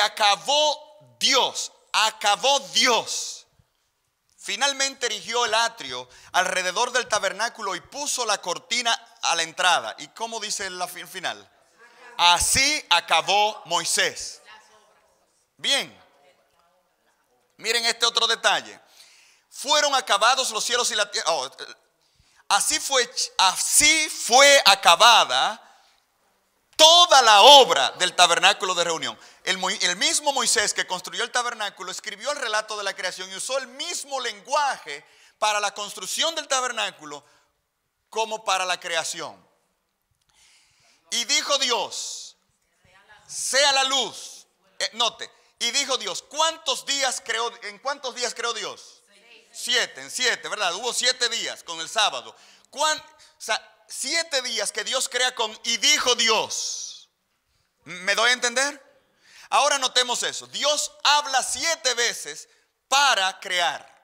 acabó Dios, acabó Dios. Finalmente erigió el atrio alrededor del tabernáculo y puso la cortina a la entrada. ¿Y cómo dice la final? Así acabó Moisés. Bien. Miren este otro detalle. Fueron acabados los cielos y la tierra. Oh, eh, así, fue, así fue acabada toda la obra del tabernáculo de reunión. El, mismo Moisés que construyó el tabernáculo escribió el relato de la creación y usó el mismo lenguaje para la construcción del tabernáculo como para la creación. Y dijo Dios, sea la luz. Eh, note, y dijo Dios, ¿cuántos días creó, en cuántos días creó Dios? Siete, en siete, ¿verdad? Hubo siete días con el sábado. ¿Cuán, siete días que Dios crea con y dijo Dios. ¿Me doy a entender? Ahora notemos eso. Dios habla siete veces para crear.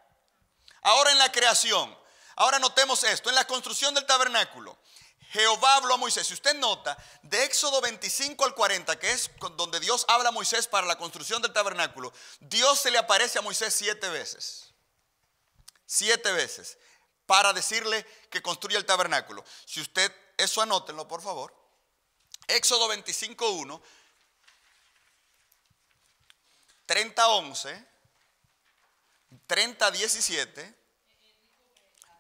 Ahora en la creación. Ahora notemos esto. En la construcción del tabernáculo. Jehová habló a Moisés. Si usted nota, de Éxodo 25 al 40, que es donde Dios habla a Moisés para la construcción del tabernáculo, Dios se le aparece a Moisés siete veces. Siete veces para decirle que construya el tabernáculo. Si usted, eso anótenlo por favor. Éxodo 25.1, 30.11, 30.17.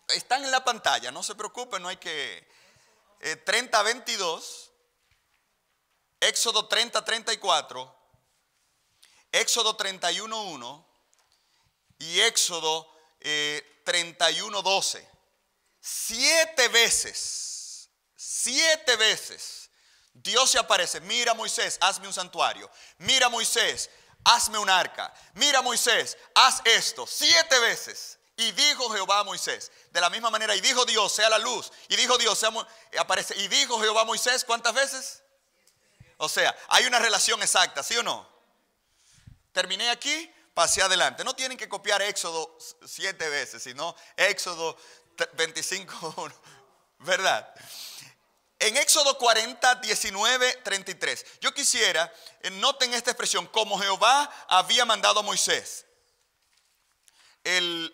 Están en la pantalla, no se preocupen, no hay que... 30.22, eh, Éxodo 30.34, Éxodo 31.1 y Éxodo 31, eh, 12. Siete veces, siete veces Dios se aparece. Mira Moisés, hazme un santuario. Mira Moisés, hazme un arca. Mira Moisés, haz esto. Siete veces. Y dijo Jehová a Moisés, de la misma manera, y dijo Dios, sea la luz. Y dijo Dios, aparece. Y dijo Jehová a Moisés, ¿cuántas veces? O sea, hay una relación exacta, ¿sí o no? Terminé aquí, pasé adelante. No tienen que copiar Éxodo siete veces, sino Éxodo 25 ¿verdad? En Éxodo 40, 19, 33. Yo quisiera, eh, noten esta expresión, como Jehová había mandado a Moisés. El,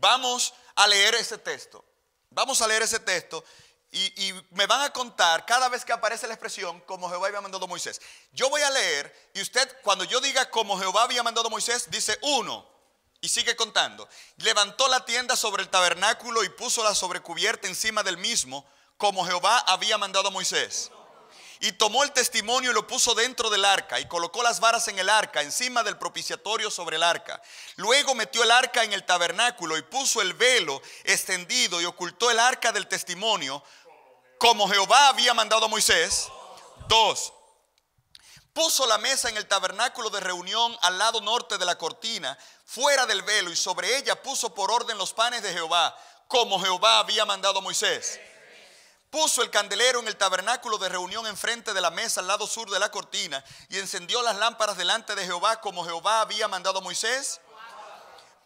vamos a leer ese texto. Vamos a leer ese texto y, me van a contar cada vez que aparece la expresión como Jehová había mandado a Moisés. Yo voy a leer y usted cuando yo diga como Jehová había mandado Moisés, dice uno y sigue contando. Levantó la tienda sobre el tabernáculo y puso la sobrecubierta encima del mismo como Jehová había mandado a Moisés y tomó el testimonio y lo puso dentro del arca y colocó las varas en el arca, encima del propiciatorio sobre el arca. Luego metió el arca en el tabernáculo y puso el velo extendido y ocultó el arca del testimonio, como Jehová había mandado a Moisés. Dos, puso la mesa en el tabernáculo de reunión al lado norte de la cortina, fuera del velo, y sobre ella puso por orden los panes de Jehová, como Jehová había mandado a Moisés. Puso el candelero en el tabernáculo de reunión enfrente de la mesa al lado sur de la cortina y encendió las lámparas delante de Jehová como Jehová había mandado a Moisés.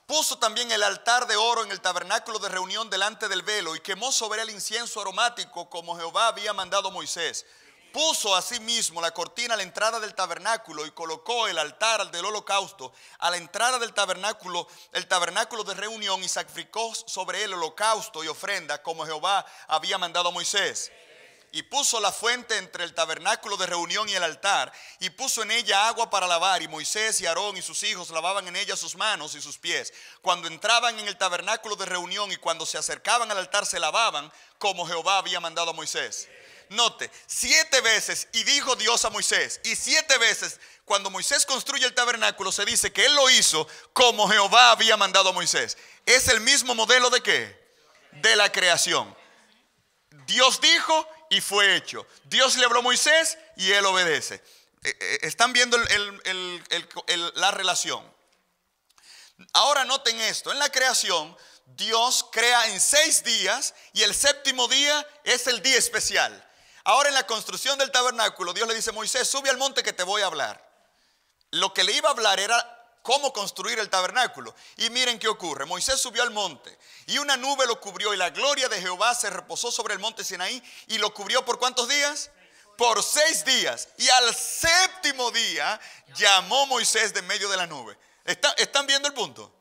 Puso también el altar de oro en el tabernáculo de reunión delante del velo y quemó sobre él incienso aromático como Jehová había mandado a Moisés. Puso asimismo sí la cortina a la entrada del tabernáculo y colocó el altar del holocausto a la entrada del tabernáculo, el tabernáculo de reunión y sacrificó sobre él holocausto y ofrenda como Jehová había mandado a Moisés y puso la fuente entre el tabernáculo de reunión y el altar, y puso en ella agua para lavar, y Moisés y Aarón y sus hijos lavaban en ella sus manos y sus pies. Cuando entraban en el tabernáculo de reunión y cuando se acercaban al altar se lavaban, como Jehová había mandado a Moisés. Note, siete veces y dijo Dios a Moisés, y siete veces cuando Moisés construye el tabernáculo se dice que él lo hizo como Jehová había mandado a Moisés. Es el mismo modelo de qué? De la creación. Dios dijo y fue hecho. Dios le habló a Moisés y él obedece. Eh, eh, Están viendo la relación. Ahora noten esto, en la creación Dios crea en seis días y el séptimo día es el día especial. Ahora en la construcción del tabernáculo, Dios le dice, a Moisés, sube al monte que te voy a hablar. Lo que le iba a hablar era cómo construir el tabernáculo. Y miren qué ocurre. Moisés subió al monte y una nube lo cubrió y la gloria de Jehová se reposó sobre el monte Sinaí y lo cubrió por cuántos días? Por seis días. Y al séptimo día llamó Moisés de medio de la nube. están viendo el punto?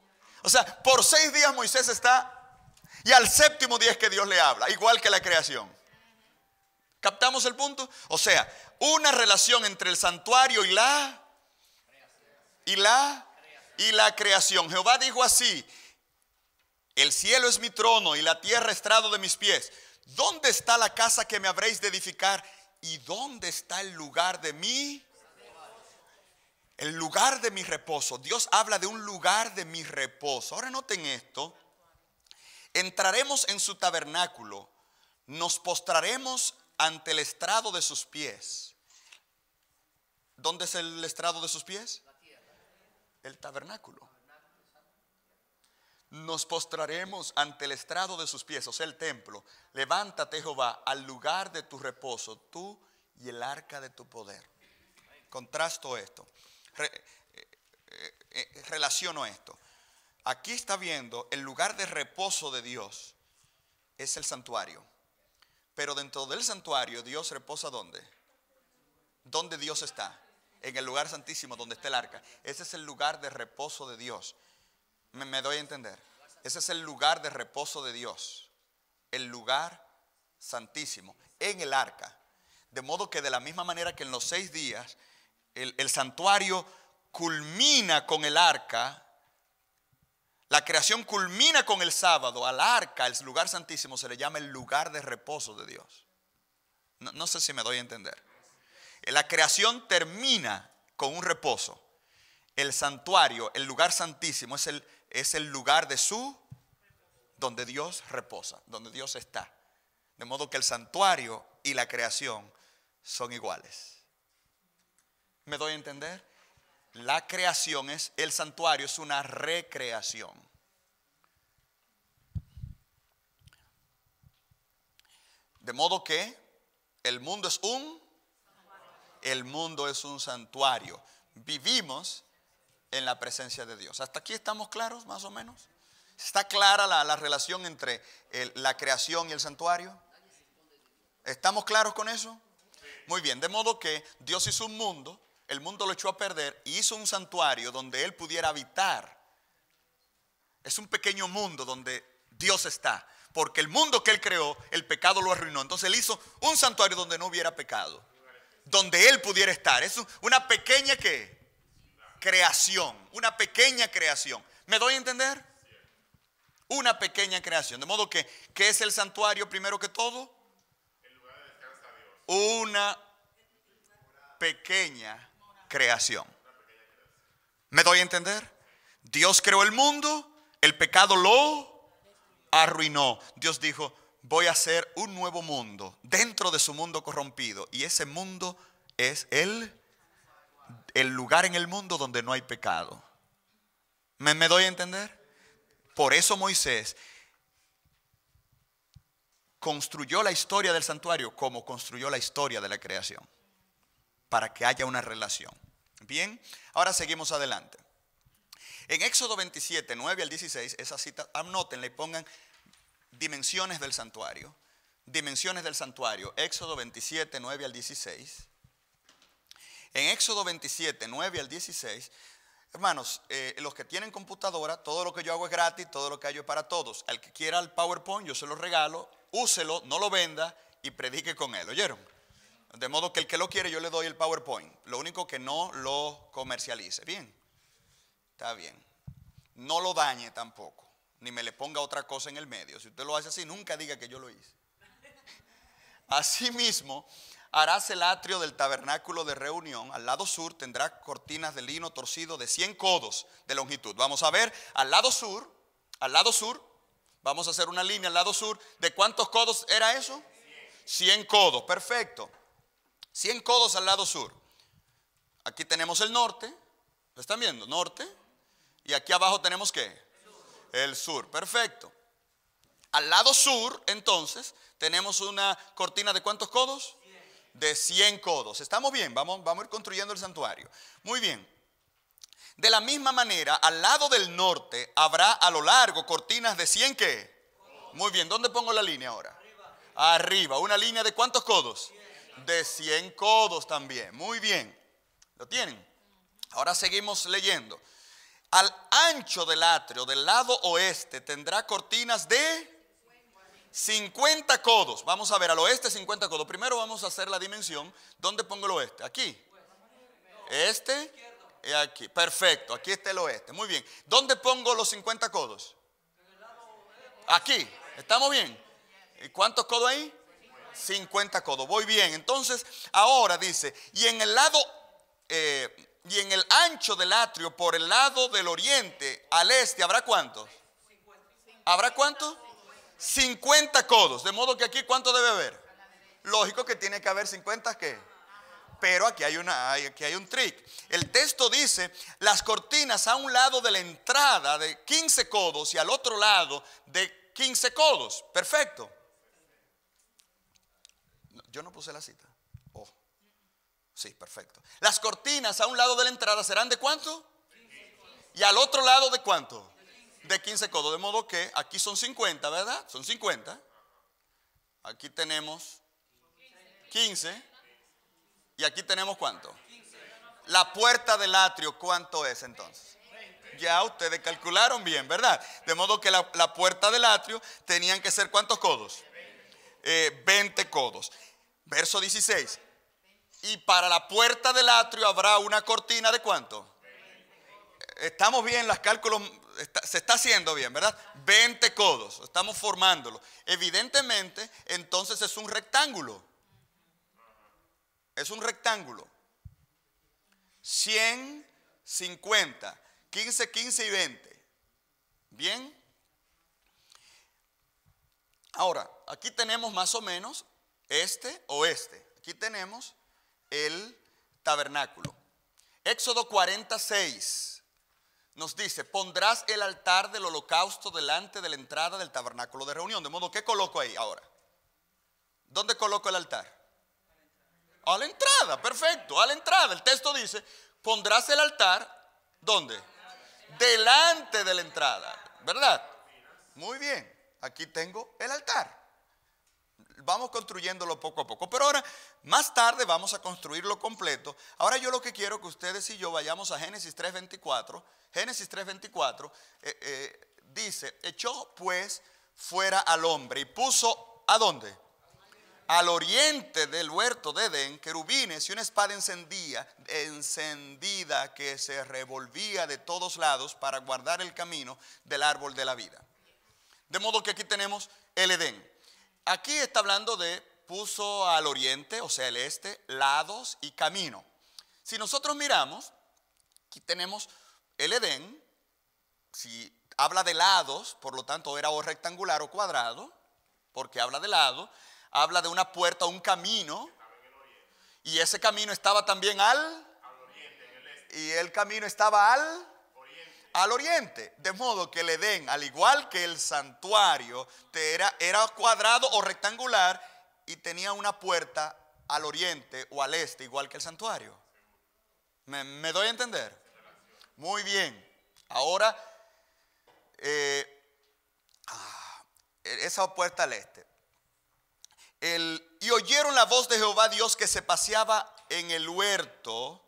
O sea, por seis días Moisés está y al séptimo día es que Dios le habla, igual que la creación. ¿Captamos el punto? O sea, una relación entre el santuario y la y la y la creación. Jehová dijo así: El cielo es mi trono y la tierra estrado de mis pies. ¿Dónde está la casa que me habréis de edificar? ¿Y dónde está el lugar de mí? El lugar de mi reposo. Dios habla de un lugar de mi reposo. Ahora noten esto. Entraremos en su tabernáculo, nos postraremos ante el estrado de sus pies. ¿Dónde es el estrado de sus pies? El tabernáculo. Nos postraremos ante el estrado de sus pies, o sea, el templo. Levántate, Jehová, al lugar de tu reposo, tú y el arca de tu poder. Contrasto esto. Eh, eh, eh, relaciono esto. Aquí está viendo el lugar de reposo de Dios. Es el santuario. Pero dentro del santuario Dios reposa ¿dónde? ¿Dónde Dios está? En el lugar santísimo donde está el arca. Ese es el lugar de reposo de Dios. Me, doy a entender. Ese es el lugar de reposo de Dios. El lugar santísimo. En el arca. De modo que de la misma manera que en los seis días el santuario culmina con el arca, la creación culmina con el sábado. Al arca, el lugar santísimo, se le llama el lugar de reposo de Dios. No, sé si me doy a entender. La creación termina con un reposo. El santuario, el lugar santísimo, es el, es el lugar de su, donde Dios reposa, donde Dios está. De modo que el santuario y la creación son iguales. ¿Me doy a entender? La creación es, el santuario es una recreación. De modo que el mundo es un, el mundo es un santuario. Vivimos en la presencia de Dios. ¿Hasta aquí estamos claros, más o menos? ¿Está clara la, relación entre la creación y el santuario? ¿Estamos claros con eso? Muy bien, de modo que Dios hizo un mundo el mundo lo echó a perder y hizo un santuario donde él pudiera habitar. Es un pequeño mundo donde Dios está, porque el mundo que él creó, el pecado lo arruinó. Entonces él hizo un santuario donde no hubiera pecado, donde él pudiera estar. Es una pequeña qué, creación, una pequeña creación. ¿Me doy a entender? Una pequeña creación. De modo que, ¿qué es el santuario primero que todo? Una pequeña creación. ¿Me doy a entender? Dios creó el mundo, el pecado lo arruinó. Dios dijo, voy a hacer un nuevo mundo dentro de su mundo corrompido. Y ese mundo es el, el lugar en el mundo donde no hay pecado. ¿Me, ¿Me doy a entender? Por eso Moisés construyó la historia del santuario como construyó la historia de la creación para que haya una relación. Bien, ahora seguimos adelante. En Éxodo 27, 9 al 16, esa cita, anoten y pongan dimensiones del santuario. Dimensiones del santuario, Éxodo 27, 9 al 16. En Éxodo 27, 9 al 16, hermanos, eh, los que tienen computadora, todo lo que yo hago es gratis, todo lo que hay para todos. Al que quiera el PowerPoint, yo se lo regalo, úselo, no lo venda y predique con él. ¿Oyeron? De modo que el que lo quiere, yo le doy el PowerPoint. Lo único que no lo comercialice. Bien, está bien. No lo dañe tampoco, ni me le ponga otra cosa en el medio. Si usted lo hace así, nunca diga que yo lo hice. Asimismo, harás el atrio del tabernáculo de reunión. Al lado sur tendrá cortinas de lino torcido de 100 codos de longitud. Vamos a ver, al lado sur, al lado sur, vamos a hacer una línea al lado sur. ¿De cuántos codos era eso? 100 codos, perfecto. 100 codos al lado sur. Aquí tenemos el norte, ¿lo están viendo? Norte. Y aquí abajo tenemos qué? El sur, perfecto. Al lado sur, entonces, tenemos una cortina de cuántos codos? De 100 codos. Estamos bien, vamos, vamos a ir construyendo el santuario. Muy bien. De la misma manera, al lado del norte habrá a lo largo cortinas de 100 qué? Muy bien, ¿dónde pongo la línea ahora? Arriba. Arriba. ¿Una línea de cuántos codos? de 100 codos también. Muy bien. ¿Lo tienen? Ahora seguimos leyendo. Al ancho del atrio del lado oeste tendrá cortinas de 50 codos. Vamos a ver, al oeste 50 codos. Primero vamos a hacer la dimensión. ¿Dónde pongo el oeste? Aquí. Este y aquí. Perfecto, aquí está el oeste. Muy bien. ¿Dónde pongo los 50 codos? Aquí. ¿Estamos bien? ¿Y cuántos codos hay? 50 codos. Voy bien. Entonces, ahora dice, y en el lado, eh, y en el ancho del atrio, por el lado del oriente, al este, ¿habrá cuántos? ¿Habrá cuántos? 50 codos. De modo que aquí, ¿cuánto debe haber? Lógico que tiene que haber 50 qué pero aquí hay, una, aquí hay un trick. El texto dice, las cortinas a un lado de la entrada de 15 codos y al otro lado de 15 codos. Perfecto. Yo no puse la cita. Oh. Sí, perfecto. Las cortinas a un lado de la entrada serán de cuánto? Y al otro lado de cuánto? De 15 codos. De modo que aquí son 50, ¿verdad? Son 50. Aquí tenemos 15. ¿Y aquí tenemos cuánto? La puerta del atrio, ¿cuánto es entonces? Ya ustedes calcularon bien, ¿verdad? De modo que la, puerta del atrio tenían que ser cuántos codos? 20 eh, codos. Verso 16. Y para la puerta del atrio habrá una cortina de cuánto? Estamos bien, los cálculos se está haciendo bien, ¿verdad? 20 codos, estamos formándolo. Evidentemente, entonces es un rectángulo. Es un rectángulo. 100, 50, 15, 15 y 20. ¿Bien? Ahora, aquí tenemos más o menos este o este. Aquí tenemos el tabernáculo. Éxodo 46 nos dice, pondrás el altar del holocausto delante de la entrada del tabernáculo de reunión. De modo, que coloco ahí ahora? ¿Dónde coloco el altar? A la entrada, perfecto, a la entrada. El texto dice, pondrás el altar, ¿dónde? Delante de la entrada, ¿verdad? Muy bien, aquí tengo el altar vamos construyéndolo poco a poco. Pero ahora, más tarde vamos a construirlo completo. Ahora yo lo que quiero que ustedes y yo vayamos a Génesis 3.24. Génesis 3.24 eh, eh, dice, echó pues fuera al hombre y puso a dónde? Al oriente del huerto de Edén, querubines y una espada encendida, encendida que se revolvía de todos lados para guardar el camino del árbol de la vida. De modo que aquí tenemos el Edén. Aquí está hablando de puso al oriente, o sea, el este, lados y camino. Si nosotros miramos, aquí tenemos el Edén, si habla de lados, por lo tanto era o rectangular o cuadrado, porque habla de lado, habla de una puerta, un camino, y ese camino estaba también al... Este. Y el camino estaba al al oriente, de modo que le den, al igual que el santuario, era, era cuadrado o rectangular y tenía una puerta al oriente o al este, igual que el santuario. ¿Me, doy a entender? Muy bien. Ahora, eh, ah, esa puerta al este. El, y oyeron la voz de Jehová Dios que se paseaba en el huerto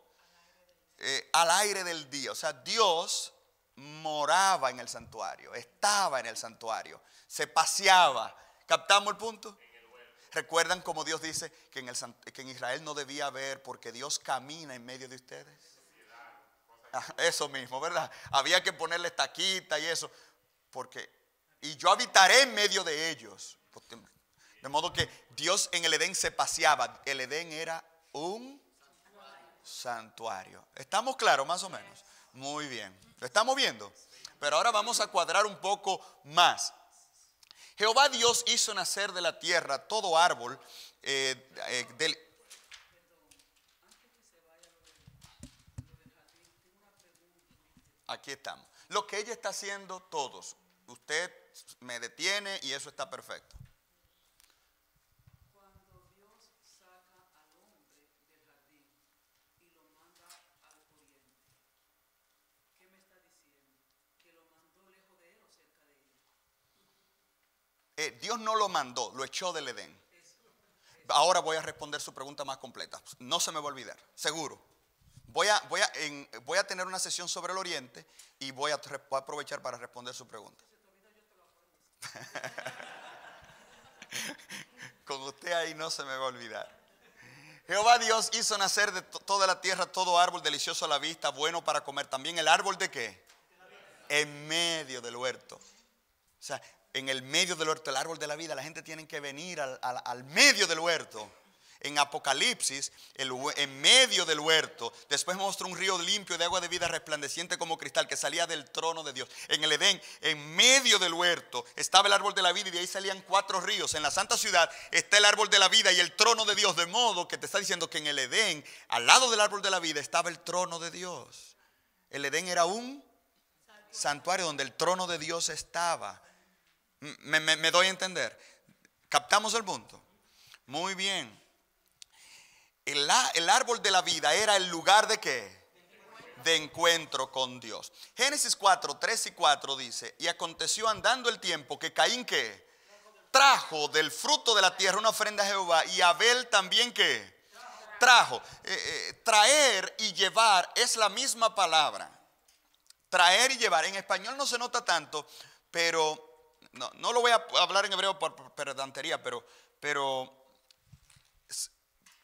eh, al aire del día. O sea, Dios moraba en el santuario, estaba en el santuario, se paseaba. ¿Captamos el punto? ¿Recuerdan como Dios dice que en, en Israel no debía haber porque Dios camina en medio de ustedes? Ah, eso mismo, ¿verdad? Había que ponerle taquita y eso, porque, y yo habitaré en medio de ellos. De modo que Dios en el Edén se paseaba, el Edén era un santuario. ¿Estamos claros más o menos? Muy bien. ¿Lo estamos viendo? Pero ahora vamos a cuadrar un poco más. Jehová Dios hizo nacer de la tierra todo árbol eh, eh, del... Aquí estamos. Lo que ella está haciendo todos. Usted me detiene y eso está perfecto. Eh, Dios no lo mandó, lo echó del Edén. Ahora voy a responder su pregunta más completa. No se me va a olvidar, seguro. Voy a, tener una sesión sobre el Oriente y voy a, aprovechar para responder su pregunta. Con usted ahí no se me va a olvidar. Jehová Dios hizo nacer de toda la tierra todo árbol delicioso a la vista, bueno para comer. También el árbol de qué? En medio del huerto. O sea, en el medio del huerto, el árbol de la vida, la gente tiene que venir al, medio del huerto. En Apocalipsis, en medio del huerto, después mostró un río limpio de agua de vida resplandeciente como cristal que salía del trono de Dios. En el Edén, en medio del huerto, estaba el árbol de la vida y de ahí salían cuatro ríos. En la santa ciudad está el árbol de la vida y el trono de Dios, de modo que te está diciendo que en el Edén, al lado del árbol de la vida, estaba el trono de Dios. El Edén era un santuario donde el trono de Dios estaba. Me, doy a entender. Captamos el punto. Muy bien. El, árbol de la vida era el lugar de qué? De encuentro con Dios. Génesis 4, 3 y 4 dice, y aconteció andando el tiempo que Caín que trajo del fruto de la tierra una ofrenda a Jehová y Abel también qué? trajo. Eh, eh, traer y llevar es la misma palabra. Traer y llevar. En español no se nota tanto, pero no, no lo voy a hablar en hebreo por perdantería pero, pero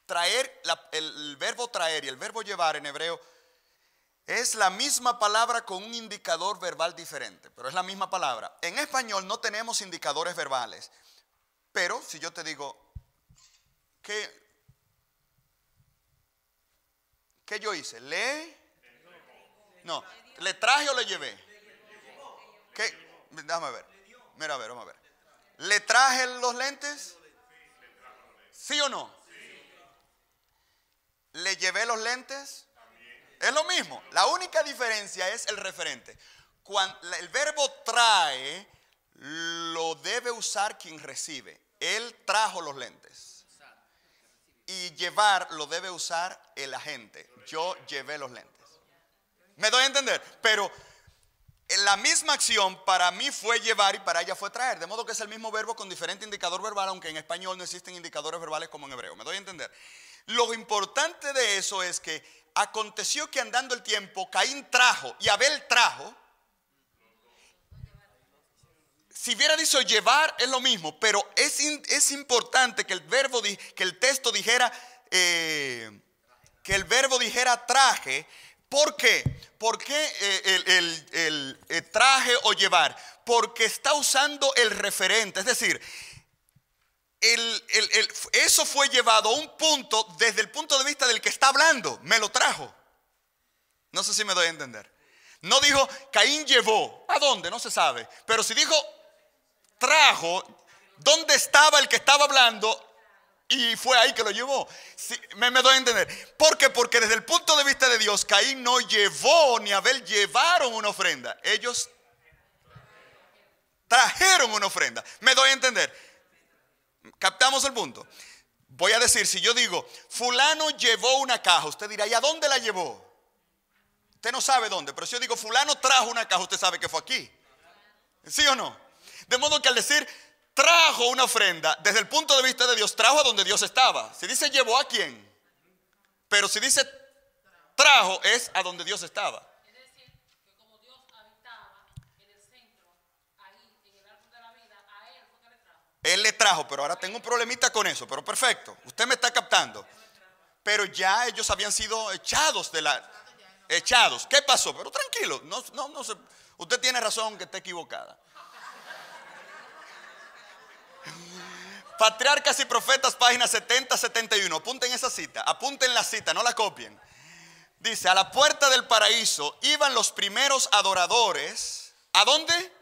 traer, el, verbo traer y el verbo llevar en hebreo es la misma palabra con un indicador verbal diferente, pero es la misma palabra. En español no tenemos indicadores verbales, pero si yo te digo, ¿qué, qué yo hice? ¿Le? No, ¿le traje o le llevé? ¿Qué? Déjame ver. Mira, a ver, vamos a ver. ¿Le traje los lentes? ¿Sí o no? ¿Le llevé los lentes? Es lo mismo. La única diferencia es el referente. Cuando el verbo trae lo debe usar quien recibe. Él trajo los lentes. Y llevar lo debe usar el agente. Yo llevé los lentes. ¿Me doy a entender? Pero la misma acción para mí fue llevar y para ella fue traer. De modo que es el mismo verbo con diferente indicador verbal, aunque en español no existen indicadores verbales como en hebreo. ¿Me doy a entender? Lo importante de eso es que aconteció que andando el tiempo, Caín trajo y Abel trajo. Si hubiera dicho llevar es lo mismo, pero es, importante que el verbo, que el texto dijera, eh, que el verbo dijera traje, ¿Por qué? ¿Por qué eh, el, eh, traje o llevar? Porque está usando el referente, es decir, eso fue llevado a un punto desde el punto de vista del que está hablando. Me lo trajo. No sé si me doy a entender. No dijo, Caín llevó. ¿A dónde? No se sabe. Pero si dijo, trajo, ¿dónde estaba el que estaba hablando? Y fue ahí que lo llevó. me, me, doy a entender. ¿Por qué? Porque desde el punto de vista de Dios, Caín no llevó ni Abel llevaron una ofrenda. Ellos trajeron una ofrenda. Me doy a entender. Captamos el punto. Voy a decir, si yo digo, fulano llevó una caja, usted dirá, ¿y a dónde la llevó? Usted no sabe dónde, pero si yo digo, fulano trajo una caja, usted sabe que fue aquí. ¿Sí o no? De modo que al decir, trajo una ofrenda, desde el punto de vista de Dios, trajo a donde Dios estaba. Si dice llevó a quién, pero si dice trajo, es a donde Dios estaba. Él le trajo, pero ahora tengo un problemita con eso, pero perfecto, usted me está captando. Pero ya ellos habían sido echados de la... Echados. ¿Qué pasó? Pero tranquilo, no, no, no usted tiene razón que está equivocada. Patriarcas y Profetas, página 70-71. Apunten esa cita, apunten la cita, no la copien. Dice, a la puerta del paraíso iban los primeros adoradores. ¿A dónde?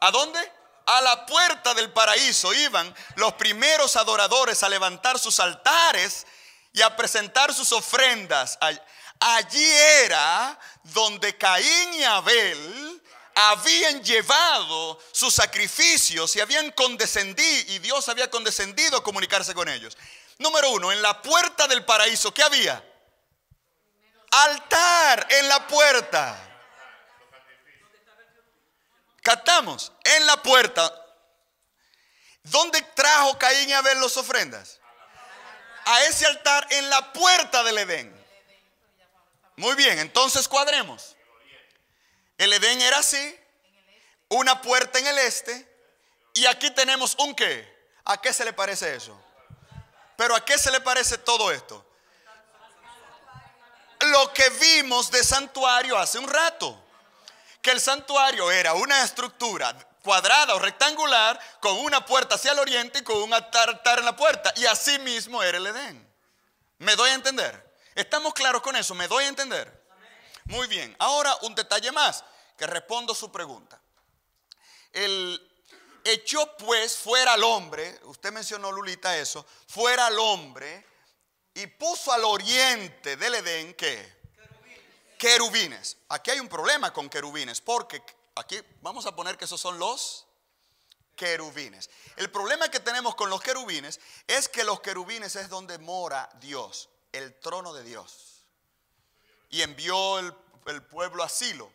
¿A dónde? A la puerta del paraíso iban los primeros adoradores a levantar sus altares y a presentar sus ofrendas. Allí era donde Caín y Abel habían llevado sus sacrificios y habían condescendido, y Dios había condescendido a comunicarse con ellos. Número uno, en la puerta del paraíso, ¿qué había? Altar en la puerta. Catamos, en la puerta. ¿Dónde trajo Caín y Abel las ofrendas? A ese altar en la puerta del Edén. Muy bien, entonces cuadremos. El Edén era así, una puerta en el este, y aquí tenemos un qué. ¿A qué se le parece eso? Pero ¿a qué se le parece todo esto? Lo que vimos de santuario hace un rato, que el santuario era una estructura cuadrada o rectangular con una puerta hacia el oriente y con un altar en la puerta, y así mismo era el Edén. ¿Me doy a entender? ¿Estamos claros con eso? ¿Me doy a entender? Muy bien, ahora un detalle más que respondo su pregunta. El echó pues fuera al hombre, usted mencionó Lulita eso, fuera al hombre y puso al oriente del Edén que querubines. Aquí hay un problema con querubines, porque aquí vamos a poner que esos son los querubines. El problema que tenemos con los querubines es que los querubines es donde mora Dios, el trono de Dios. Y envió el, el pueblo asilo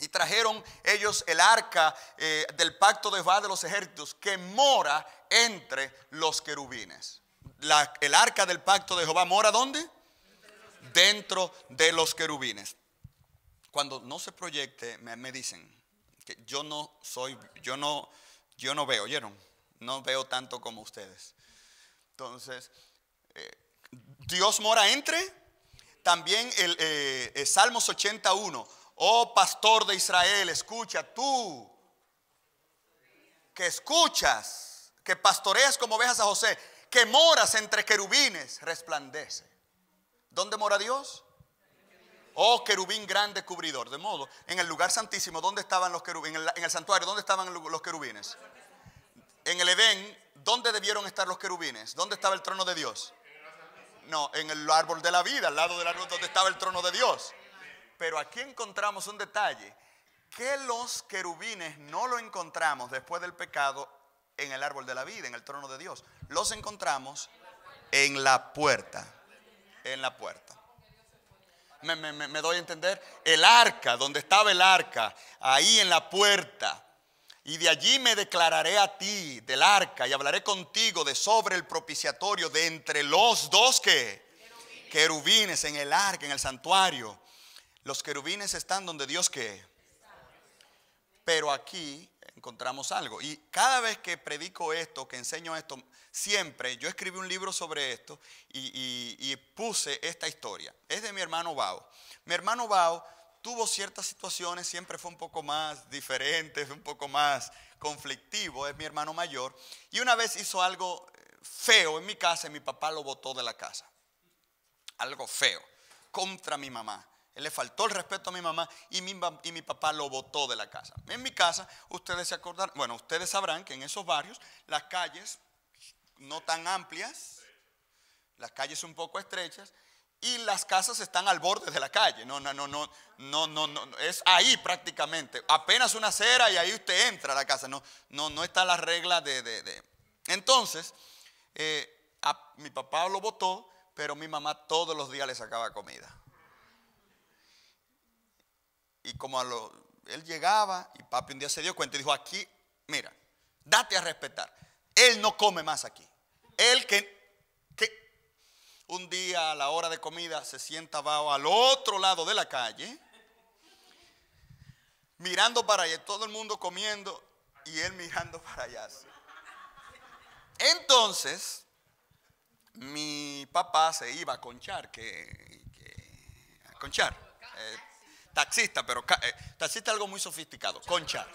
y trajeron ellos el arca eh, del pacto de Jehová de los ejércitos que mora entre los querubines. el arca del pacto de Jehová mora dónde? Dentro de los querubines. Cuando no se proyecte, me, dicen que yo no soy, yo no, yo no veo, ¿oyeron? No veo tanto como ustedes. Entonces, eh, Dios mora entre. También el eh, Salmos 81 oh pastor de Israel, escucha tú, que escuchas, que pastoreas como ovejas a José, que moras entre querubines, resplandece. ¿Dónde mora Dios? Oh, querubín grande cubridor. De modo, en el lugar santísimo, ¿dónde estaban los querubines? En el, santuario, ¿dónde estaban los querubines? En el Edén, ¿dónde debieron estar los querubines? ¿Dónde estaba el trono de Dios? No, en el árbol de la vida, al lado del árbol donde estaba el trono de Dios. Pero aquí encontramos un detalle, que los querubines no lo encontramos después del pecado en el árbol de la vida, en el trono de Dios. Los encontramos en la puerta, en la puerta. Me, doy a entender, el arca, donde estaba el arca, ahí en la puerta. Y de allí me declararé a ti del arca y hablaré contigo de sobre el propiciatorio, de entre los dos que querubines en el arca, en el santuario. Los querubines están donde Dios que. Pero aquí encontramos algo. Y cada vez que predico esto, que enseño esto, siempre yo escribí un libro sobre esto y, puse esta historia. Es de mi hermano Bao. Mi hermano Bao tuvo ciertas situaciones, siempre fue un poco más diferente, un poco más conflictivo, es mi hermano mayor. Y una vez hizo algo eh, feo en mi casa y mi papá lo botó de la casa. Algo feo, contra mi mamá le faltó el respeto a mi mamá y mi, y mi papá lo botó de la casa. En mi casa, ustedes se acordarán, bueno, ustedes sabrán que en esos barrios las calles no tan amplias, las calles un poco estrechas y las casas están al borde de la calle. No, no, no, no, no, no, no, es ahí prácticamente. Apenas una acera y ahí usted entra a la casa. No, no, no está la regla de. Entonces, eh, mi papá lo botó, pero mi mamá todos los días le sacaba comida. Y como lo, él llegaba y papi un día se dio cuenta y dijo, aquí, mira, date a respetar. Él no come más aquí. Él que, un día a la hora de comida se sienta bajo al otro lado de la calle, mirando para allá, todo el mundo comiendo y él mirando para allá. Entonces, mi papá se iba a conchar, que, a conchar. Eh, taxista, pero eh, taxista es algo muy sofisticado, concha.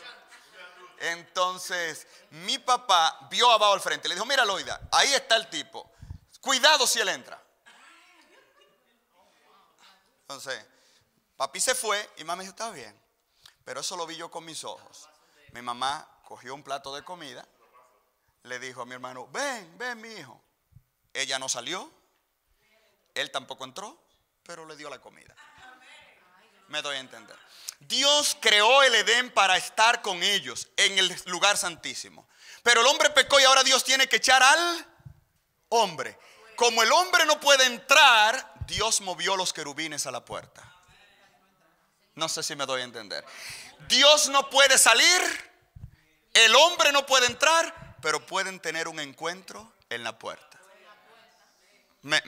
Entonces, mi papá vio abajo al frente, le dijo, mira Loida, ahí está el tipo, cuidado si él entra. Entonces, papi se fue y mamá dijo, está bien, pero eso lo vi yo con mis ojos. Mi mamá cogió un plato de comida, le dijo a mi hermano, ven, ven mi hijo. Ella no salió, él tampoco entró, pero le dio la comida me doy a entender. Dios creó el Edén para estar con ellos en el lugar santísimo. Pero el hombre pecó y ahora Dios tiene que echar al hombre. Como el hombre no puede entrar, Dios movió los querubines a la puerta. No sé si me doy a entender. Dios no puede salir, el hombre no puede entrar, pero pueden tener un encuentro en la puerta. Me,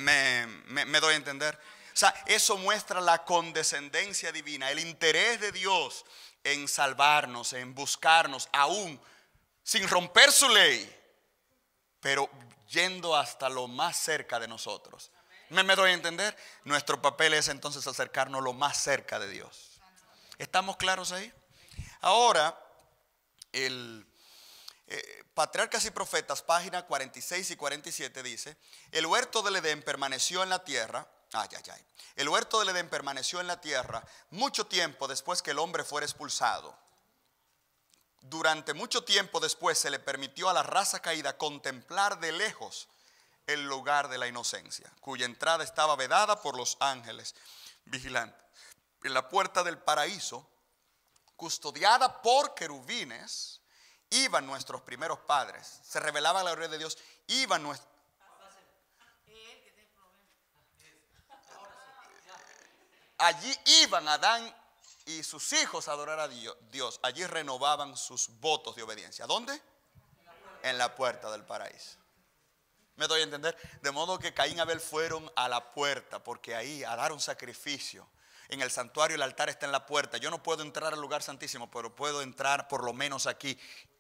doy a entender. O sea, eso muestra la condescendencia divina, el interés de Dios en salvarnos, en buscarnos, aún sin romper su ley, pero yendo hasta lo más cerca de nosotros. ¿Me, doy a entender? Nuestro papel es entonces acercarnos lo más cerca de Dios. ¿Estamos claros ahí? Ahora, el eh, Patriarcas y Profetas, página 46 y 47 dice, el huerto del Edén permaneció en la tierra Ay, El huerto del Edén permaneció en la tierra mucho tiempo después que el hombre fuera expulsado. Durante mucho tiempo después se le permitió a la raza caída contemplar de lejos el lugar de la inocencia, cuya entrada estaba vedada por los ángeles vigilantes. En la puerta del paraíso, custodiada por querubines, iban nuestros primeros padres, se revelaba la gloria de Dios, iban nuestros Allí iban Adán y sus hijos a adorar a Dios. Allí renovaban sus votos de obediencia. ¿Dónde? En la puerta del paraíso. ¿Me doy a entender? De modo que Caín y Abel fueron a la puerta porque ahí a dar un sacrificio. En el santuario el altar está en la puerta. Yo no puedo entrar al lugar santísimo, pero puedo entrar por lo menos aquí.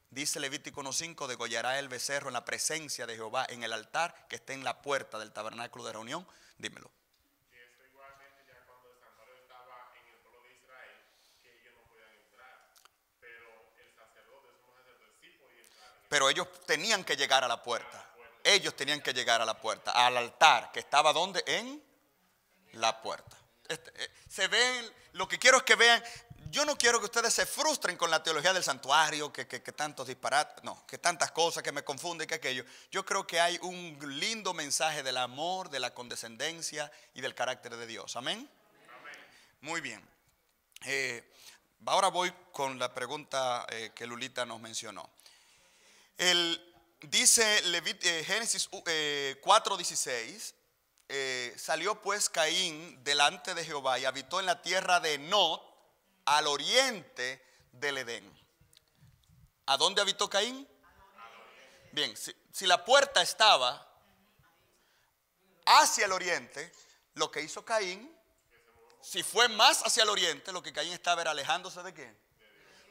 Dice Levítico 1.5, degollará el becerro en la presencia de Jehová en el altar que está en la puerta del tabernáculo de reunión. Dímelo. Pero ellos tenían que llegar a la puerta. Ellos tenían que llegar a la puerta, al altar, que estaba donde? En la puerta. Este, eh, se ven, lo que quiero es que vean, yo no quiero que ustedes se frustren con la teología del santuario, que, tantos disparates, no, que tantas cosas que me confunden, que aquello. Yo creo que hay un lindo mensaje del amor, de la condescendencia y del carácter de Dios. Amén. Muy bien. Eh, ahora voy con la pregunta eh, que Lulita nos mencionó. Él dice eh, Génesis 4:16, eh, eh, salió pues Caín delante de Jehová y habitó en la tierra de Not, al oriente del Edén. ¿A dónde habitó Caín? Bien, si, la puerta estaba hacia el oriente, lo que hizo Caín, si fue más hacia el oriente, lo que Caín estaba era alejándose de quién.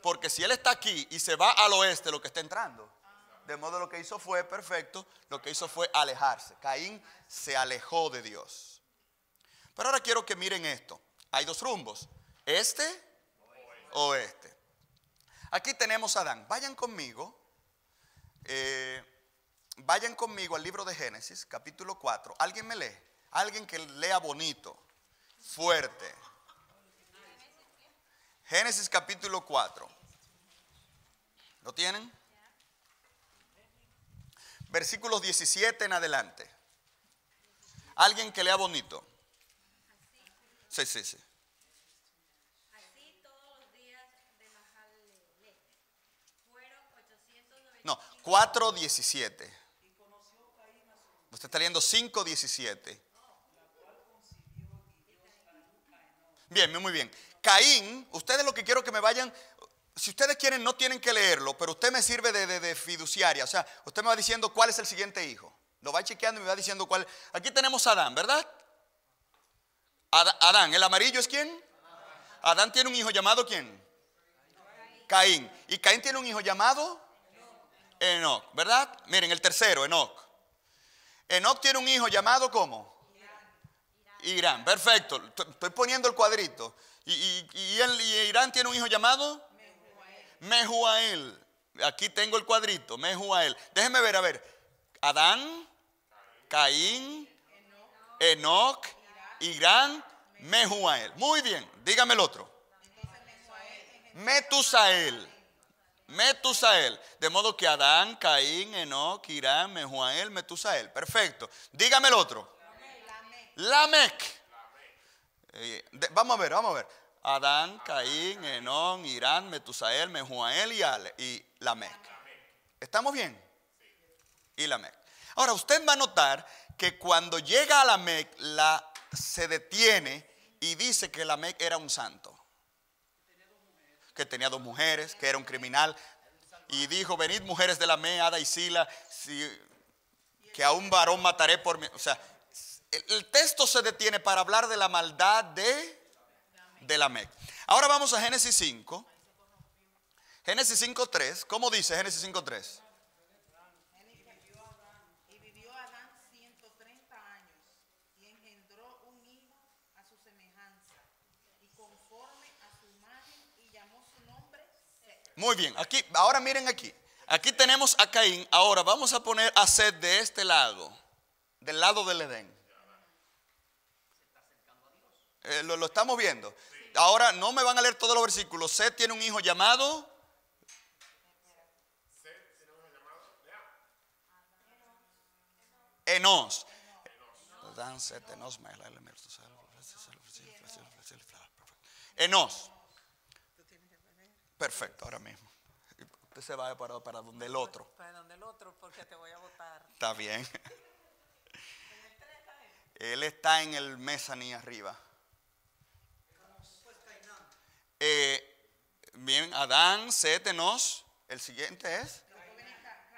Porque si él está aquí y se va al oeste, lo que está entrando de modo lo que hizo fue perfecto, lo que hizo fue alejarse. Caín se alejó de Dios. Pero ahora quiero que miren esto. Hay dos rumbos, este o este. Aquí tenemos a Adán. Vayan conmigo. Eh, vayan conmigo al libro de Génesis, capítulo 4. ¿Alguien me lee? Alguien que lea bonito, fuerte. Génesis capítulo 4. ¿Lo tienen? versículos 17 en adelante. Alguien que lea bonito. Sí, sí, sí. No, 4.17. Usted está leyendo 5.17. Bien, muy bien. Caín, ustedes lo que quiero que me vayan si ustedes quieren, no tienen que leerlo, pero usted me sirve de, fiduciaria. O sea, usted me va diciendo cuál es el siguiente hijo. Lo va chequeando y me va diciendo cuál. Aquí tenemos a Adán, ¿verdad? Adán, ¿el amarillo es quién? Adán tiene un hijo llamado quién? Caín. Y Caín tiene un hijo llamado Enoch, ¿verdad? Miren, el tercero, Enoch. Enoch tiene un hijo llamado ¿cómo? Irán, perfecto. Estoy poniendo el cuadrito. Y, él, y Irán tiene un hijo llamado Mejuael. Aquí tengo el cuadrito, Mejuael. Déjeme ver, a ver. Adán, Caín, Enoch, Irán, Mejuael. Muy bien, dígame el otro. Metusael. Metusael. De modo que Adán, Caín, Enoch, Irán, Mejuael, Metusael. Perfecto. Dígame el otro. Lamec. Eh, vamos a ver, vamos a ver. Adán, Caín, Enón, Irán, Metusael, Mejuael y, Ale, y Lamec. ¿Estamos bien? Y Lamec. Ahora, usted va a notar que cuando llega a Lamec, la, se detiene y dice que Lamec era un santo. Que tenía dos mujeres, que era un criminal. Y dijo, venid mujeres de Lamec, Ada y Sila, que a un varón mataré por mí. O sea, el texto se detiene para hablar de la maldad de de mec Ahora vamos a Génesis 5. Génesis 5.3. ¿Cómo dice Génesis 5.3? Muy bien, aquí, ahora miren aquí. Aquí tenemos a Caín. Ahora vamos a poner a Seth de este lado, del lado del Edén. Eh, lo, estamos viendo ahora no me van a leer todos los versículos. Seth tiene un hijo llamado. Enos. Enos. Perfecto, ahora mismo. Usted se va para, para donde el otro. Para donde el otro, porque te voy a votar. Está bien. Él está en el ni arriba. Eh, bien, Adán, sétenos, El siguiente es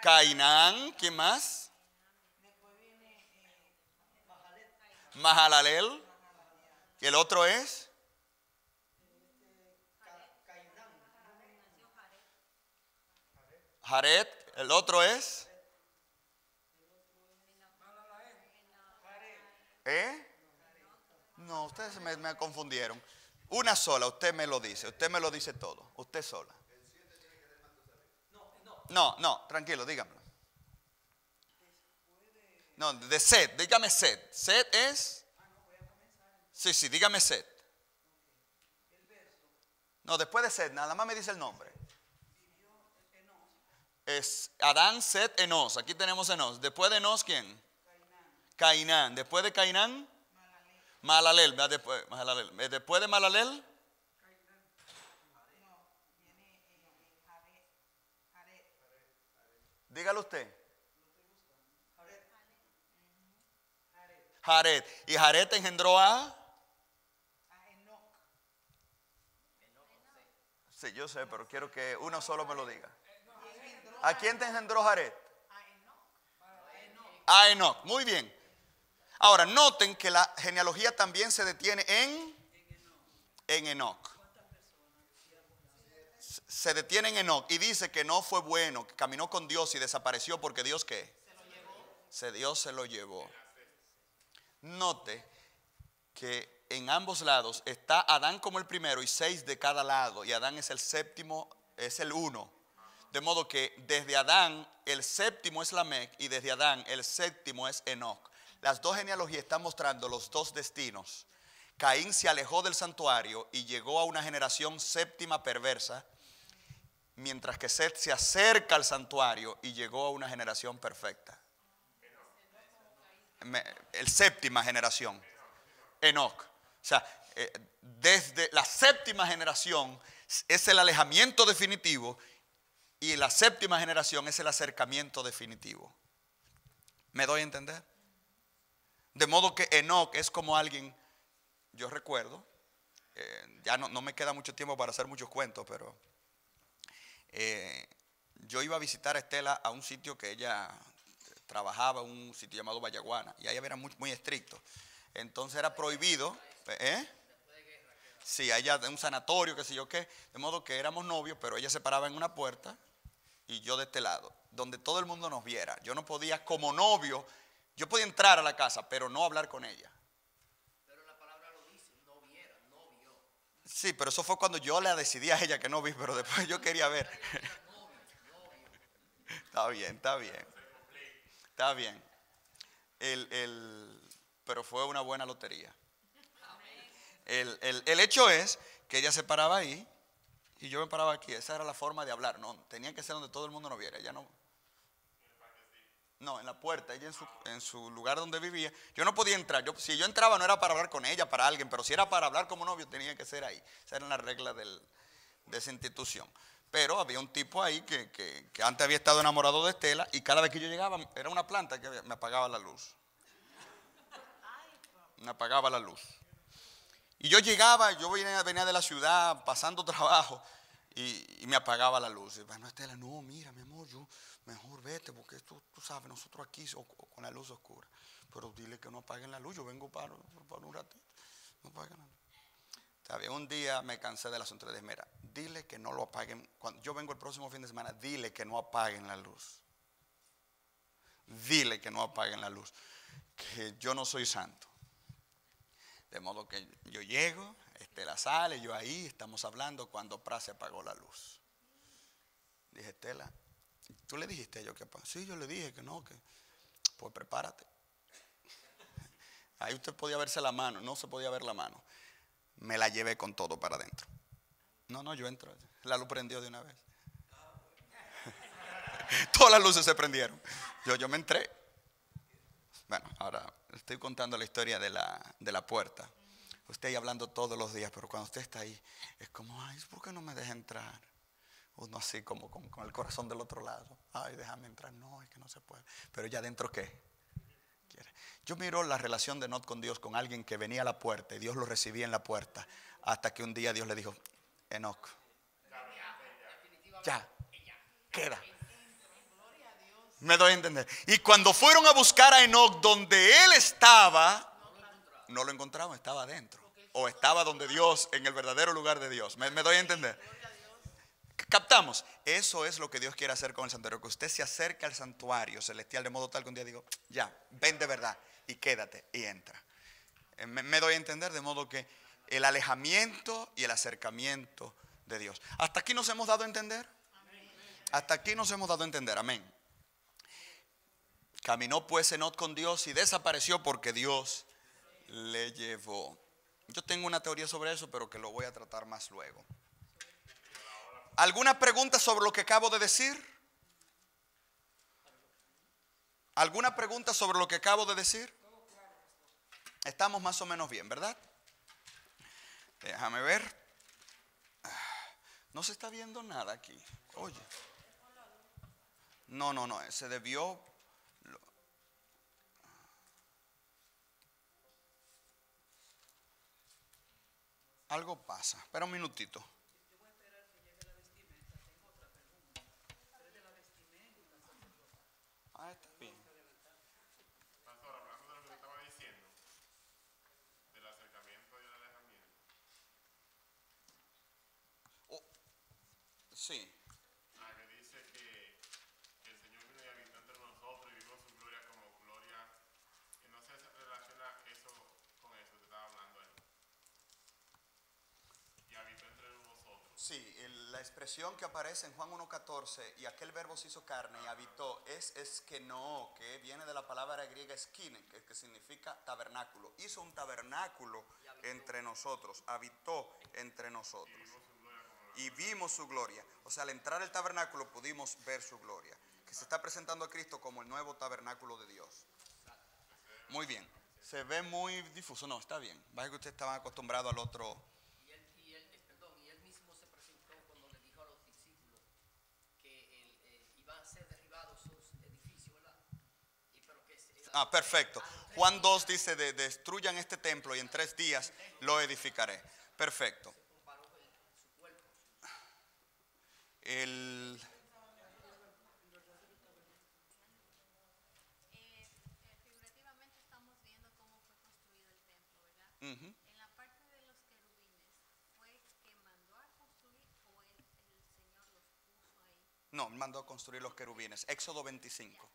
Cainán. ¿Quién más? Mahalalel. Y el otro es Jared. El otro es ¿Eh? No, ustedes me confundieron. Una sola, usted me lo dice, usted me lo dice todo, usted sola. No, no, tranquilo, dígamelo. No, de sed, dígame set set es... Sí, sí, dígame sed. No, después de sed, nada más me dice el nombre. Es Adán, Set, Enos. Aquí tenemos Enos. Después de Enos, ¿quién? Cainán. Cainán. Después de Cainán, Malalel, eh, después, de Malalel. Dígalo usted. Jared. Y Jared engendró a. Sí, yo sé, pero quiero que uno solo me lo diga. ¿A quién te engendró Jared? A Enoch. Muy bien. Ahora, noten que la genealogía también se detiene en, en Enoch. Se detiene en Enoch y dice que no fue bueno, que caminó con Dios y desapareció porque Dios qué? Se Dios se lo llevó. Note que en ambos lados está Adán como el primero y seis de cada lado. Y Adán es el séptimo, es el uno. De modo que desde Adán el séptimo es Lamec y desde Adán el séptimo es Enoch. Las dos genealogías están mostrando los dos destinos. Caín se alejó del santuario y llegó a una generación séptima perversa, mientras que Seth se acerca al santuario y llegó a una generación perfecta. el séptima generación, Enoch. O sea, eh, desde la séptima generación es el alejamiento definitivo y la séptima generación es el acercamiento definitivo. ¿Me doy a entender? De modo que Enoch es como alguien, yo recuerdo, eh, ya no, me queda mucho tiempo para hacer muchos cuentos, pero eh, yo iba a visitar a Estela a un sitio que ella eh, trabajaba, un sitio llamado Vallaguana, y ahí era muy, muy estricto. Entonces era prohibido. ¿eh? Sí, allá en un sanatorio, qué sé yo qué. De modo que éramos novios, pero ella se paraba en una puerta y yo de este lado, donde todo el mundo nos viera. Yo no podía, como novio, yo podía entrar a la casa, pero no hablar con ella. Pero la palabra lo dice, no viera, no vio. Sí, pero eso fue cuando yo le decidí a ella que no vi, pero después yo quería ver. está bien, está bien. Está bien. pero fue una buena lotería. El, el hecho es que ella se paraba ahí y yo me paraba aquí. Esa era la forma de hablar. No, tenía que ser donde todo el mundo no viera. Ya no, no, en la puerta, ella en su, lugar donde vivía. Yo no podía entrar. si yo entraba no era para hablar con ella, para alguien, pero si era para hablar como novio tenía que ser ahí. Esa era la regla de esa institución. Pero había un tipo ahí que, antes había estado enamorado de Estela y cada vez que yo llegaba era una planta que me apagaba la luz. Me apagaba la luz. Y yo llegaba, yo venía, de la ciudad pasando trabajo y, me apagaba la luz. Y bueno, Estela, no, mira, mi amor, yo mejor vete, porque tú, sabes, nosotros aquí con la luz oscura. Pero dile que no apaguen la luz, yo vengo para, un ratito. No apaguen la luz. Un día me cansé la las de Esmera. Dile que no lo apaguen. Cuando yo vengo el próximo fin de semana, dile que no apaguen la luz. Dile que no apaguen la luz. Que yo no soy santo. De modo que yo llego, Estela sale, yo ahí, estamos hablando cuando Pra se apagó la luz. Dije, Estela, ¿Tú le dijiste a ellos que Sí, yo le dije que no, que pues prepárate. Ahí usted podía verse la mano, no se podía ver la mano. Me la llevé con todo para adentro. No, no, yo entro. La luz prendió de una vez. Todas las luces se prendieron. Yo, yo me entré. Bueno, ahora estoy contando la historia de la, de la puerta. Usted ahí hablando todos los días, pero cuando usted está ahí, es como, ay, ¿por qué no me deja entrar? Uno así como con, el corazón del otro lado. Ay, déjame entrar. No, es que no se puede. Pero ya adentro qué? Yo miro la relación de Not con Dios con alguien que venía a la puerta y Dios lo recibía en la puerta. Hasta que un día Dios le dijo, Enoch, ya, queda. Me doy a entender. Y cuando fueron a buscar a Enoch donde él estaba, no lo encontraron, estaba adentro. O estaba donde Dios, en el verdadero lugar de Dios. me doy a entender. Captamos. Eso es lo que Dios quiere hacer con el santuario, que usted se acerque al santuario celestial de modo tal que un día digo, ya, ven de verdad y quédate y entra. Eh, me, me doy a entender de modo que el alejamiento y el acercamiento de Dios. ¿Hasta aquí nos hemos dado a entender? Hasta aquí nos hemos dado a entender, amén. Caminó pues Enot con Dios y desapareció porque Dios le llevó. Yo tengo una teoría sobre eso, pero que lo voy a tratar más luego. ¿Alguna pregunta sobre lo que acabo de decir? ¿Alguna pregunta sobre lo que acabo de decir? Estamos más o menos bien, ¿verdad? Déjame ver. No se está viendo nada aquí. Oye. No, no, no. Se debió. Algo pasa. Espera un minutito. Sí. Ah, la Sí, la expresión que aparece en Juan 1.14 y aquel verbo se hizo carne y habitó es es que no, que viene de la palabra griega esquine, que significa tabernáculo. Hizo un tabernáculo entre nosotros, habitó entre nosotros y vimos su gloria. O sea, al entrar al tabernáculo pudimos ver su gloria, que se está presentando a Cristo como el nuevo tabernáculo de Dios. Muy bien. Se ve muy difuso. No, está bien. vaya que usted estaba acostumbrado al otro. Eh, y él, mismo se presentó cuando le dijo a los discípulos que eh, a ser eh, ah, perfecto. Juan 2 dice, de, destruyan este templo y en tres días lo edificaré. Perfecto. El, Uh -huh. En la parte de los querubines, ¿fue que mandó a construir o el, el Señor los puso ahí? No, mandó a construir los querubines. Éxodo 25.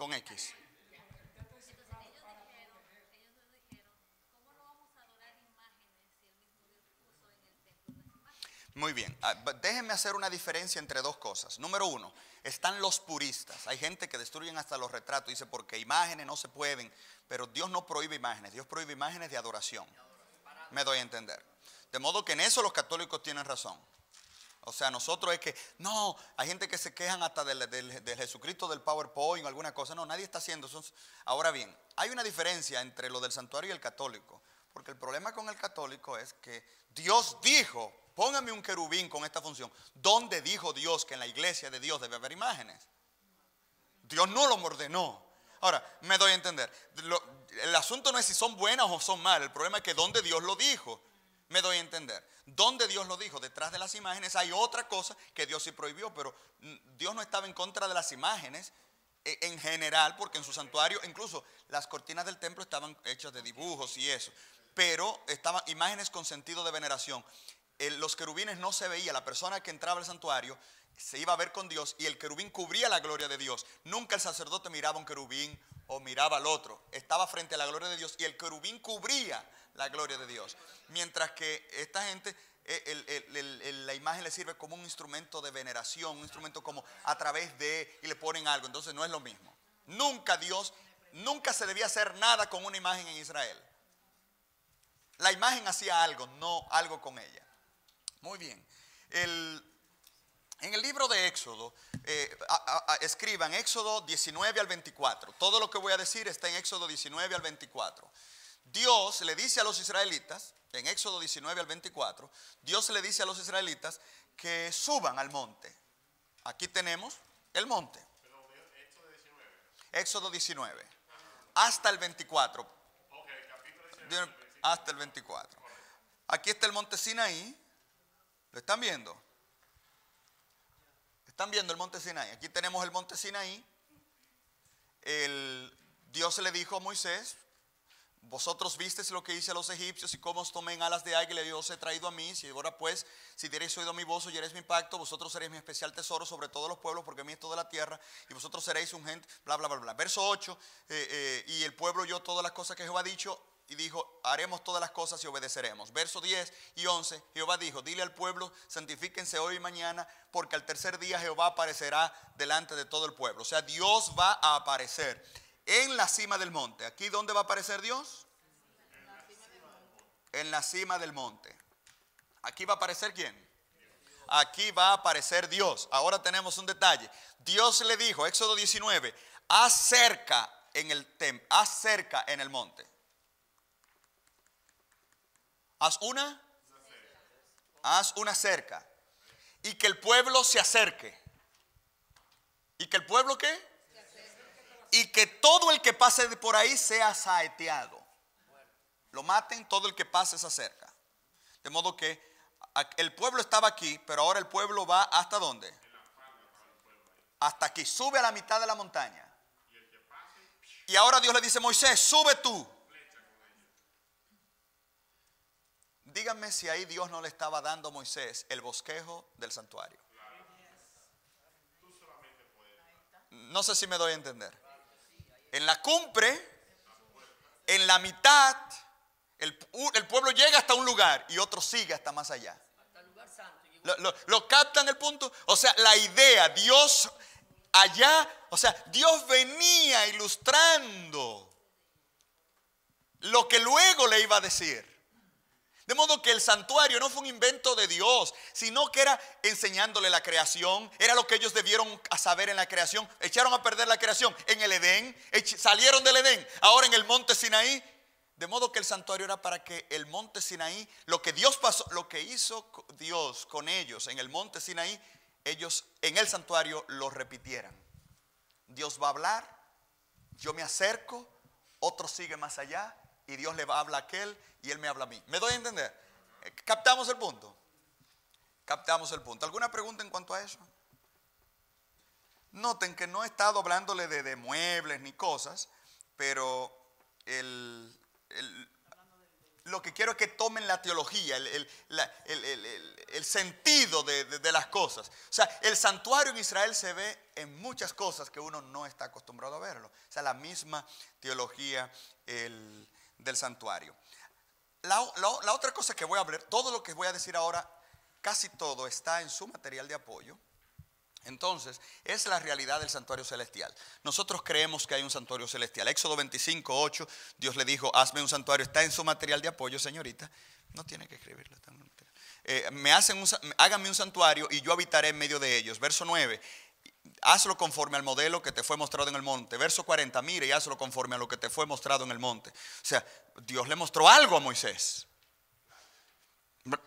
con X. Muy bien, ah, déjenme hacer una diferencia entre dos cosas. Número uno, están los puristas. Hay gente que destruyen hasta los retratos. Dice, porque imágenes no se pueden, pero Dios no prohíbe imágenes. Dios prohíbe imágenes de adoración. Me doy a entender. De modo que en eso los católicos tienen razón. O sea, nosotros es que, no, hay gente que se quejan hasta del, Jesucristo, del PowerPoint, o alguna cosa. No, nadie está haciendo eso. Ahora bien, hay una diferencia entre lo del santuario y el católico. Porque el problema con el católico es que Dios dijo, póngame un querubín con esta función. ¿Dónde dijo Dios que en la iglesia de Dios debe haber imágenes? Dios no lo ordenó. Ahora, me doy a entender. el asunto no es si son buenas o son malas. El problema es que dónde Dios lo dijo. Me doy a entender. Donde Dios lo dijo, detrás de las imágenes hay otra cosa que Dios sí prohibió, pero Dios no estaba en contra de las imágenes e, en general, porque en su santuario, incluso las cortinas del templo estaban hechas de dibujos y eso, pero estaban imágenes con sentido de veneración. Los querubines no se veía, la persona que entraba al santuario se iba a ver con Dios y el querubín cubría la gloria de Dios. Nunca el sacerdote miraba un querubín o miraba al otro. Estaba frente a la gloria de Dios y el querubín cubría la gloria de Dios. Mientras que esta gente, eh, la imagen le sirve como un instrumento de veneración, un instrumento como a través de, y le ponen algo. Entonces no es lo mismo. Nunca Dios, nunca se debía hacer nada con una imagen en Israel. La imagen hacía algo, no algo con ella. Muy bien. El en el libro de Éxodo, eh, escriban Éxodo 19 al 24. Todo lo que voy a decir está en Éxodo 19 al 24. Dios le dice a los israelitas, en Éxodo 19 al 24, Dios le dice a los israelitas que suban al monte. Aquí tenemos el monte. Éxodo 19. Hasta el 24. hasta el 24. Aquí está el monte Sinaí. ¿Lo están viendo? ¿Están viendo el monte Sinaí? Aquí tenemos el monte Sinaí. El, Dios le dijo a Moisés, vosotros visteis lo que hice a los egipcios y cómo os tomé en alas de águila y os he traído a mí. Si ahora pues, si diereis oído a mi voz, oyereis mi pacto, vosotros seréis mi especial tesoro sobre todos los pueblos, porque a mí es toda la tierra, y vosotros seréis un gente, bla, bla, bla, bla. Verso 8, eh, eh, y el pueblo yo todas las cosas que Jehová ha dicho, y dijo, haremos todas las cosas y obedeceremos. Verso 10 y 11, Jehová dijo, dile al pueblo, santifíquense hoy y mañana, porque al tercer día Jehová aparecerá delante de todo el pueblo. O sea, Dios va a aparecer en la cima del monte. ¿Aquí dónde va a aparecer Dios? En la cima del monte. ¿Aquí va a aparecer quién? Aquí va a aparecer Dios. Ahora tenemos un detalle. Dios le dijo, Éxodo 19, acerca en el acerca en el monte. Haz una. Haz una cerca. Y que el pueblo se acerque. ¿Y que el pueblo qué? Y que todo el que pase por ahí sea saeteado. Lo maten, todo el que pase se acerca. De modo que el pueblo estaba aquí, pero ahora el pueblo va hasta dónde? Hasta aquí. Sube a la mitad de la montaña. Y ahora Dios le dice, Moisés, sube tú. Díganme si ahí Dios no le estaba dando a Moisés el bosquejo del santuario. No sé si me doy a entender. En la cumbre, en la mitad, el, uh, pueblo llega hasta un lugar y otro sigue hasta más allá. lo, captan el punto. O sea, la idea, Dios allá, o sea, Dios venía ilustrando lo que luego le iba a decir. De modo que el santuario no fue un invento de Dios, sino que era enseñándole la creación, era lo que ellos debieron saber en la creación. Echaron a perder la creación en el Edén, salieron del Edén, ahora en el monte Sinaí. De modo que el santuario era para que el monte Sinaí, lo que Dios pasó, lo que hizo Dios con ellos en el monte Sinaí, ellos en el santuario lo repitieran. Dios va a hablar, yo me acerco, otro sigue más allá, y Dios le habla a aquel y él me habla a mí. ¿Me doy a entender? Captamos el punto. Captamos el punto. ¿Alguna pregunta en cuanto a eso? Noten que no he estado hablándole de, muebles ni cosas, pero lo que quiero es que tomen la teología, el, sentido de, de las cosas. O sea, el santuario en Israel se ve en muchas cosas que uno no está acostumbrado a verlo. O sea, la misma teología, el del santuario. La, otra cosa que voy a hablar, todo lo que voy a decir ahora, casi todo está en su material de apoyo. Entonces, es la realidad del santuario celestial. Nosotros creemos que hay un santuario celestial. Éxodo 25, 8, Dios le dijo, hazme un santuario. Está en su material de apoyo, señorita. No tiene que escribirlo. Está material. Eh, me hacen un, háganme un santuario y yo habitaré en medio de ellos. Verso 9 hazlo conforme al modelo que te fue mostrado en el monte. Verso 40, mire y hazlo conforme a lo que te fue mostrado en el monte. O sea, Dios le mostró algo a Moisés.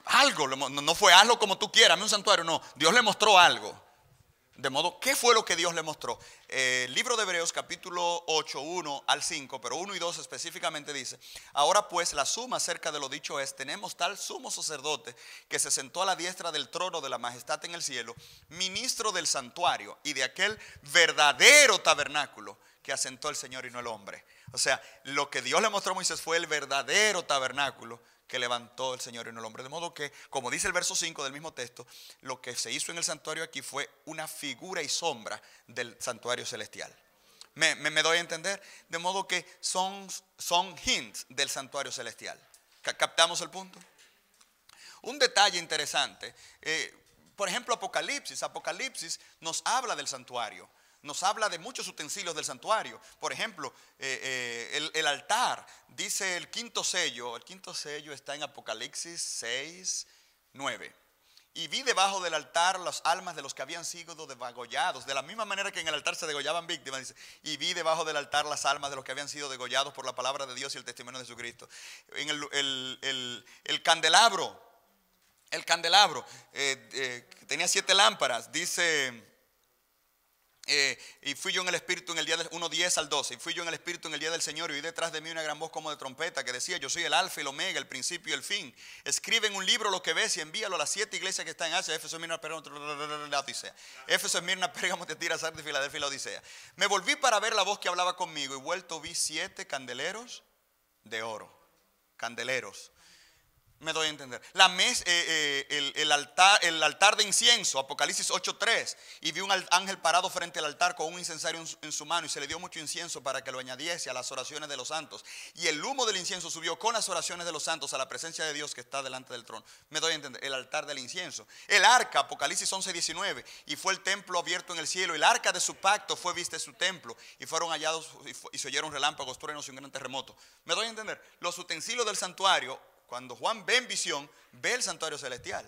Algo, no fue hazlo como tú quieras, un santuario, no. Dios le mostró algo. De modo, ¿qué fue lo que Dios le mostró? Eh, el libro de Hebreos capítulo 8, 1 al 5, pero 1 y 2 específicamente dice, ahora pues la suma acerca de lo dicho es, tenemos tal sumo sacerdote que se sentó a la diestra del trono de la majestad en el cielo, ministro del santuario y de aquel verdadero tabernáculo que asentó el Señor y no el hombre. O sea, lo que Dios le mostró a Moisés fue el verdadero tabernáculo que levantó el Señor en el hombre. De modo que, como dice el verso 5 del mismo texto, lo que se hizo en el santuario aquí fue una figura y sombra del santuario celestial. Me, me, doy a entender. De modo que son, son hints del santuario celestial. ¿Captamos el punto? Un detalle interesante. Eh, por ejemplo, Apocalipsis. Apocalipsis nos habla del santuario nos habla de muchos utensilios del santuario. Por ejemplo, eh, eh, el, altar, dice el quinto sello, el quinto sello está en Apocalipsis 6, 9. Y vi debajo del altar las almas de los que habían sido degollados, de la misma manera que en el altar se degollaban víctimas. y vi debajo del altar las almas de los que habían sido degollados por la palabra de Dios y el testimonio de Jesucristo. En el, candelabro, el candelabro eh, tenía siete lámparas, dice eh, y fui yo en el Espíritu en el día del 1.10 al 12, y fui yo en el Espíritu en el día del Señor, y vi detrás de mí una gran voz como de trompeta que decía, yo soy el alfa y el omega, el principio y el fin. Escribe en un libro lo que ves y envíalo a las siete iglesias que están en Asia, Éfeso, Mirna, Pérgamo, la Odisea. Éfeso, Mirna, Pérgamo, Filadelfia, la Odisea. Me volví para ver la voz que hablaba conmigo, y vuelto vi siete candeleros de oro, candeleros me doy a entender. La mes, eh, eh, el, altar, el altar de incienso, Apocalipsis 8.3, y vi un ángel parado frente al altar con un incensario en su, mano y se le dio mucho incienso para que lo añadiese a las oraciones de los santos. Y el humo del incienso subió con las oraciones de los santos a la presencia de Dios que está delante del trono. Me doy a entender, el altar del incienso. El arca, Apocalipsis 11.19, y fue el templo abierto en el cielo. El arca de su pacto fue vista en su templo y fueron hallados y, se oyeron relámpagos, truenos y un gran terremoto. Me doy a entender, los utensilios del santuario cuando Juan ve en visión, ve el santuario celestial.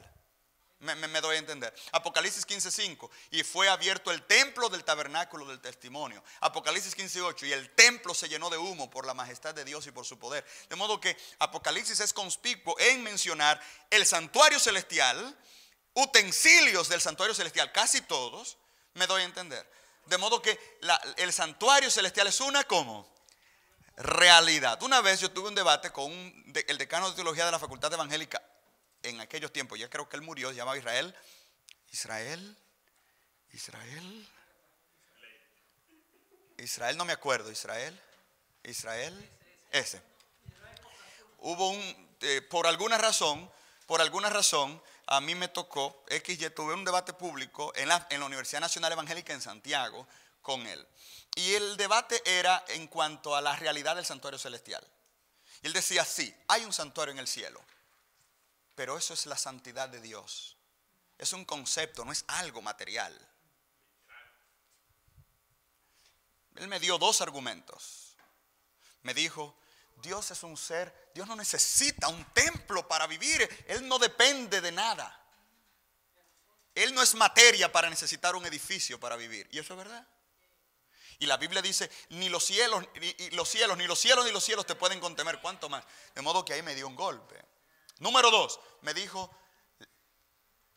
Me, doy a entender. Apocalipsis 15:5. Y fue abierto el templo del tabernáculo del testimonio. Apocalipsis 15:8. Y el templo se llenó de humo por la majestad de Dios y por su poder. De modo que Apocalipsis es conspicuo en mencionar el santuario celestial, utensilios del santuario celestial, casi todos. Me doy a entender. De modo que el santuario celestial es una como realidad. Una vez yo tuve un debate con el decano de teología de la Facultad Evangélica en aquellos tiempos, ya creo que él murió, se llamaba Israel. Israel, Israel, Israel, no me acuerdo, Israel, Israel, ese. Hubo un, eh, por alguna razón, por alguna razón, a mí me tocó, XY, tuve un debate público en la Universidad Nacional Evangélica en Santiago, con él. Y el debate era en cuanto a la realidad del santuario celestial. Y él decía, sí, hay un santuario en el cielo, pero eso es la santidad de Dios. Es un concepto, no es algo material. Él me dio dos argumentos. Me dijo, Dios es un ser, Dios no necesita un templo para vivir, Él no depende de nada. Él no es materia para necesitar un edificio para vivir. Y eso es verdad. Y la Biblia dice, ni los cielos, ni, los cielos, ni los cielos, ni los cielos te pueden contener, cuánto más. De modo que ahí me dio un golpe. Número dos, me dijo,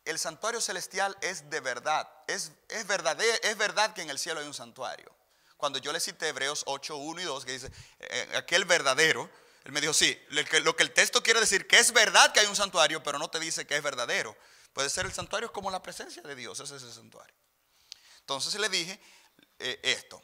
el santuario celestial es de verdad, es, es, verdad, es verdad que en el cielo hay un santuario. Cuando yo le cité Hebreos 8, 1 y 2, que dice, eh, aquel verdadero, él me dijo, sí, lo que, el texto quiere decir, que es verdad que hay un santuario, pero no te dice que es verdadero. Puede ser el santuario como la presencia de Dios, ese es el santuario. Entonces le dije eh, esto,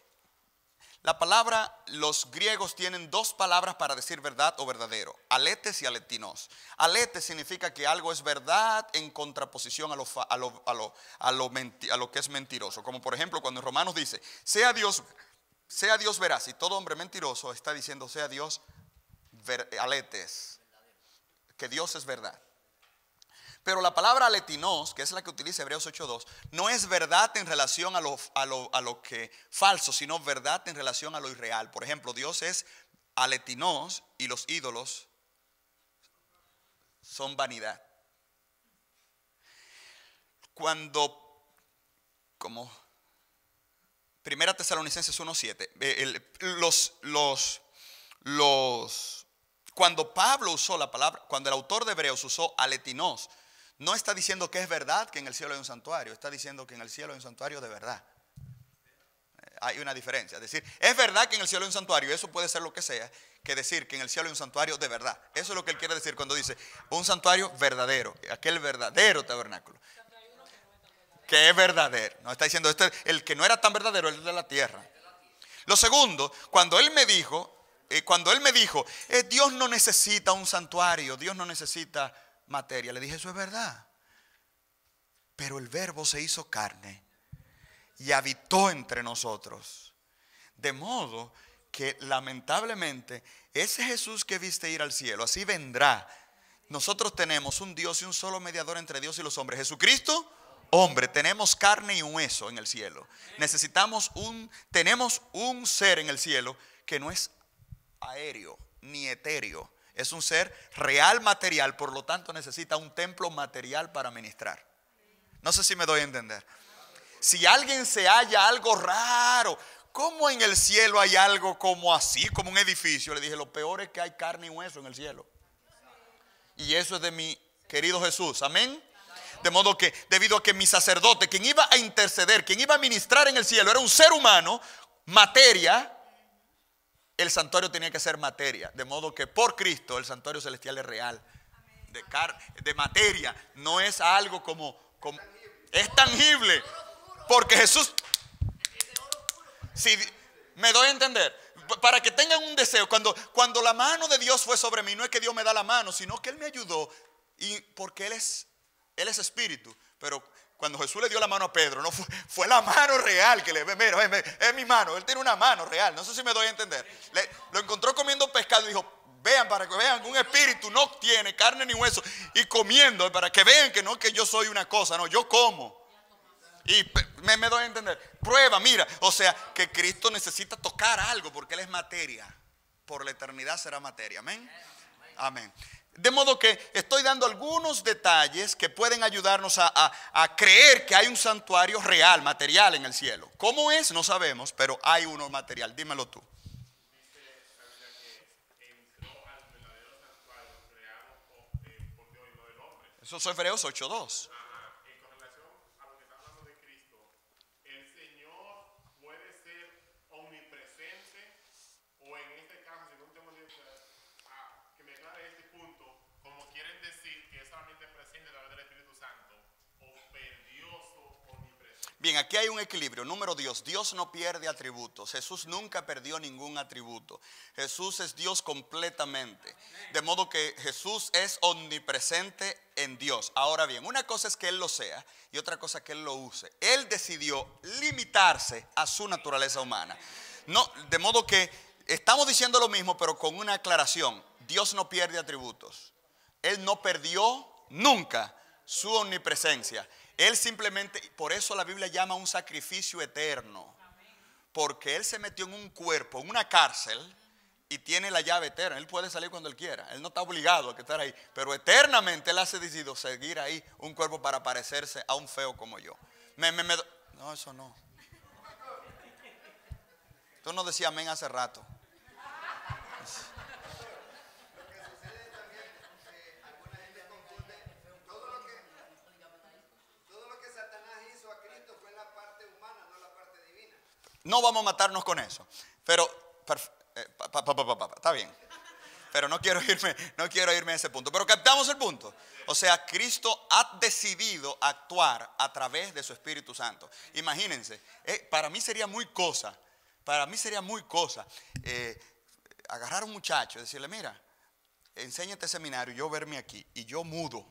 la palabra, los griegos tienen dos palabras para decir verdad o verdadero, aletes y aletinos. Aletes significa que algo es verdad en contraposición a lo, a lo, a a lo, a lo que es mentiroso. Como por ejemplo cuando en Romanos dice, sea Dios, sea Dios veraz y todo hombre mentiroso está diciendo, sea Dios aletes, que Dios es verdad. Pero la palabra aletinos, que es la que utiliza Hebreos 8.2, no es verdad en relación a lo, a, lo, que falso, sino verdad en relación a lo irreal. Por ejemplo, Dios es aletinos y los ídolos son vanidad. Cuando, como Primera Tesalonicenses 1.7, eh, los, los, los, cuando Pablo usó la palabra, cuando el autor de Hebreos usó aletinos, no está diciendo que es verdad que en el cielo hay un santuario, está diciendo que en el cielo hay un santuario de verdad. Eh, hay una diferencia. Es decir, es verdad que en el cielo hay un santuario, eso puede ser lo que sea, que decir que en el cielo hay un santuario de verdad. Eso es lo que él quiere decir cuando dice un santuario verdadero, aquel verdadero tabernáculo. Que es verdadero. No está diciendo, este, el que no era tan verdadero, el de la tierra. Lo segundo, cuando él me dijo, eh, cuando él me dijo, eh, Dios no necesita un santuario, Dios no necesita materia. Le dije, eso es verdad. Pero el verbo se hizo carne y habitó entre nosotros. De modo que lamentablemente ese Jesús que viste ir al cielo, así vendrá. Nosotros tenemos un Dios y un solo mediador entre Dios y los hombres, Jesucristo. Hombre, tenemos carne y hueso en el cielo. Necesitamos un, tenemos un ser en el cielo que no es aéreo ni etéreo, es un ser real material, por lo tanto necesita un templo material para ministrar. No sé si me doy a entender. Si alguien se halla algo raro, ¿cómo en el cielo hay algo como así, como un edificio? Le dije, lo peor es que hay carne y hueso en el cielo. Y eso es de mi querido Jesús. Amén. De modo que, debido a que mi sacerdote, quien iba a interceder, quien iba a ministrar en el cielo, era un ser humano, materia, el santuario tenía que ser materia. De modo que por Cristo el santuario celestial es real. De, de materia. No es algo como, como... Es tangible. Porque Jesús... Si me doy a entender. Para que tengan un deseo. Cuando, cuando la mano de Dios fue sobre mí, no es que Dios me da la mano, sino que Él me ayudó. Y porque Él es, Él es espíritu. Pero cuando Jesús le dio la mano a Pedro, no fue, la mano real que le ve, mira, es, mi mano, él tiene una mano real, no sé si me doy a entender. lo encontró comiendo pescado y dijo, vean para que vean, un espíritu no tiene carne ni hueso y comiendo para que vean que no que yo soy una cosa, no, yo como. Y me doy a entender, prueba, mira, o sea, que Cristo necesita tocar algo porque Él es materia, por la eternidad será materia, amén. Amén. De modo que estoy dando algunos detalles que pueden ayudarnos a, creer que hay un santuario real, material en el cielo. ¿Cómo es? No sabemos, pero hay uno material. Dímelo tú. Eso es Hebreos 8.2. aquí hay un equilibrio. Número Dios, Dios no pierde atributos. Jesús nunca perdió ningún atributo. Jesús es Dios completamente. De modo que Jesús es omnipresente en Dios. Ahora bien, una cosa es que Él lo sea y otra cosa que Él lo use. Él decidió limitarse a su naturaleza humana. No, de modo que estamos diciendo lo mismo, pero con una aclaración. Dios no pierde atributos. Él no perdió nunca su omnipresencia. Él simplemente, por eso la Biblia llama un sacrificio eterno. Porque Él se metió en un cuerpo, en una cárcel, y tiene la llave eterna. Él puede salir cuando Él quiera. Él no está obligado a estar ahí. Pero eternamente Él hace decidido seguir ahí un cuerpo para parecerse a un feo como yo. no, eso no. Tú no decías amén hace rato. No vamos a matarnos con eso. Pero, eh, está bien. Pero no quiero, irme, no quiero irme a ese punto. Pero captamos el punto. O sea, Cristo ha decidido actuar a través de su Espíritu Santo. Imagínense, eh, para mí sería muy cosa, para mí sería muy cosa eh, agarrar a un muchacho y decirle, mira, enséñate seminario, yo verme aquí y yo mudo.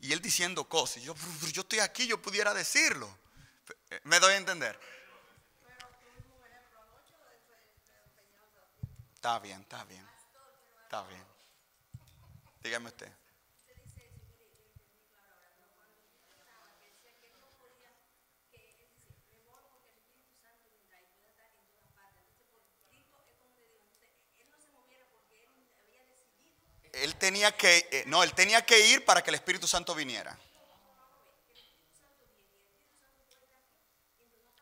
Y él diciendo cosas, yo, yo estoy aquí, yo pudiera decirlo. Me doy a entender. Está bien, está bien. Está bien. Dígame usted. Él tenía que, eh, no, él tenía que ir para que el Espíritu Santo viniera.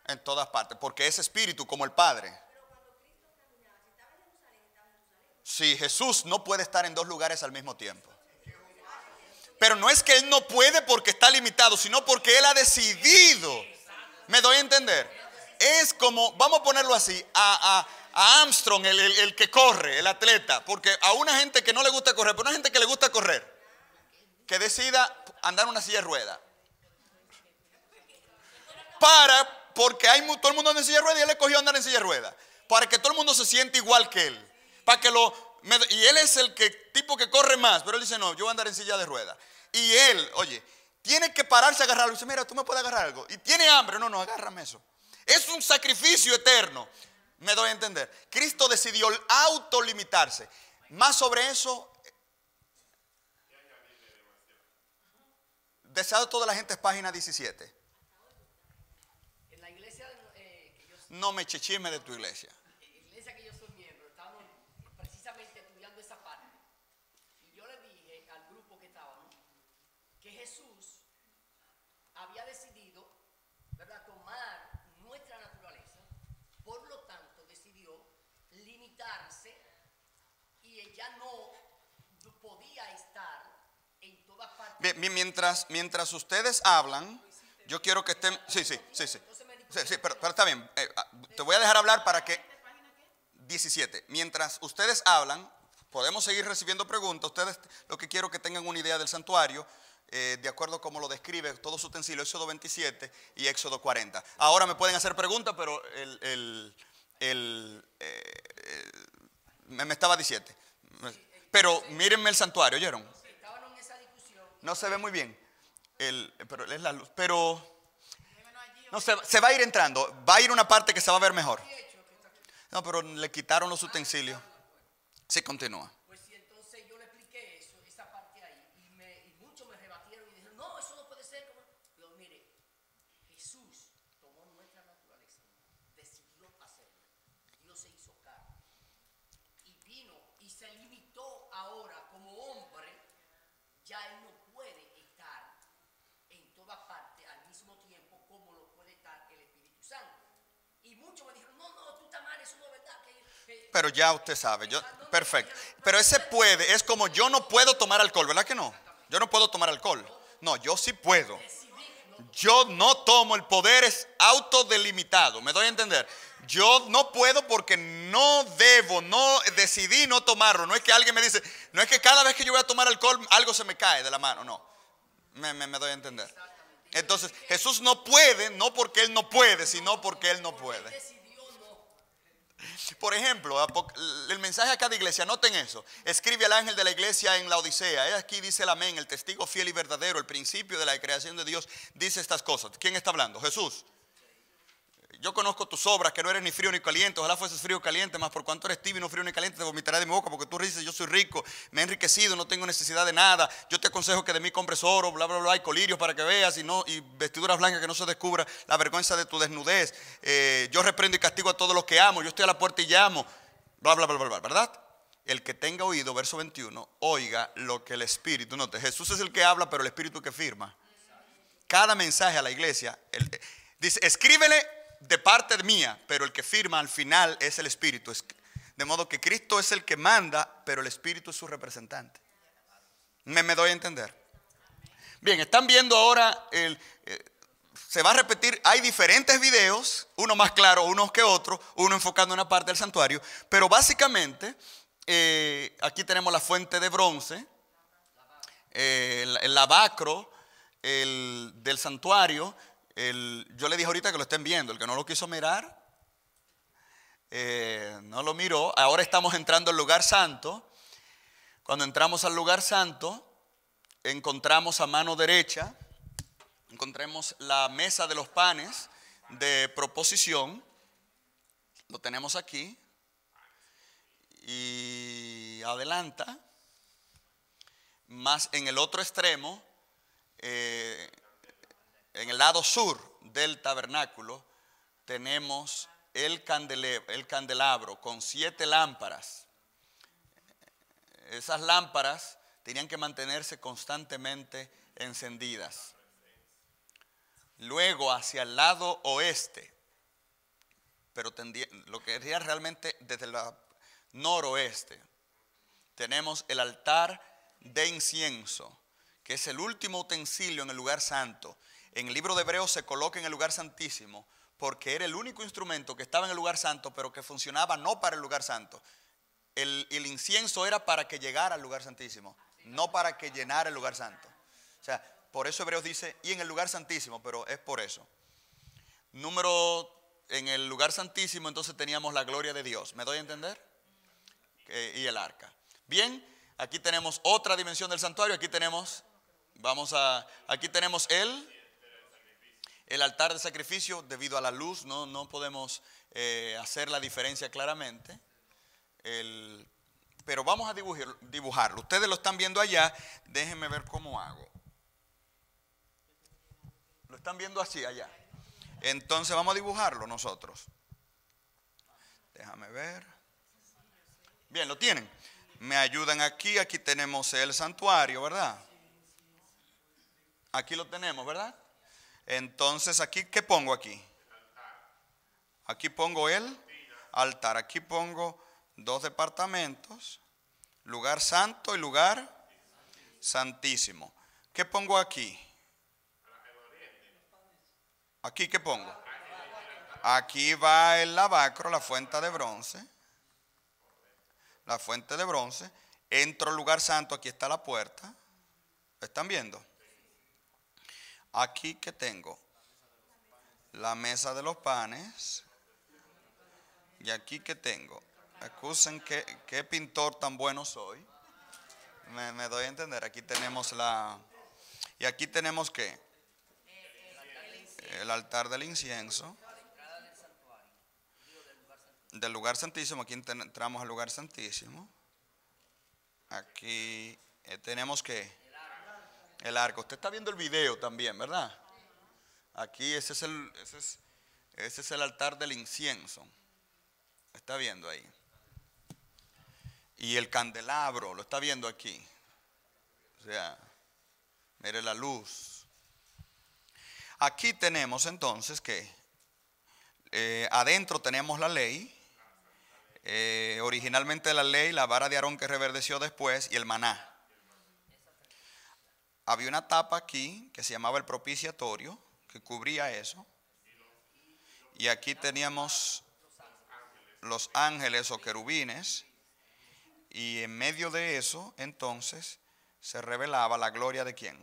En todas partes, porque es espíritu como el Padre. Si Jesús no puede estar en dos lugares al mismo tiempo. Pero no es que Él no puede porque está limitado, sino porque Él ha decidido. ¿Me doy a entender? Es como, vamos a ponerlo así, a, Armstrong, el, que corre, el atleta. Porque a una gente que no le gusta correr, pero a una gente que le gusta correr, que decida andar en una silla de rueda. Para, porque hay todo el mundo en silla de rueda y él le cogió andar en silla de rueda. Para que todo el mundo se siente igual que él lo... Y él es el que, tipo que corre más, pero él dice, no, yo voy a andar en silla de ruedas. Y él, oye, tiene que pararse a agarrarlo. dice, mira, tú me puedes agarrar algo. Y tiene hambre. No, no, agárrame eso. Es un sacrificio eterno. Me doy a entender. Cristo decidió autolimitarse. Más sobre eso. Deseado toda la gente es página 17. Eh, no me chechime de tu iglesia. mientras, mientras ustedes hablan, yo quiero que estén... Sí, sí, sí, sí. pero, está bien. Eh, ah, te voy a dejar hablar para que... 17. Mientras ustedes hablan, podemos seguir recibiendo preguntas. Ustedes lo que quiero que tengan una idea del santuario, eh, de acuerdo a como lo describe todo su utensilio, Éxodo 27 y Éxodo 40. Ahora me pueden hacer preguntas, pero el, eh, me, estaba 17. Pero mírenme el santuario, ¿oyeron? No se ve muy bien, el, pero es la luz. Pero no, se, se, va a ir entrando. Va a ir una parte que se va a ver mejor. No, pero le quitaron los utensilios. Sí, continúa. pero ya usted sabe. Yo, perfecto. Pero ese puede es como yo no puedo tomar alcohol, ¿verdad que no? Yo no puedo tomar alcohol. No, yo sí puedo. Yo no tomo, el poder es autodelimitado, ¿me doy a entender? Yo no puedo porque no debo, no decidí no tomarlo. No es que alguien me dice, no es que cada vez que yo voy a tomar alcohol algo se me cae de la mano, no. Me, me doy a entender. Entonces, Jesús no puede, no porque Él no puede, sino porque Él no puede. Por ejemplo, el mensaje acá de iglesia, noten eso. Escribe al ángel de la iglesia en la Odisea. Aquí dice el amén, el testigo fiel y verdadero, el principio de la creación de Dios, dice estas cosas. ¿Quién está hablando? Jesús. Yo conozco tus obras, que no eres ni frío ni caliente. Ojalá fueses frío o caliente, Más por cuanto eres tibio no frío ni caliente, te vomitaré de mi boca, porque tú dices, yo soy rico, me he enriquecido, no tengo necesidad de nada. Yo te aconsejo que de mí compres oro, bla, bla, bla, y colirios para que veas, y, y vestiduras blancas que no se descubra la vergüenza de tu desnudez. Eh, yo reprendo y castigo a todos los que amo. Yo estoy a la puerta y llamo. Bla, bla, bla, bla, bla, ¿verdad? El que tenga oído, verso 21, oiga lo que el Espíritu, note, Jesús es el que habla, pero el Espíritu que firma. Cada mensaje a la iglesia, dice, escríbele de parte mía, pero el que firma al final es el Espíritu. De modo que Cristo es el que manda, pero el Espíritu es su representante. Me, me doy a entender. Bien, están viendo ahora, el, eh, se va a repetir, hay diferentes videos, uno más claro, unos que otros, uno enfocando una parte del santuario, pero básicamente eh, aquí tenemos la fuente de bronce, eh, el, el, lavacro del santuario, yo le dije ahorita que lo estén viendo, el que no lo quiso mirar, eh, no lo miró. Ahora estamos entrando al lugar santo. Cuando entramos al lugar santo, encontramos a mano derecha, encontramos la mesa de los panes de proposición. Lo tenemos aquí. Y adelanta. Más en el otro extremo. Eh, en el lado sur del tabernáculo tenemos el, candelabro, con siete lámparas. Esas lámparas tenían que mantenerse constantemente encendidas. Luego hacia el lado oeste, pero lo que sería realmente desde el noroeste, tenemos el altar de incienso, que es el último utensilio en el lugar santo en el libro de Hebreos se coloca en el lugar santísimo porque era el único instrumento que estaba en el lugar santo, pero que funcionaba no para el lugar santo. El, incienso era para que llegara al lugar santísimo, no para que llenara el lugar santo. O sea, por eso Hebreos dice, y en el lugar santísimo, pero es por eso. Número, en el lugar santísimo entonces teníamos la gloria de Dios, ¿me doy a entender? Eh, y el arca. Bien, aquí tenemos otra dimensión del santuario, aquí tenemos, vamos a, aquí tenemos el el altar de sacrificio, debido a la luz, no, podemos eh, hacer la diferencia claramente. pero vamos a dibujarlo. Ustedes lo están viendo allá. Déjenme ver cómo hago. Lo están viendo así allá. Entonces vamos a dibujarlo nosotros. Déjame ver. Bien, lo tienen. Me ayudan aquí. Aquí tenemos el santuario, ¿verdad? Aquí lo tenemos, ¿verdad? Entonces, aquí, ¿qué pongo aquí? Aquí pongo el altar. Aquí pongo dos departamentos, lugar santo y lugar santísimo. ¿Qué pongo aquí? Aquí, ¿qué pongo? Aquí va el lavacro, la fuente de bronce. La fuente de bronce. Entro al lugar santo, aquí está la puerta. ¿Están viendo? Aquí que tengo la mesa de los panes. Y aquí que tengo. Excusen que, qué pintor tan bueno soy. Me, me, doy a entender. Aquí tenemos la. Y aquí tenemos que El altar del incienso. Del lugar santísimo. Aquí entramos al lugar santísimo. Aquí eh, tenemos que el arco. Usted está viendo el video también, ¿verdad? Aquí ese es el, ese es, el altar del incienso. Está viendo ahí. Y el candelabro, lo está viendo aquí. O sea, mire la luz. Aquí tenemos entonces que eh, adentro tenemos la ley. Eh, originalmente la ley, la vara de Aarón que reverdeció después y el maná había una tapa aquí que se llamaba el propiciatorio, que cubría eso. Y aquí teníamos los ángeles o querubines. Y en medio de eso, entonces, se revelaba la gloria de quién?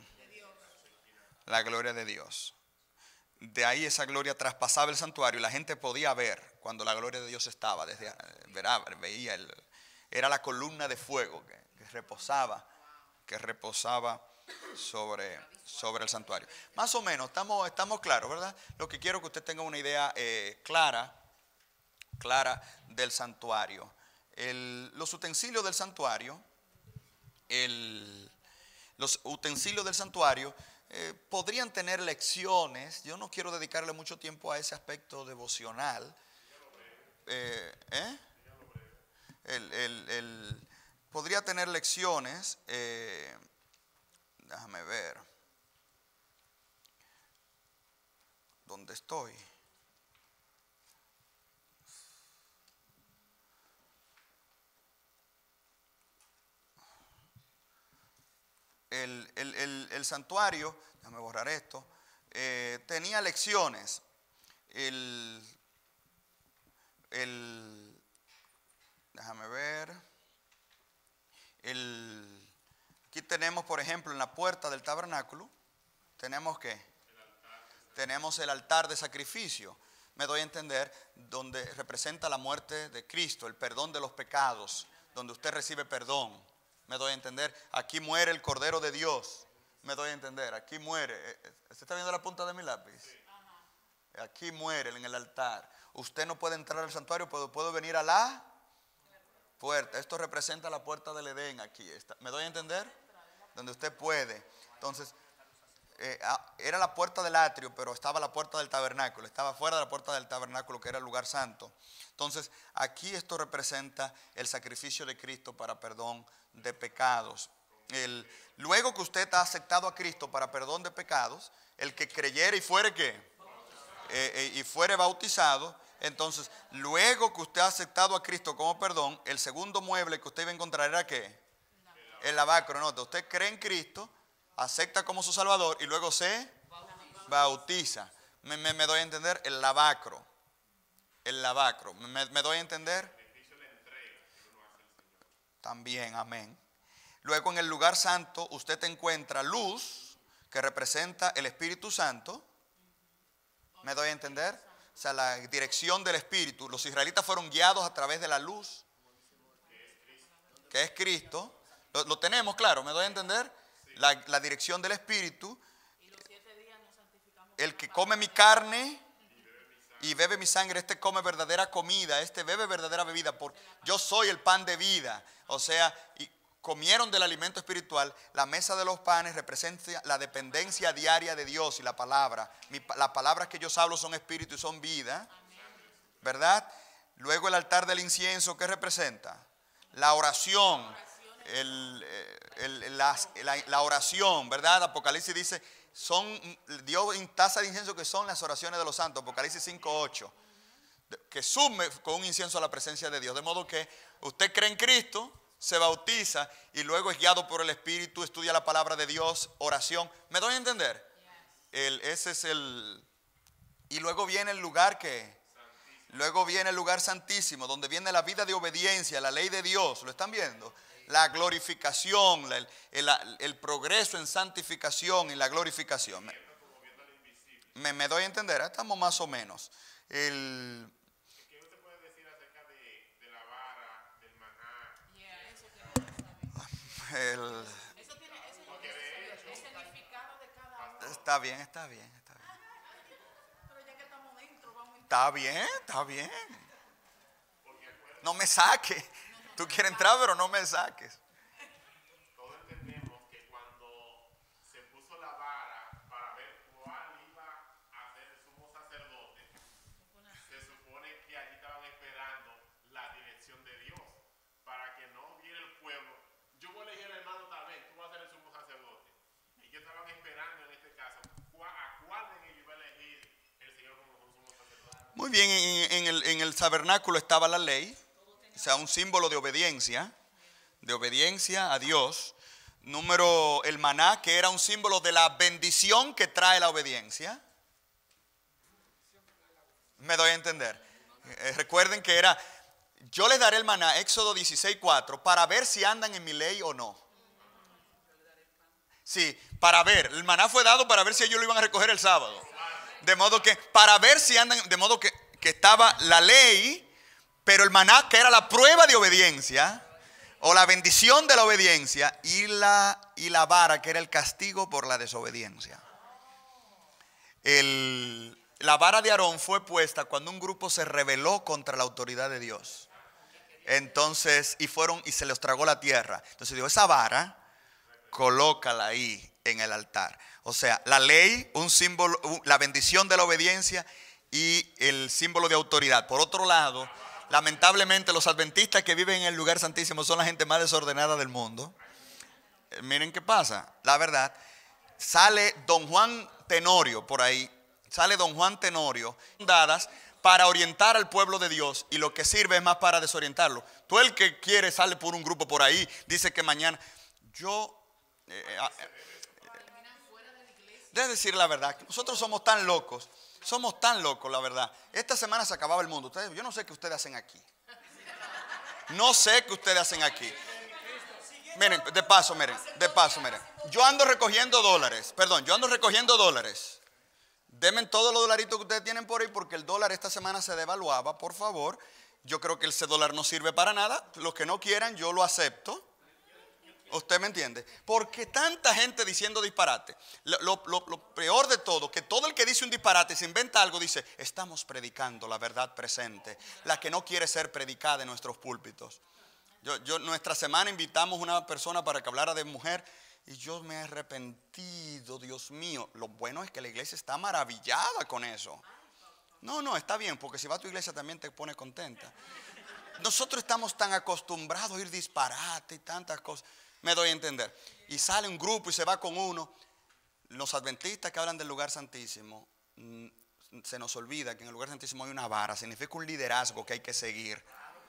La gloria de Dios. De ahí esa gloria traspasaba el santuario y la gente podía ver cuando la gloria de Dios estaba. Desde, eh, verá, veía, el, era la columna de fuego que reposaba, que reposaba sobre, sobre el santuario. Más o menos, estamos, estamos claros, ¿verdad? Lo que quiero que usted tenga una idea eh, clara, clara del santuario. los utensilios del santuario, los utensilios del santuario eh, podrían tener lecciones. Yo no quiero dedicarle mucho tiempo a ese aspecto devocional. Eh, podría tener lecciones Déjame ver. ¿Dónde estoy? El, santuario, déjame borrar esto, eh, tenía lecciones. El, el, déjame ver, el, Aquí tenemos, por ejemplo, en la puerta del tabernáculo, tenemos que tenemos el altar de sacrificio. Me doy a entender donde representa la muerte de Cristo, el perdón de los pecados, donde usted recibe perdón. Me doy a entender, aquí muere el Cordero de Dios. Me doy a entender, aquí muere. ¿Usted eh, eh, está viendo la punta de mi lápiz? Aquí muere en el altar. Usted no puede entrar al santuario, pero puedo venir a la puerta. Esto representa la puerta del Edén aquí. está ¿Me doy a entender? donde usted puede. Entonces, eh, ah, era la puerta del atrio, pero estaba la puerta del tabernáculo, estaba fuera de la puerta del tabernáculo, que era el lugar santo. Entonces, aquí esto representa el sacrificio de Cristo para perdón de pecados. El, luego que usted ha aceptado a Cristo para perdón de pecados, el que creyere y fuere que eh, eh, y fuere bautizado, entonces, luego que usted ha aceptado a Cristo como perdón, el segundo mueble que usted iba a encontrar era qué? El lavacro, no, Usted cree en Cristo, acepta como su Salvador y luego se bautiza. Me, doy a entender el lavacro. El lavacro. Me, doy a entender. También, amén. Luego en el lugar santo usted encuentra luz que representa el Espíritu Santo. ¿Me doy a entender? O sea, la dirección del Espíritu. Los israelitas fueron guiados a través de la luz, que es Cristo. Lo, tenemos claro, ¿me doy a entender? La, dirección del Espíritu. el que come mi carne y bebe mi sangre, este come verdadera comida, este bebe verdadera bebida, porque yo soy el pan de vida. O sea, y comieron del alimento espiritual, la mesa de los panes representa la dependencia diaria de Dios y la palabra. las palabras que yo hablo son espíritu y son vida, ¿verdad? Luego el altar del incienso, ¿qué representa? La oración eh, la, oración, ¿verdad? Apocalipsis dice, son, Dios tasa de incienso que son las oraciones de los santos, Apocalipsis 8. que sume con un incienso a la presencia de Dios. De modo que usted cree en Cristo, se bautiza y luego es guiado por el Espíritu, estudia la palabra de Dios, oración. ¿Me doy a entender? ese es el... Y luego viene el lugar que... Luego viene el lugar santísimo, donde viene la vida de obediencia, la ley de Dios. ¿Lo están viendo? la glorificación, el, progreso en santificación y la glorificación. Me, doy a entender, ¿eh? estamos más o menos. El, el Está bien, está bien, está bien. Está bien, está bien. No me saque. Tú quieres entrar, pero no me saques. Todos entendemos que cuando se puso la vara para ver cuál iba a ser el sumo sacerdote, se supone que allí estaban esperando la dirección de Dios para que no viera el pueblo. Yo voy a elegir al hermano Talvez, tú vas a ser el sumo sacerdote. ¿Y qué estaban esperando en este caso? ¿A cuál de ellos iba a elegir el Señor como sumo sacerdote? Muy bien, en el tabernáculo estaba la ley o sea, un símbolo de obediencia, de obediencia a Dios. Número, el maná, que era un símbolo de la bendición que trae la obediencia. Me doy a entender. Eh, recuerden que era, yo les daré el maná, Éxodo 16, 4, para ver si andan en mi ley o no. Sí, para ver. El maná fue dado para ver si ellos lo iban a recoger el sábado. De modo que, para ver si andan, de modo que, que estaba la ley pero el maná, que era la prueba de obediencia, o la bendición de la obediencia, y la, y la vara, que era el castigo por la desobediencia. la vara de Aarón fue puesta cuando un grupo se rebeló contra la autoridad de Dios. Entonces, y fueron y se les tragó la tierra. Entonces dijo, esa vara, colócala ahí en el altar. O sea, la ley, un símbolo, la bendición de la obediencia y el símbolo de autoridad. Por otro lado, Lamentablemente los adventistas que viven en el lugar santísimo son la gente más desordenada del mundo. Eh, miren qué pasa, la verdad. Sale don Juan Tenorio por ahí, sale don Juan Tenorio, dadas para orientar al pueblo de Dios y lo que sirve es más para desorientarlo. Tú el que quiere sale por un grupo por ahí, dice que mañana yo... Eh, eh, ah, eh decir la verdad, nosotros somos tan locos somos tan locos, la verdad. Esta semana se acababa el mundo. yo no sé qué ustedes hacen aquí. No sé qué ustedes hacen aquí. Miren, de paso, miren, de paso, miren. Yo ando recogiendo dólares. Perdón, yo ando recogiendo dólares. Denme todos los dolaritos que ustedes tienen por ahí porque el dólar esta semana se devaluaba, por favor. Yo creo que ese dólar no sirve para nada. Los que no quieran, yo lo acepto. ¿Usted me entiende? Porque tanta gente diciendo disparate. Lo, lo, peor de todo, que todo el que dice un disparate, se inventa algo, dice, estamos predicando la verdad presente, la que no quiere ser predicada en nuestros púlpitos. Yo, nuestra semana invitamos una persona para que hablara de mujer y yo me he arrepentido, Dios mío. Lo bueno es que la iglesia está maravillada con eso. No, no, está bien, porque si va a tu iglesia también te pone contenta. Nosotros estamos tan acostumbrados a ir disparate y tantas cosas. Me doy a entender. Y sale un grupo y se va con uno. Los adventistas que hablan del lugar santísimo, mm, se nos olvida que en el lugar santísimo hay una vara. Significa un liderazgo que hay que seguir.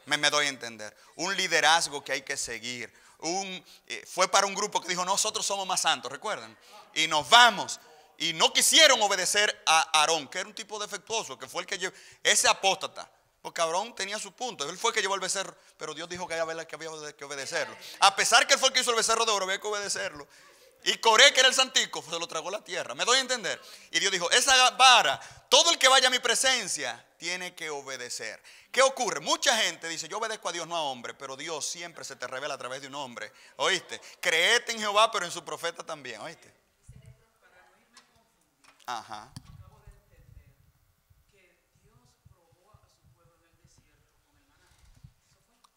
Me, doy a entender. Un liderazgo que hay que seguir. Un, eh, fue para un grupo que dijo, nosotros somos más santos, recuerden Y nos vamos. Y no quisieron obedecer a Aarón, que era un tipo defectuoso, que fue el que llevó, ese apóstata pues cabrón tenía su punto. Él fue el que llevó el becerro. Pero Dios dijo que había que obedecerlo. A pesar que él fue el que hizo el becerro de oro, había que obedecerlo. Y Coré, que era el santico, pues, se lo tragó la tierra. Me doy a entender. Y Dios dijo: Esa vara, todo el que vaya a mi presencia, tiene que obedecer. ¿Qué ocurre? Mucha gente dice, yo obedezco a Dios, no a hombre, pero Dios siempre se te revela a través de un hombre. ¿Oíste? Creete en Jehová, pero en su profeta también. ¿Oíste? Ajá.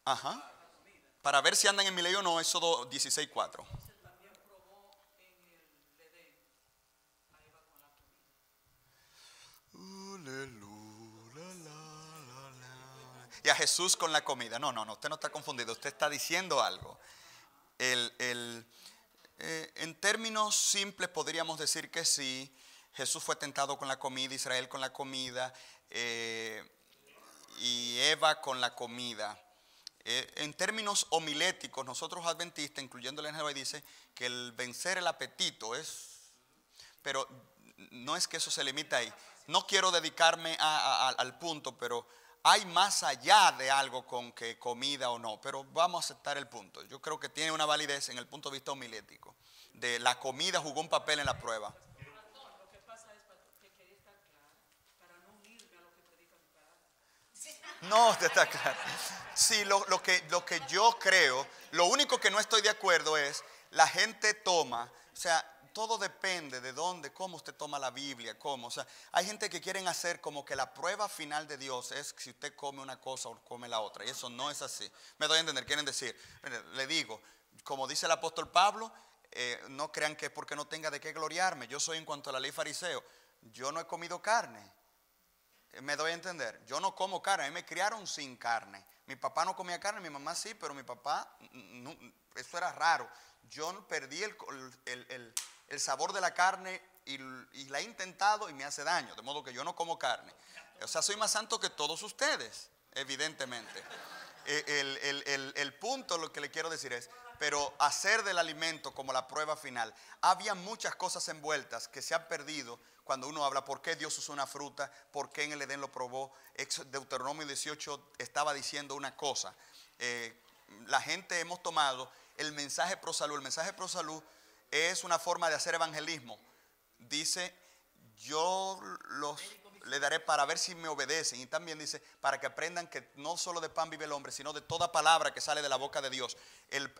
Ajá. Para ver si andan en mi ley o no, eso 16:4. Y a Jesús con la comida. No, no, no, usted no está confundido, usted está diciendo algo. El, eh, en términos simples podríamos decir que sí, Jesús fue tentado con la comida, Israel con la comida eh, y Eva con la comida. Eh, en términos homiléticos, nosotros adventistas, incluyendo el Enjabay, dice que el vencer el apetito es, pero no es que eso se limite ahí. No quiero dedicarme al punto, pero hay más allá de algo con que comida o no, pero vamos a aceptar el punto. Yo creo que tiene una validez en el punto de vista homilético, de la comida jugó un papel en la prueba. No, está claro. Sí, lo, que, lo que yo creo, lo único que no estoy de acuerdo es la gente toma, o sea, todo depende de dónde, cómo usted toma la Biblia, cómo. O sea, hay gente que quieren hacer como que la prueba final de Dios es si usted come una cosa o come la otra. Y eso no es así. Me doy a entender, quieren decir, le digo, como dice el apóstol Pablo, eh, no crean que es porque no tenga de qué gloriarme. Yo soy en cuanto a la ley fariseo, yo no he comido carne me doy a entender. Yo no como carne, a me criaron sin carne. Mi papá no comía carne, mi mamá sí, pero mi papá, no, mm, mm, mm, eso era raro. Yo perdí el, sabor de la carne y, y, la he intentado y me hace daño, de modo que yo no como carne. O sea, soy más santo que todos ustedes, evidentemente. Eh, el, punto, lo que le quiero decir es, pero hacer del alimento como la prueba final. Había muchas cosas envueltas que se han perdido cuando uno habla por qué Dios usó una fruta, por qué en el Edén lo probó. Deuteronomio 18 estaba diciendo una cosa. Eh, la gente hemos tomado el mensaje pro salud. El mensaje pro salud es una forma de hacer evangelismo. Dice, yo los le daré para ver si me obedecen. Y también dice, para que aprendan que no solo de pan vive el hombre, sino de toda palabra que sale de la boca de Dios.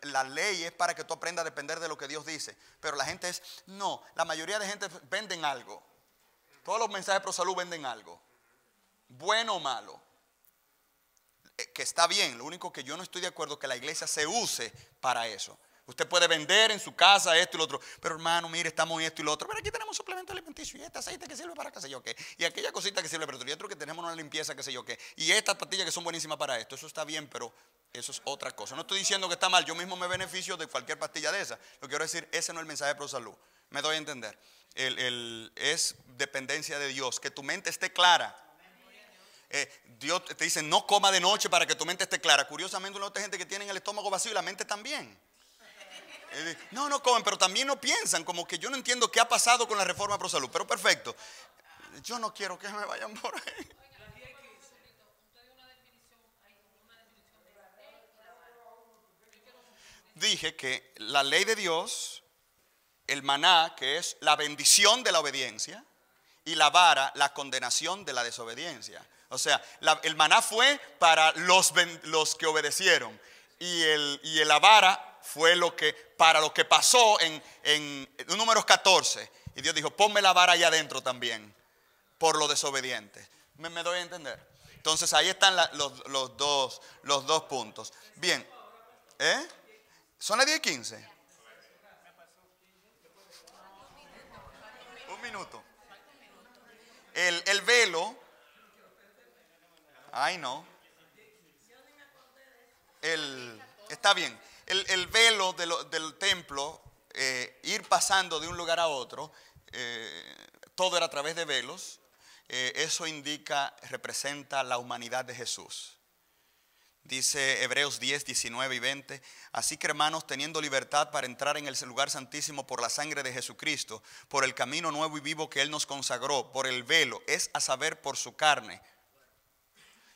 la ley es para que tú aprendas a depender de lo que Dios dice. Pero la gente es, no, la mayoría de gente venden algo. Todos los mensajes pro salud venden algo. Bueno o malo. Eh, que está bien, lo único que yo no estoy de acuerdo es que la iglesia se use para eso. Usted puede vender en su casa esto y lo otro. Pero hermano, mire, estamos en esto y lo otro. Pero aquí tenemos suplemento alimenticio y este aceite que sirve para qué sé yo qué. Y aquella cosita que sirve para otro. Y otro que tenemos una limpieza que sé yo qué. Y estas pastillas que son buenísimas para esto. Eso está bien, pero eso es otra cosa. No estoy diciendo que está mal. Yo mismo me beneficio de cualquier pastilla de esa. Lo quiero decir, ese no es el mensaje de salud Me doy a entender. El, es dependencia de Dios. Que tu mente esté clara. Eh, Dios te dice, no coma de noche para que tu mente esté clara. Curiosamente, una gente que tiene el estómago vacío y la mente también. No, no comen, pero también no piensan, como que yo no entiendo qué ha pasado con la reforma pro salud, pero perfecto. Yo no quiero que me vayan por ahí. Dije que la ley de Dios, el maná, que es la bendición de la obediencia, y la vara, la condenación de la desobediencia. O sea, el maná fue para los, que obedecieron y, el, y la vara fue lo que, para lo que pasó en, números 14. Y Dios dijo, ponme la vara allá adentro también, por lo desobediente. ¿Me, doy a entender? Entonces ahí están los, dos, los dos puntos. Bien, ¿eh? ¿Son las 10 y 15? Un minuto. El, velo. Ay, no. El, está bien el, velo del templo, eh, ir pasando de un lugar a otro, eh, todo era a través de velos, eh, eso indica, representa la humanidad de Jesús. Dice Hebreos 10, 19 y 20, así que hermanos, teniendo libertad para entrar en el lugar santísimo por la sangre de Jesucristo, por el camino nuevo y vivo que Él nos consagró, por el velo, es a saber, por su carne,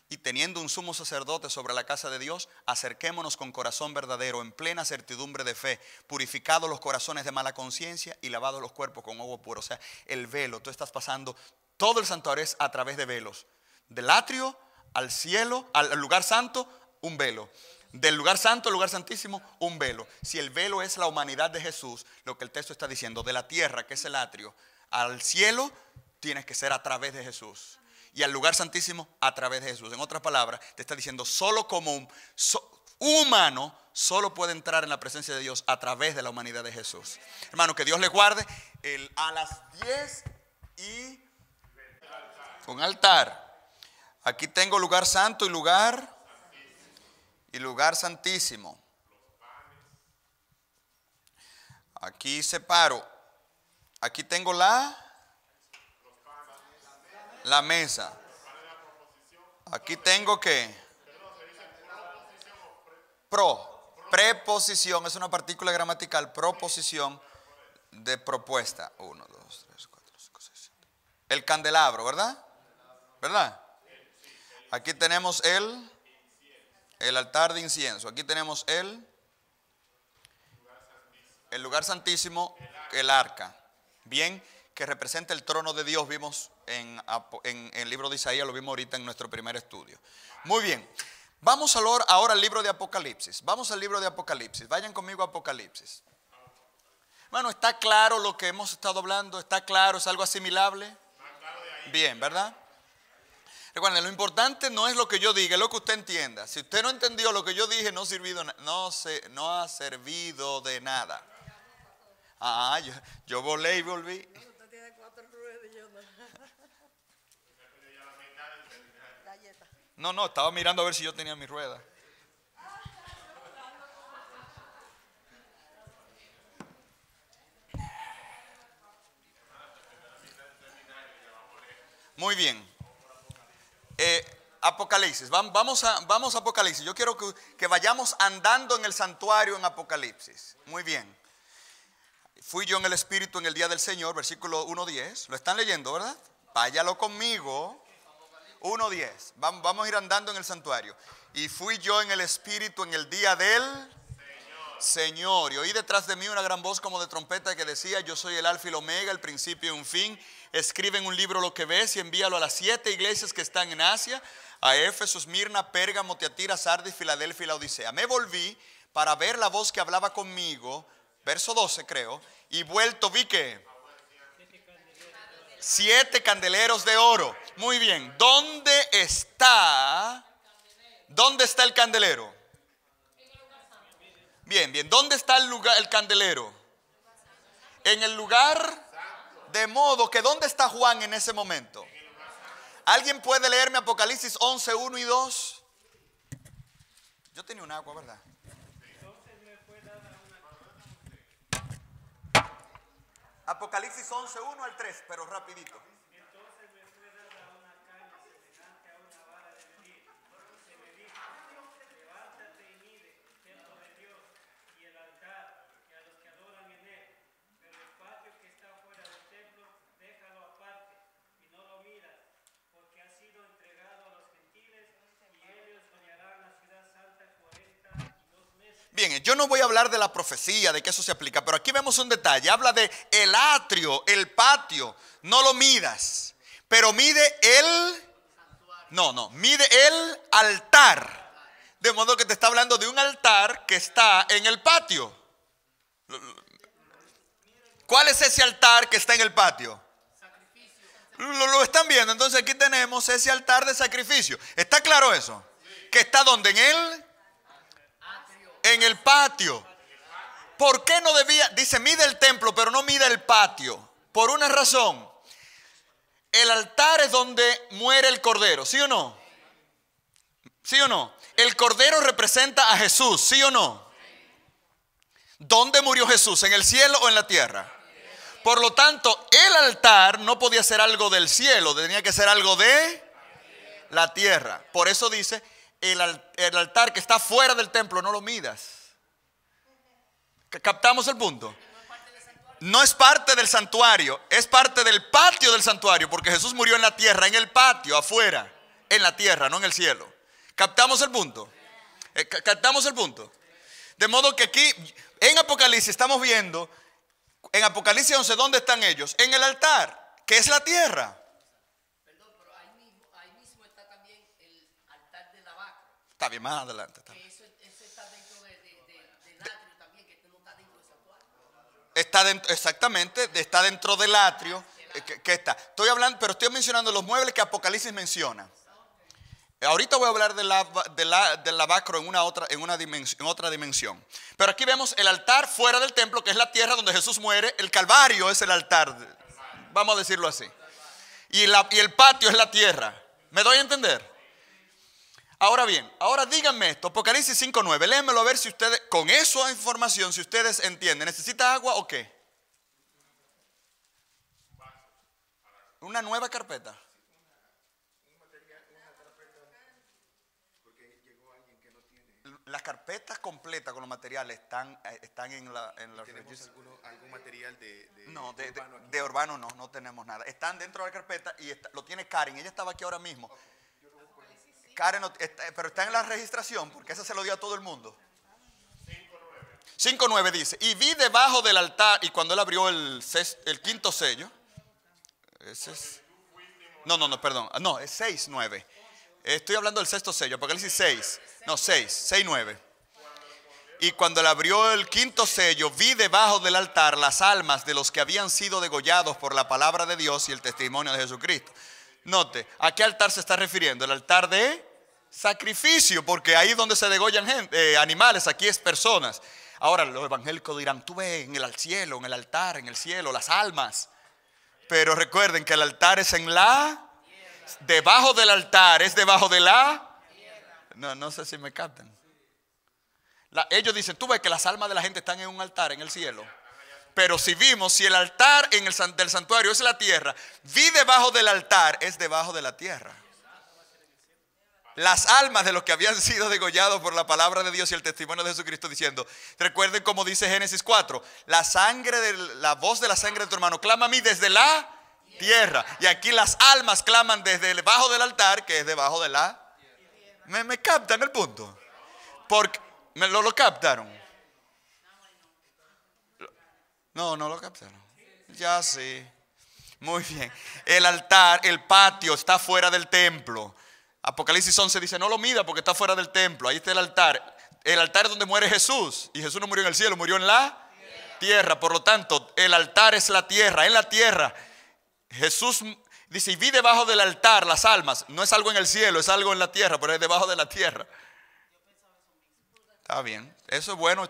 y teniendo un sumo sacerdote sobre la casa de Dios, acerquémonos con corazón verdadero, en plena certidumbre de fe, purificados los corazones de mala conciencia y lavados los cuerpos con agua puro. O sea, el velo, tú estás pasando todo el santuario a través de velos. Del atrio al cielo, al lugar santo, un velo. Del lugar santo al lugar santísimo, un velo. Si el velo es la humanidad de Jesús, lo que el texto está diciendo, de la tierra, que es el atrio, al cielo, tienes que ser a través de Jesús y al lugar santísimo a través de Jesús. En otras palabras, te está diciendo, solo como un, humano, solo puede entrar en la presencia de Dios a través de la humanidad de Jesús. Hermano, que Dios le guarde el, a las 10 y con altar. Aquí tengo lugar santo y lugar y lugar santísimo. Aquí separo. Aquí tengo la la mesa. Aquí tengo que... Pro. Preposición es una partícula gramatical. Proposición de propuesta. 1, 2, 3, 4, 5, 6, El candelabro, ¿verdad? ¿Verdad? Aquí tenemos el, el altar de incienso. Aquí tenemos el, el lugar santísimo, el arca. Bien, que representa el trono de Dios, vimos en, el libro de Isaías, lo vimos ahorita en nuestro primer estudio. Muy bien, vamos a ahora el libro de Apocalipsis. Vamos al libro de Apocalipsis. Vayan conmigo a Apocalipsis. Bueno, ¿está claro lo que hemos estado hablando? ¿Está claro? ¿Es algo asimilable? Bien, ¿verdad? Recuerden, lo importante no es lo que yo diga, es lo que usted entienda. Si usted no entendió lo que yo dije, no, no, se, no ha servido de nada. Ah, yo, yo volé y volví. No, no, estaba mirando a ver si yo tenía mi rueda. Muy bien. Eh, Apocalipsis, vamos a, vamos a Apocalipsis. Yo quiero que, que, vayamos andando en el santuario en Apocalipsis. Muy bien. Fui yo en el Espíritu en el día del Señor, versículo 1.10. Lo están leyendo, ¿verdad? Váyalo conmigo. 1.10. Vamos, vamos a ir andando en el santuario. Y fui yo en el espíritu en el día del Señor. Y oí detrás de mí una gran voz como de trompeta que decía, yo soy el alfa y el omega, el principio y un fin. Escribe en un libro lo que ves y envíalo a las siete iglesias que están en Asia, a Éfeso, Mirna, Pérgamo, Teatira, Sardis, Filadelfia y la Odisea. Me volví para ver la voz que hablaba conmigo, verso 12 creo, y vuelto vi que siete candeleros de oro muy bien, ¿dónde está? ¿Dónde está el candelero? Bien, bien, ¿dónde está el lugar el candelero? En el lugar de modo que ¿dónde está Juan en ese momento? ¿Alguien puede leerme Apocalipsis 11, 1 y 2? Yo tenía un agua, ¿verdad? Apocalipsis 11, 1 al 3, pero rapidito. Bien, yo no voy a hablar de la profecía, de que eso se aplica, pero aquí vemos un detalle. Habla de el atrio, el patio. No lo midas, pero mide el... No, no, mide el altar. De modo que te está hablando de un altar que está en el patio. ¿Cuál es ese altar que está en el patio? Lo, lo están viendo, entonces aquí tenemos ese altar de sacrificio. ¿Está claro eso? Que está donde en él en el patio. ¿Por qué no debía? Dice, mide el templo, pero no mide el patio. Por una razón. El altar es donde muere el cordero, ¿sí o no? ¿Sí o no? El cordero representa a Jesús, ¿sí o no? ¿Dónde murió Jesús? ¿En el cielo o en la tierra? Por lo tanto, el altar no podía ser algo del cielo, tenía que ser algo de la tierra. Por eso dice, el, altar que está fuera del templo, no lo midas. ¿Captamos el punto? No es parte del santuario, es parte del patio del santuario, porque Jesús murió en la tierra, en el patio, afuera, en la tierra, no en el cielo. ¿Captamos el punto? Eh, ¿Captamos el punto? De modo que aquí, en Apocalipsis, estamos viendo, en Apocalipsis 11, ¿dónde están ellos? En el altar, que es la tierra. Está bien, más adelante. Está está dentro también, que no está dentro de Está dentro, exactamente, está dentro del atrio. Ah, eh, que, está. Estoy hablando, pero estoy mencionando los muebles que Apocalipsis menciona. Eh, ahorita voy a hablar del de la, de lavacro en una otra, en una dimensión, otra dimensión. Pero aquí vemos el altar fuera del templo, que es la tierra donde Jesús muere. El Calvario es el altar, vamos a decirlo así. Y, la, y el patio es la tierra. ¿Me doy a entender? Ahora bien, ahora díganme esto, Apocalipsis 5.9, léenmelo a ver si ustedes, con esa información, si ustedes entienden, ¿necesita agua o qué? Una nueva carpeta. las carpetas completas con los materiales están, eh, están en la... En algún material de, de no, de, urbano no, no tenemos nada. Están dentro de la carpeta y lo tiene Karen, ella estaba aquí ahora mismo. Karen, pero está en la registración porque Eso se lo dio a todo el mundo. 5-9 dice, y vi debajo del altar, y cuando él abrió el, quinto sello, ese es, no, no, no, perdón, no, es 6-9 Estoy hablando del sexto sello, porque él dice 6, no, 6, 6.9. Y cuando él abrió el quinto sello, vi debajo del altar las almas de los que habían sido degollados por la palabra de Dios y el testimonio de Jesucristo note, ¿a qué altar se está refiriendo? El altar de sacrificio, porque ahí es donde se degollan eh, animales, aquí es personas. Ahora los evangélicos dirán, tú ves en el cielo, en el altar, en el cielo, las almas. Pero recuerden que el altar es en la, debajo del altar, es debajo de la. No, no sé si me captan. ellos dicen, tú ves que las almas de la gente están en un altar en el cielo. Pero si vimos, si el altar en el, del santuario es la tierra, vi debajo del altar, es debajo de la tierra. Las almas de los que habían sido degollados por la palabra de Dios y el testimonio de Jesucristo diciendo, recuerden como dice Génesis 4, la sangre de la voz de la sangre de tu hermano clama a mí desde la tierra. Y aquí las almas claman desde debajo del altar, que es debajo de la... Me, me captan el punto. Porque me lo captaron. No, no lo captaron. Ya sí. Muy bien. El altar, el patio está fuera del templo. Apocalipsis 11 dice, no lo mida porque está fuera del templo. Ahí está el altar. El altar es donde muere Jesús. Y Jesús no murió en el cielo, murió en la tierra. Por lo tanto, el altar es la tierra. En la tierra, Jesús dice, y vi debajo del altar las almas. No es algo en el cielo, es algo en la tierra, pero es debajo de la tierra. Está bien. Eso es bueno.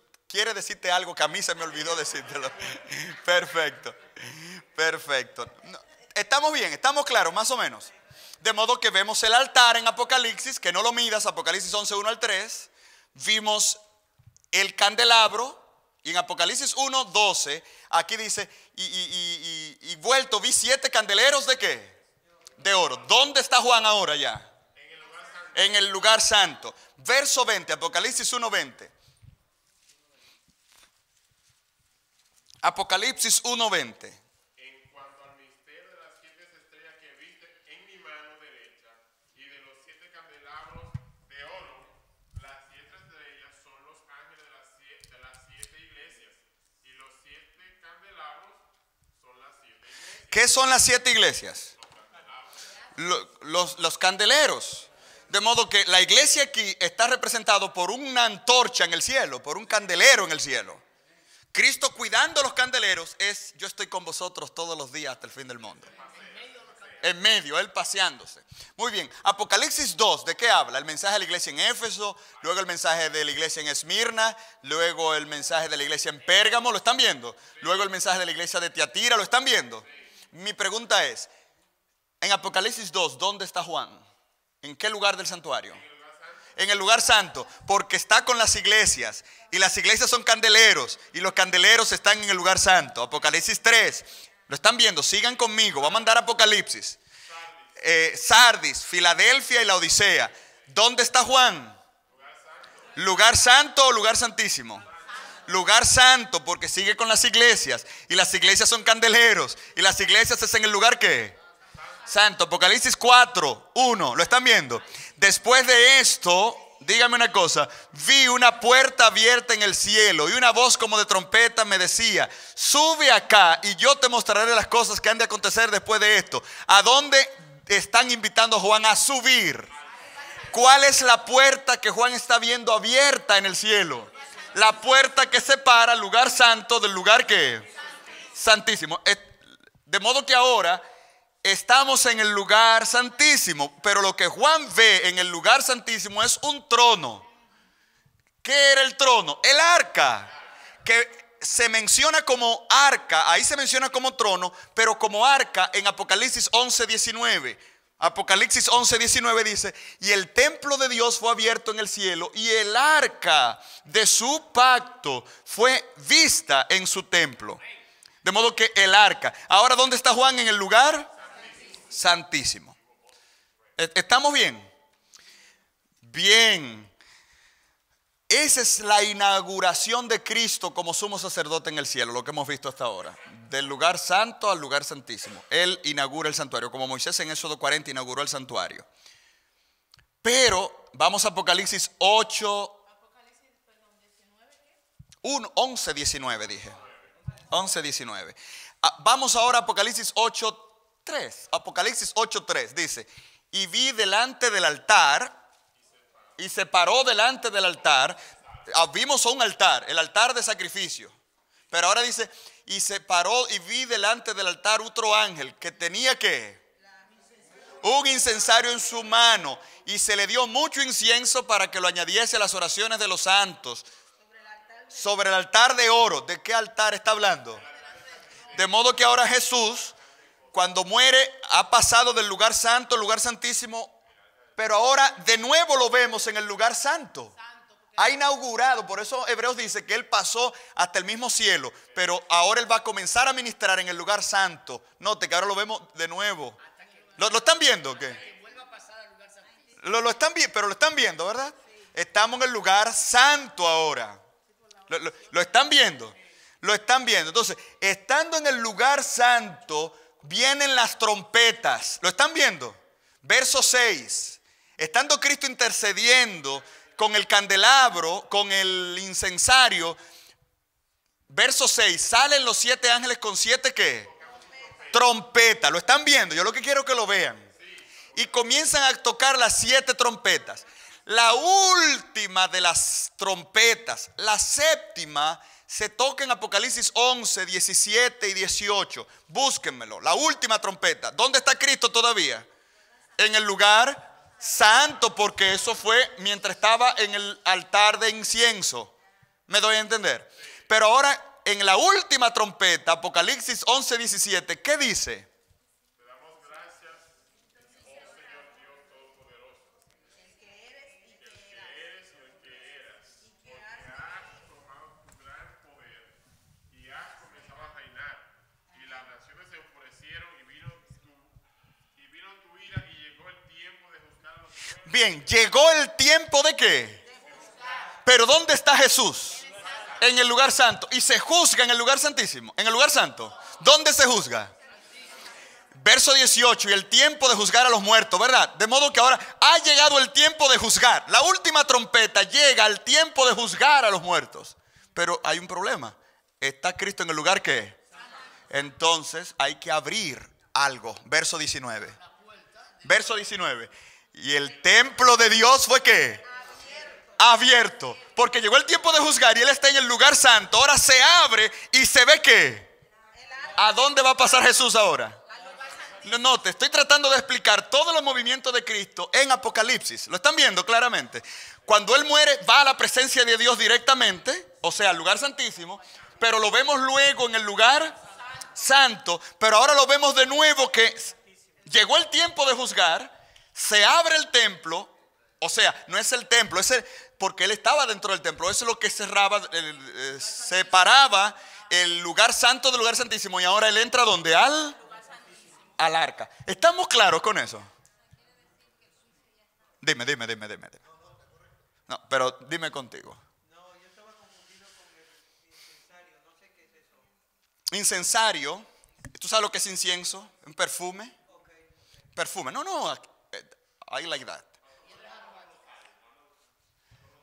quiere decirte algo que a mí se me olvidó decírtelo. Perfecto, perfecto. Estamos bien, estamos claros, más o menos. De modo que vemos el altar en Apocalipsis, que no lo midas, Apocalipsis 11, 1 al 3. Vimos el candelabro, y en Apocalipsis 1, 12, aquí dice, y, vuelto vi siete candeleros de qué? De oro. ¿Dónde está Juan ahora ya? En el lugar santo. En el lugar santo. Verso 20, Apocalipsis 1, 20. Apocalipsis 1:20. En cuanto al misterio de las siete estrellas que viste en mi mano derecha y de los siete candelabros de oro, las siete estrellas son los ángeles de las siete iglesias. Y los siete candelabros son las siete iglesias. ¿Qué son las siete iglesias? Los candeleros. De modo que la iglesia aquí está representada por una antorcha en el cielo, por un candelero en el cielo. Cristo cuidando los candeleros es yo estoy con vosotros todos los días hasta el fin del mundo. En medio, él paseándose. Muy bien, Apocalipsis 2, ¿de qué habla? El mensaje de la iglesia en Éfeso, luego el mensaje de la iglesia en Esmirna, luego el mensaje de la iglesia en Pérgamo, ¿lo están viendo? Luego el mensaje de la iglesia de Tiatira, ¿lo están viendo? Mi pregunta es, en Apocalipsis 2, ¿dónde está Juan? ¿En qué lugar del santuario? en el lugar santo? Porque está con las iglesias. Y las iglesias son candeleros. Y los candeleros están en el lugar santo. Apocalipsis 3. Lo están viendo. Sigan conmigo. vamos a mandar Apocalipsis. Eh, Sardis, Filadelfia y la Odisea. ¿Dónde está Juan? ¿Lugar santo o lugar santísimo? Lugar santo, porque sigue con las iglesias. Y las iglesias son candeleros. Y las iglesias es en el lugar que santo. Apocalipsis 4, 1. ¿Lo están viendo? Después de esto, dígame una cosa, vi una puerta abierta en el cielo y una voz como de trompeta me decía, sube acá y yo te mostraré las cosas que han de acontecer después de esto. ¿A dónde están invitando a Juan a subir? ¿Cuál es la puerta que Juan está viendo abierta en el cielo? La puerta que separa el lugar santo del lugar que santísimo. De modo que ahora estamos en el lugar santísimo, pero lo que Juan ve en el lugar santísimo es un trono. ¿Qué era el trono? El arca, que se menciona como arca, ahí se menciona como trono, pero como arca en Apocalipsis 11, 19. Apocalipsis 11, 19 dice, y el templo de Dios fue abierto en el cielo y el arca de su pacto fue vista en su templo. De modo que el arca. Ahora, ¿dónde está Juan en el lugar? Santísimo. E, ¿Estamos bien? Bien. Esa es la inauguración de Cristo como sumo sacerdote en el cielo, lo que hemos visto hasta ahora. Del lugar santo al lugar santísimo. Él inaugura el santuario, como Moisés en Éxodo 40 inauguró el santuario. Pero vamos a Apocalipsis 8. Apocalipsis, 19, 11, 19 dije. 11, 19. Ah, vamos ahora a Apocalipsis 8, 3. Apocalipsis 8:3 dice, y vi delante del altar, y se paró delante del altar, ah, vimos un altar, el altar de sacrificio, pero ahora dice, y se paró y vi delante del altar otro ángel que tenía que un incensario en su mano y se le dio mucho incienso para que lo añadiese a las oraciones de los santos. Sobre el altar de oro, ¿de qué altar está hablando? De modo que ahora Jesús cuando muere ha pasado del lugar santo al lugar santísimo, pero ahora de nuevo lo vemos en el lugar santo. Ha inaugurado, por eso Hebreos dice que Él pasó hasta el mismo cielo, pero ahora Él va a comenzar a ministrar en el lugar santo. Note que ahora lo vemos de nuevo. ¿Lo, están viendo o qué? Lo, lo, están viendo, pero lo están viendo, ¿verdad? Estamos en el lugar santo ahora. lo están viendo lo están viendo. Entonces, estando en el lugar santo, vienen las trompetas. ¿Lo están viendo? Verso 6. Estando Cristo intercediendo con el candelabro, con el incensario. Verso 6. Salen los siete ángeles con siete qué? ¿Lo están viendo? Yo lo que quiero que lo vean. Y comienzan a tocar las siete trompetas. La última de las trompetas, la séptima, se toca en Apocalipsis 11, 17 y 18. Búsquenmelo. La última trompeta. ¿Dónde está Cristo todavía? En el lugar santo, porque eso fue mientras estaba en el altar de incienso. ¿Me doy a entender? Pero ahora, en la última trompeta, Apocalipsis 11, 17, ¿qué dice? llegó el tiempo de qué. Pero ¿dónde está Jesús? En el lugar santo. Y se juzga en el lugar santísimo, en el lugar santo. ¿Dónde se juzga? Verso 18, y el tiempo de juzgar a los muertos, ¿verdad? De modo que ahora ha llegado el tiempo de juzgar. La última trompeta llega al tiempo de juzgar a los muertos. Pero hay un problema. ¿Está Cristo en el lugar que? Entonces hay que abrir algo. Verso 19. Verso 19. Y el templo de Dios fue que abierto. Porque llegó el tiempo de juzgar y Él está en el lugar santo. Ahora se abre y se ve que. ¿A dónde va a pasar Jesús ahora? No, no, te estoy tratando de explicar todos los movimientos de Cristo en Apocalipsis. Lo están viendo claramente. Cuando Él muere, va a la presencia de Dios directamente, o sea, al lugar santísimo, pero lo vemos luego en el lugar santo, pero ahora lo vemos de nuevo que llegó el tiempo de juzgar se abre el templo, o sea, no es el templo, es porque él estaba dentro del templo, eso es lo que cerraba, eh, eh, separaba el lugar santo del lugar santísimo y ahora él entra donde al arca. ¿Estamos claros con eso? Dime, dime, dime, dime. dime. No, pero dime contigo. Incensario, ¿tú sabes lo que es incienso? ¿Un perfume? Perfume. No, no, I like that.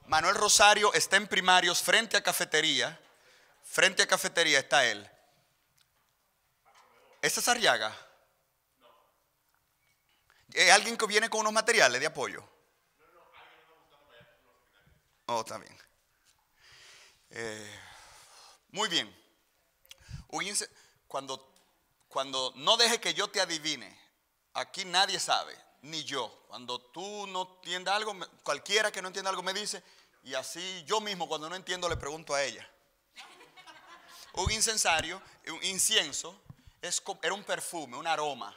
Manuel Rosario está en primarios frente a cafetería. Frente a cafetería está él. ¿Esa es Arriaga? ¿Es alguien que viene con unos materiales de apoyo? No, oh, está eh, muy bien. Cuando, cuando no deje que yo te adivine, aquí nadie sabe ni yo. Cuando tú no entiendes algo, cualquiera que no entienda algo me dice, y así yo mismo cuando no entiendo le pregunto a ella. Un incensario, un incienso, era un perfume, un aroma.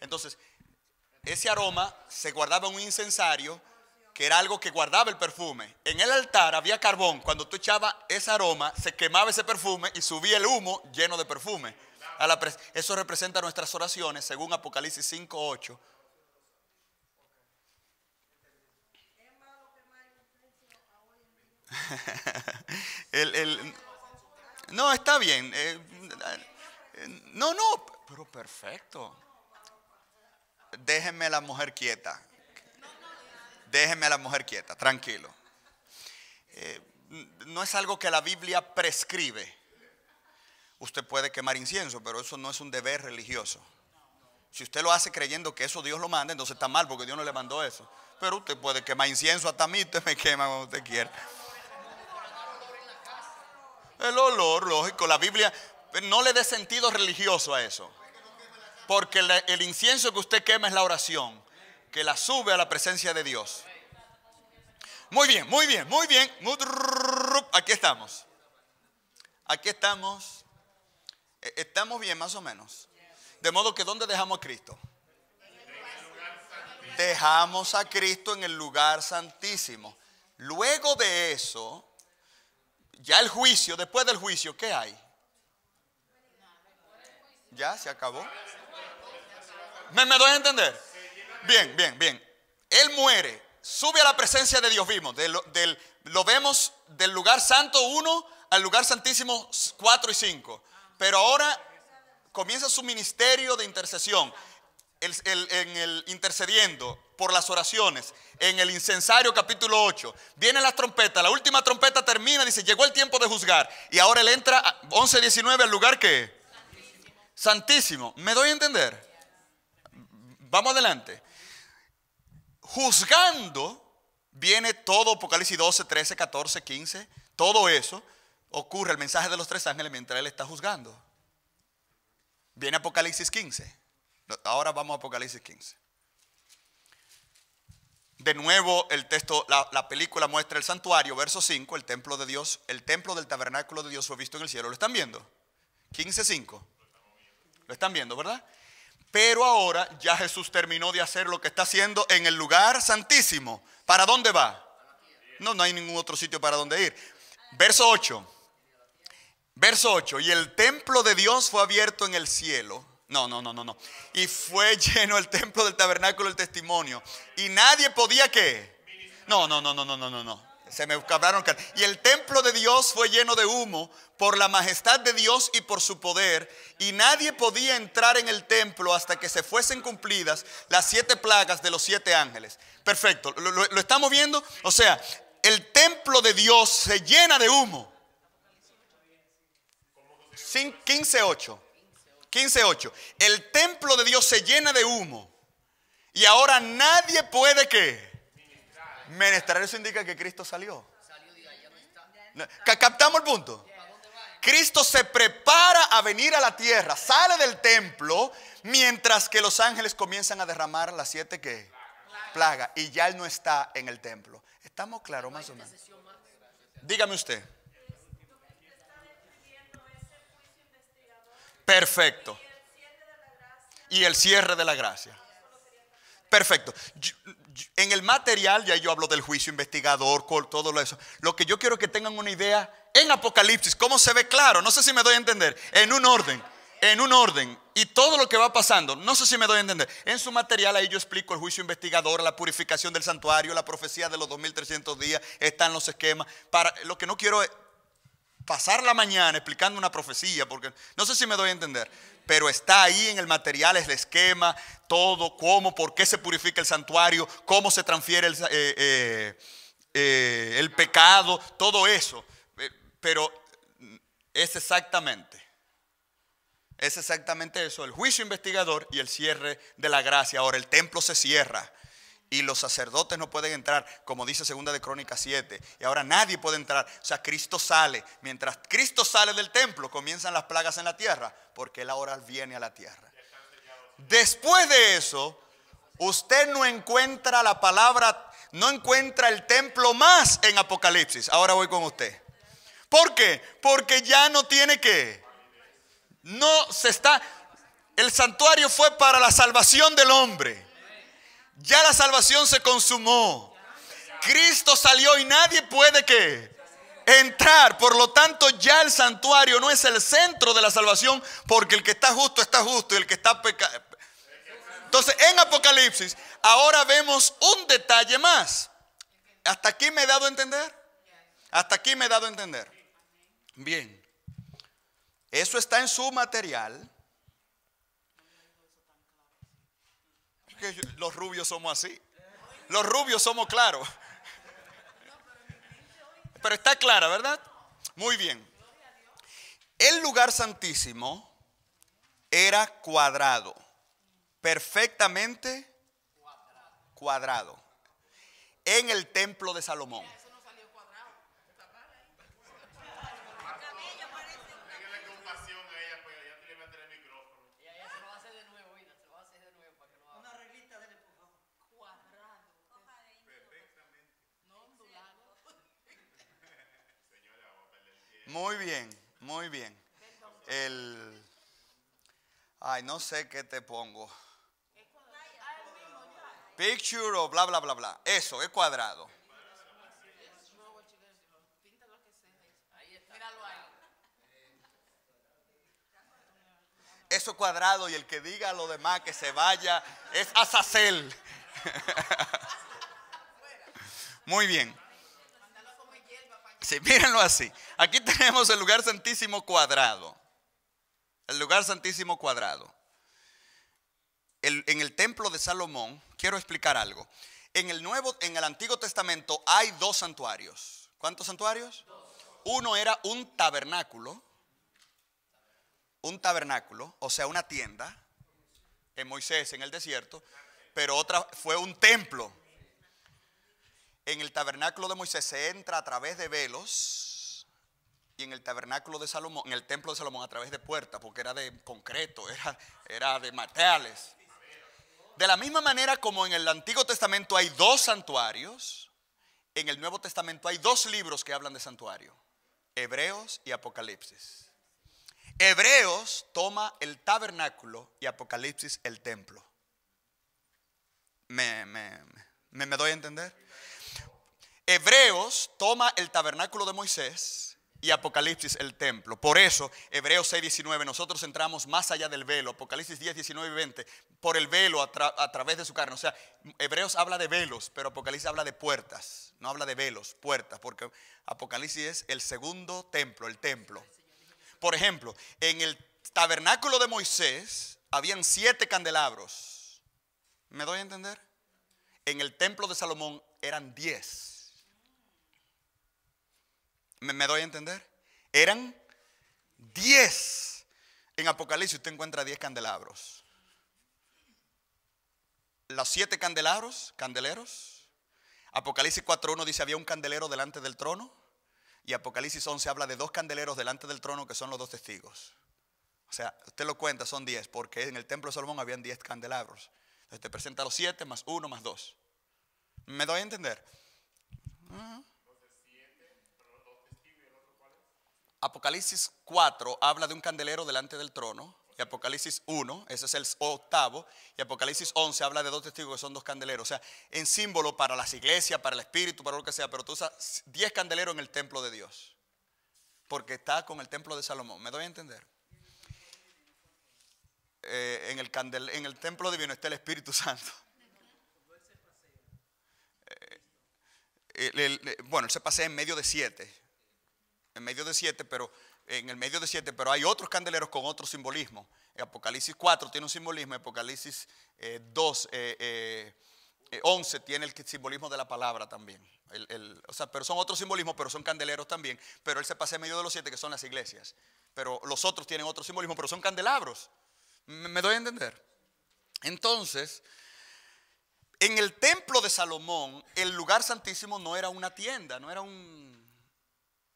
Entonces, ese aroma se guardaba en un incensario, que era algo que guardaba el perfume. En el altar había carbón. Cuando tú echabas ese aroma, se quemaba ese perfume y subía el humo lleno de perfume eso representa nuestras oraciones según Apocalipsis 5, 8. no, está bien. Eh, no, no, pero perfecto. Déjenme la mujer quieta. Déjenme la mujer quieta, tranquilo. Eh, no es algo que la Biblia prescribe usted puede quemar incienso, pero eso no es un deber religioso. Si usted lo hace creyendo que eso Dios lo manda, entonces está mal porque Dios no le mandó eso. Pero usted puede quemar incienso, hasta a mí usted me quema cuando usted quiera. El olor, lógico, la Biblia no le dé sentido religioso a eso. Porque el incienso que usted quema es la oración, que la sube a la presencia de Dios. Muy bien, muy bien, muy bien. Aquí estamos. Aquí estamos. E, estamos bien, más o menos. De modo que, ¿dónde dejamos a Cristo? Dejamos a Cristo en el lugar santísimo. Luego de eso, ya el juicio, después del juicio, ¿qué hay? ¿Ya se acabó? ¿Me, doy a entender? Bien, bien, bien. Él muere, sube a la presencia de Dios, vimos. lo vemos del lugar santo 1 al lugar santísimo 4 y 5. Pero ahora comienza su ministerio de intercesión. en el intercediendo por las oraciones, en el incensario capítulo 8, viene la trompetas, la última trompeta termina, dice, llegó el tiempo de juzgar. Y ahora él entra 11.19 al lugar que... Santísimo. Santísimo. ¿Me doy a entender? Vamos adelante. Juzgando viene todo Apocalipsis 12, 13, 14, 15, todo eso ocurre el mensaje de los tres ángeles mientras él está juzgando. Viene Apocalipsis 15. Ahora vamos a Apocalipsis 15. De nuevo, el texto, la, película muestra el santuario, verso 5, el templo de Dios, el templo del tabernáculo de Dios fue visto en el cielo. ¿Lo están viendo? 15.5. Lo están viendo, ¿verdad? Pero ahora ya Jesús terminó de hacer lo que está haciendo en el lugar santísimo. ¿Para dónde va? No, no hay ningún otro sitio para dónde ir. Verso 8. Verso 8, y el templo de Dios fue abierto en el cielo. No, no, no, no, no. Y fue lleno el templo del tabernáculo del testimonio. Y nadie podía que... No, no, no, no, no, no, no, no. Se me cabraron. Y el templo de Dios fue lleno de humo por la majestad de Dios y por su poder. Y nadie podía entrar en el templo hasta que se fuesen cumplidas las siete plagas de los siete ángeles. Perfecto. lo estamos viendo? O sea, el templo de Dios se llena de humo. 15.8. 15.8. El templo de Dios se llena de humo. Y ahora nadie puede que menestrar. Eso indica que Cristo salió. Captamos el punto. Cristo se prepara a venir a la tierra, sale del templo, mientras que los ángeles comienzan a derramar las siete que plaga y ya él no está en el templo. ¿Estamos claros más o menos? Dígame usted. Perfecto. Y el cierre de la gracia. Perfecto. En el material, ya yo hablo del juicio investigador, todo eso. Lo que yo quiero que tengan una idea en Apocalipsis, cómo se ve claro, no sé si me doy a entender, en un orden, en un orden. Y todo lo que va pasando, no sé si me doy a entender. En su material ahí yo explico el juicio investigador, la purificación del santuario, la profecía de los 2300 días, están los esquemas. Para, lo que no quiero pasar la mañana explicando una profecía, porque no sé si me doy a entender, pero está ahí en el material, es el esquema, todo, cómo, por qué se purifica el santuario, cómo se transfiere el, eh, eh, eh, el pecado, todo eso. Pero es exactamente, es exactamente eso, el juicio investigador y el cierre de la gracia. Ahora, el templo se cierra y los sacerdotes no pueden entrar, como dice segunda de Crónicas 7. Y ahora nadie puede entrar. O sea, Cristo sale. Mientras Cristo sale del templo, comienzan las plagas en la tierra, porque él ahora viene a la tierra. Después de eso, usted no encuentra la palabra, no encuentra el templo más en Apocalipsis. Ahora voy con usted. ¿Por qué? Porque ya no tiene que. No se está. El santuario fue para la salvación del hombre. Ya la salvación se consumó. Cristo salió y nadie puede que entrar. Por lo tanto, ya el santuario no es el centro de la salvación, porque el que está justo está justo y el que está pecado. Entonces, en Apocalipsis, ahora vemos un detalle más. ¿Hasta aquí me he dado a entender? Hasta aquí me he dado a entender. Bien. Eso está en su material. los rubios somos así. Los rubios somos claros. Pero está clara, ¿verdad? Muy bien. El lugar santísimo era cuadrado, perfectamente cuadrado, en el templo de Salomón. Muy bien, muy bien. El, ay, no sé qué te pongo. Picture o bla, bla, bla, bla. Eso, es cuadrado. Eso es cuadrado y el que diga lo demás que se vaya es Azazel. Muy bien. Sí, mírenlo así. Aquí tenemos el lugar santísimo cuadrado. El lugar santísimo cuadrado. en el templo de Salomón, quiero explicar algo. En el, nuevo, en el Antiguo Testamento hay dos santuarios. ¿Cuántos santuarios? Uno era un tabernáculo. Un tabernáculo, o sea, una tienda en Moisés en el desierto, pero otra fue un templo en el tabernáculo de Moisés se entra a través de velos y en el tabernáculo de Salomón, en el templo de Salomón a través de puertas, porque era de concreto, era, de materiales. De la misma manera como en el Antiguo Testamento hay dos santuarios, en el Nuevo Testamento hay dos libros que hablan de santuario, Hebreos y Apocalipsis. Hebreos toma el tabernáculo y Apocalipsis el templo. ¿Me, me, me, me doy a entender? Hebreos toma el tabernáculo de Moisés y Apocalipsis el templo. Por eso, Hebreos 19, nosotros entramos más allá del velo, Apocalipsis 10, 19 y 20, por el velo a, a, través de su carne. O sea, Hebreos habla de velos, pero Apocalipsis habla de puertas, no habla de velos, puertas, porque Apocalipsis es el segundo templo, el templo. Por ejemplo, en el tabernáculo de Moisés habían siete candelabros. ¿Me doy a entender? En el templo de Salomón eran diez. ¿Me, doy a entender? Eran 10. En Apocalipsis usted encuentra 10 candelabros. Los siete candelabros, candeleros. Apocalipsis 4.1 dice, había un candelero delante del trono. Y Apocalipsis 11 habla de dos candeleros delante del trono que son los dos testigos. O sea, usted lo cuenta, son 10, porque en el templo de Salomón habían diez candelabros. Entonces te presenta los siete más uno más dos. ¿Me doy a entender? Apocalipsis 4 habla de un candelero delante del trono. Y Apocalipsis 1, ese es el octavo. Y Apocalipsis 11 habla de dos testigos que son dos candeleros. O sea, en símbolo para las iglesias, para el espíritu, para lo que sea. Pero tú usas 10 candeleros en el templo de Dios. Porque está con el templo de Salomón. ¿Me doy a entender? Eh, en, el en el templo divino está el Espíritu Santo. Eh, bueno, él se pasea en medio de siete en medio de siete, pero en el medio de siete, pero hay otros candeleros con otro simbolismo. Apocalipsis 4 tiene un simbolismo, Apocalipsis 2, eh, 11 eh, eh, tiene el simbolismo de la palabra también. o sea, pero son otros simbolismos, pero son candeleros también. Pero él se pasa en medio de los siete, que son las iglesias. Pero los otros tienen otro simbolismo, pero son candelabros. me doy a entender? Entonces, en el templo de Salomón, el lugar santísimo no era una tienda, no era un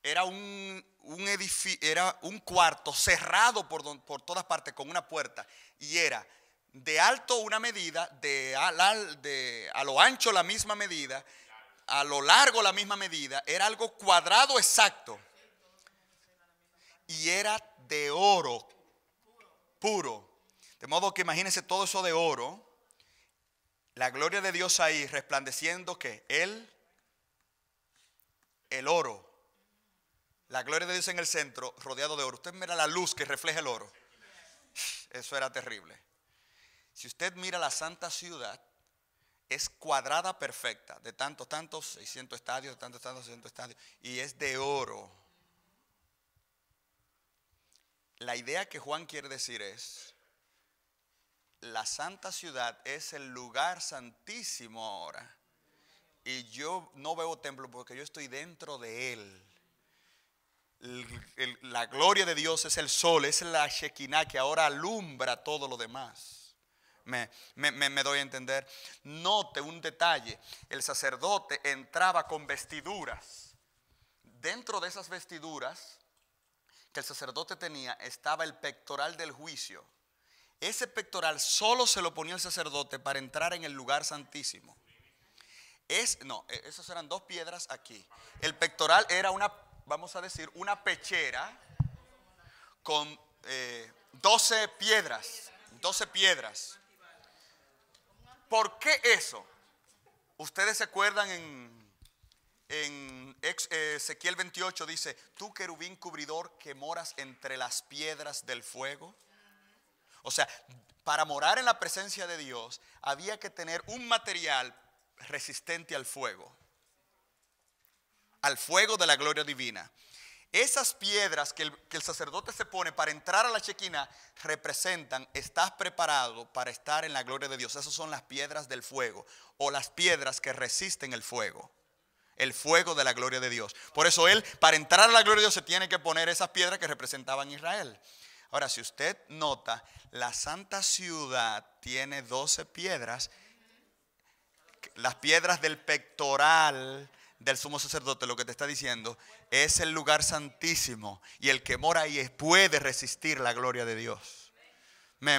era un, edificio, era un cuarto cerrado por, todas partes con una puerta y era de alto una medida, de a, de a lo ancho la misma medida, a lo largo la misma medida, era algo cuadrado exacto y era de oro puro. De modo que imagínense todo eso de oro, la gloria de Dios ahí resplandeciendo que él, el oro la gloria de Dios en el centro, rodeado de oro. Usted mira la luz que refleja el oro. Eso era terrible. Si usted mira la santa ciudad, es cuadrada perfecta, de tantos, tantos, 600 estadios, de tantos, tantos, 600 estadios, y es de oro. La idea que Juan quiere decir es, la santa ciudad es el lugar santísimo ahora, y yo no veo templo porque yo estoy dentro de él la gloria de Dios es el sol, es la Shekinah que ahora alumbra todo lo demás. Me, me, me, doy a entender. Note un detalle, el sacerdote entraba con vestiduras. Dentro de esas vestiduras que el sacerdote tenía estaba el pectoral del juicio. Ese pectoral solo se lo ponía el sacerdote para entrar en el lugar santísimo. Es, no, e-, esas eran dos piedras aquí. El pectoral era una vamos a decir, una pechera con eh, doce 12 piedras, 12 piedras. ¿Por qué eso? Ustedes se acuerdan en, en eh, Ezequiel 28 dice, tú querubín cubridor que moras entre las piedras del fuego. O sea, para morar en la presencia de Dios había que tener un material resistente al fuego al fuego de la gloria divina. Esas piedras que el, sacerdote se pone para entrar a la chequina representan, estás preparado para estar en la gloria de Dios. Esas son las piedras del fuego o las piedras que resisten el fuego. El fuego de la gloria de Dios. Por eso él, para entrar a la gloria de Dios, se tiene que poner esas piedras que representaban Israel. Ahora, si usted nota, la santa ciudad tiene 12 piedras. Las piedras del pectoral del sumo sacerdote, lo que te está diciendo, es el lugar santísimo y el que mora ahí puede resistir la gloria de Dios. Me,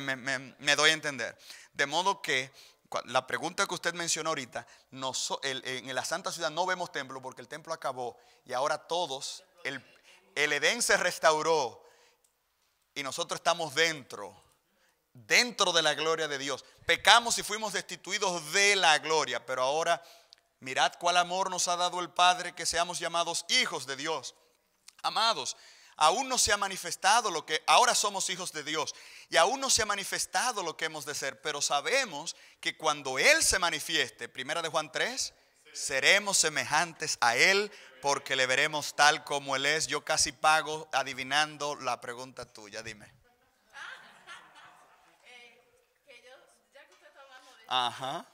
doy a entender. De modo que la pregunta que usted mencionó ahorita, en la santa ciudad no vemos templo porque el templo acabó y ahora todos, el, el Edén se restauró y nosotros estamos dentro dentro de la gloria de Dios. Pecamos y fuimos destituidos de la gloria, pero ahora Mirad cuál amor nos ha dado el Padre que seamos llamados hijos de Dios. Amados, aún no se ha manifestado lo que ahora somos hijos de Dios y aún no se ha manifestado lo que hemos de ser, pero sabemos que cuando Él se manifieste, primera de Juan 3, seremos semejantes a Él porque le veremos tal como Él es. Yo casi pago adivinando la pregunta tuya, dime. Ah, Ajá.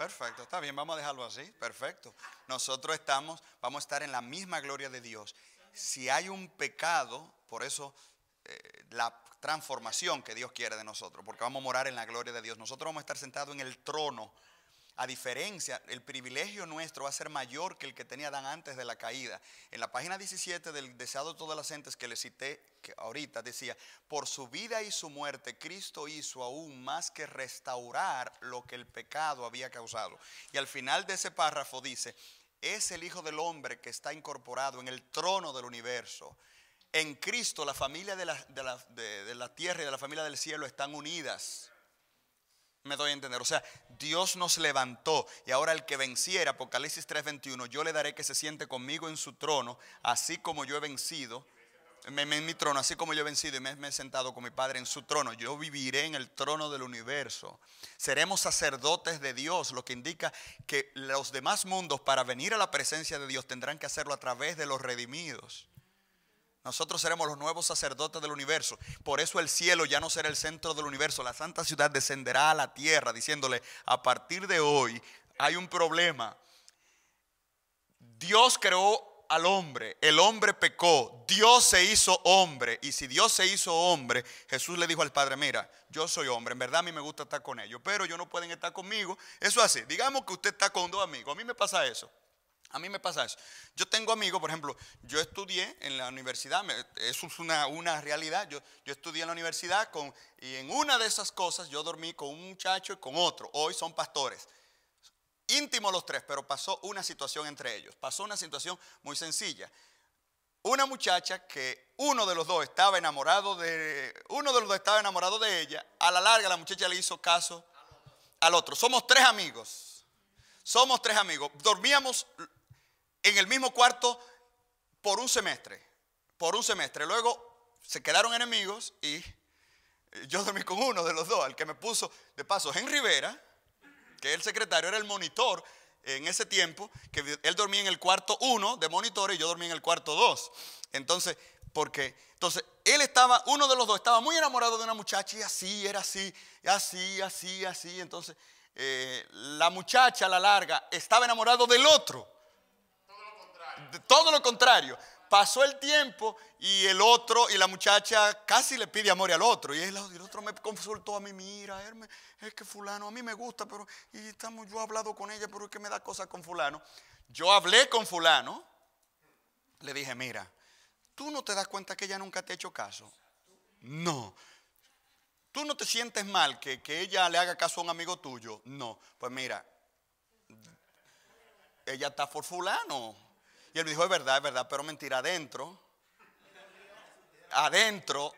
Perfecto, está bien, vamos a dejarlo así. Perfecto. Nosotros estamos, vamos a estar en la misma gloria de Dios. Si hay un pecado, por eso eh, la transformación que Dios quiere de nosotros, porque vamos a morar en la gloria de Dios. Nosotros vamos a estar sentados en el trono a diferencia, el privilegio nuestro va a ser mayor que el que tenía Dan antes de la caída. En la página 17 del Deseado de todas las entes que le cité que ahorita, decía, por su vida y su muerte Cristo hizo aún más que restaurar lo que el pecado había causado. Y al final de ese párrafo dice, es el Hijo del Hombre que está incorporado en el trono del universo. En Cristo la familia de la, de la tierra y de la familia del cielo están unidas. Me doy a entender. O sea, Dios nos levantó y ahora el que venciera, Apocalipsis 3:21, yo le daré que se siente conmigo en su trono, así como yo he vencido. en mi trono, así como yo he vencido y me, he sentado con mi Padre en su trono, yo viviré en el trono del universo. Seremos sacerdotes de Dios, lo que indica que los demás mundos para venir a la presencia de Dios tendrán que hacerlo a través de los redimidos. Nosotros seremos los nuevos sacerdotes del universo. Por eso el cielo ya no será el centro del universo. La santa ciudad descenderá a la tierra diciéndole, a partir de hoy hay un problema. Dios creó al hombre, el hombre pecó, Dios se hizo hombre. Y si Dios se hizo hombre, Jesús le dijo al Padre, mira, yo soy hombre, en verdad a mí me gusta estar con ellos, pero ellos no pueden estar conmigo. Eso así, digamos que usted está con dos amigos, a mí me pasa eso. A mí me pasa eso. Yo tengo amigos, por ejemplo, yo estudié en la universidad, eso es una, realidad, yo, yo, estudié en la universidad con, y en una de esas cosas yo dormí con un muchacho y con otro, hoy son pastores. Íntimos los tres, pero pasó una situación entre ellos, pasó una situación muy sencilla. Una muchacha que uno de los dos estaba enamorado de, uno de los dos estaba enamorado de ella, a la larga la muchacha le hizo caso al otro. Somos tres amigos. Somos tres amigos. Dormíamos en el mismo cuarto por un semestre, por un semestre. Luego se quedaron enemigos y yo dormí con uno de los dos, al que me puso, de paso, en Rivera, que el secretario era el monitor en ese tiempo, que él dormía en el cuarto uno de monitor y yo dormía en el cuarto dos Entonces, porque, entonces, él estaba, uno de los dos estaba muy enamorado de una muchacha y así, era así, así, así, así. Entonces, eh, la muchacha, a la larga, estaba enamorado del otro todo lo contrario. Pasó el tiempo y el otro, y la muchacha casi le pide amor al otro. Y el, otro me consultó a mí, mira, es que fulano, a mí me gusta, pero y estamos, yo he hablado con ella, pero es que me da cosas con fulano. Yo hablé con fulano, le dije, mira, tú no te das cuenta que ella nunca te ha hecho caso. No. ¿Tú no te sientes mal que, que, ella le haga caso a un amigo tuyo? No. Pues mira, ella está por fulano. Y él me dijo, es verdad, es verdad, pero mentira, adentro, adentro,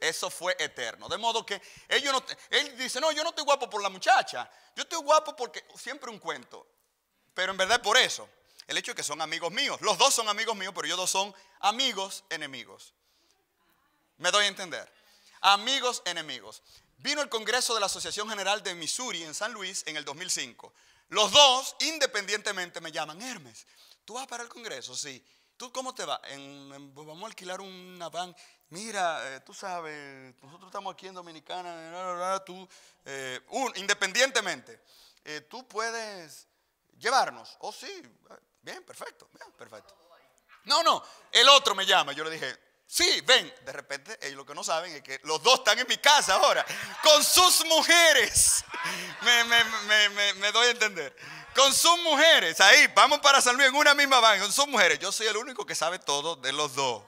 eso fue eterno. De modo que no, él dice, no, yo no estoy guapo por la muchacha, yo estoy guapo porque siempre un cuento, pero en verdad es por eso. El hecho es que son amigos míos. Los dos son amigos míos, pero ellos dos son amigos enemigos. ¿Me doy a entender? Amigos enemigos. Vino el Congreso de la Asociación General de Missouri en San Luis en el 2005. Los dos, independientemente, me llaman Hermes. ¿Tú vas para el Congreso? Sí. ¿Tú cómo te va? En, pues vamos a alquilar una van. Mira, eh, tú sabes, nosotros estamos aquí en Dominicana, eh, tú, eh, independientemente, tú puedes llevarnos. Oh, sí, bien, perfecto, bien, perfecto. No, no, el otro me llama. Yo le dije, Sí, ven. De repente, ellos lo que no saben es que los dos están en mi casa ahora, con sus mujeres. Me, me, me, me doy a entender. Con sus mujeres, ahí, vamos para San Luis en una misma van, con sus mujeres. Yo soy el único que sabe todo de los dos.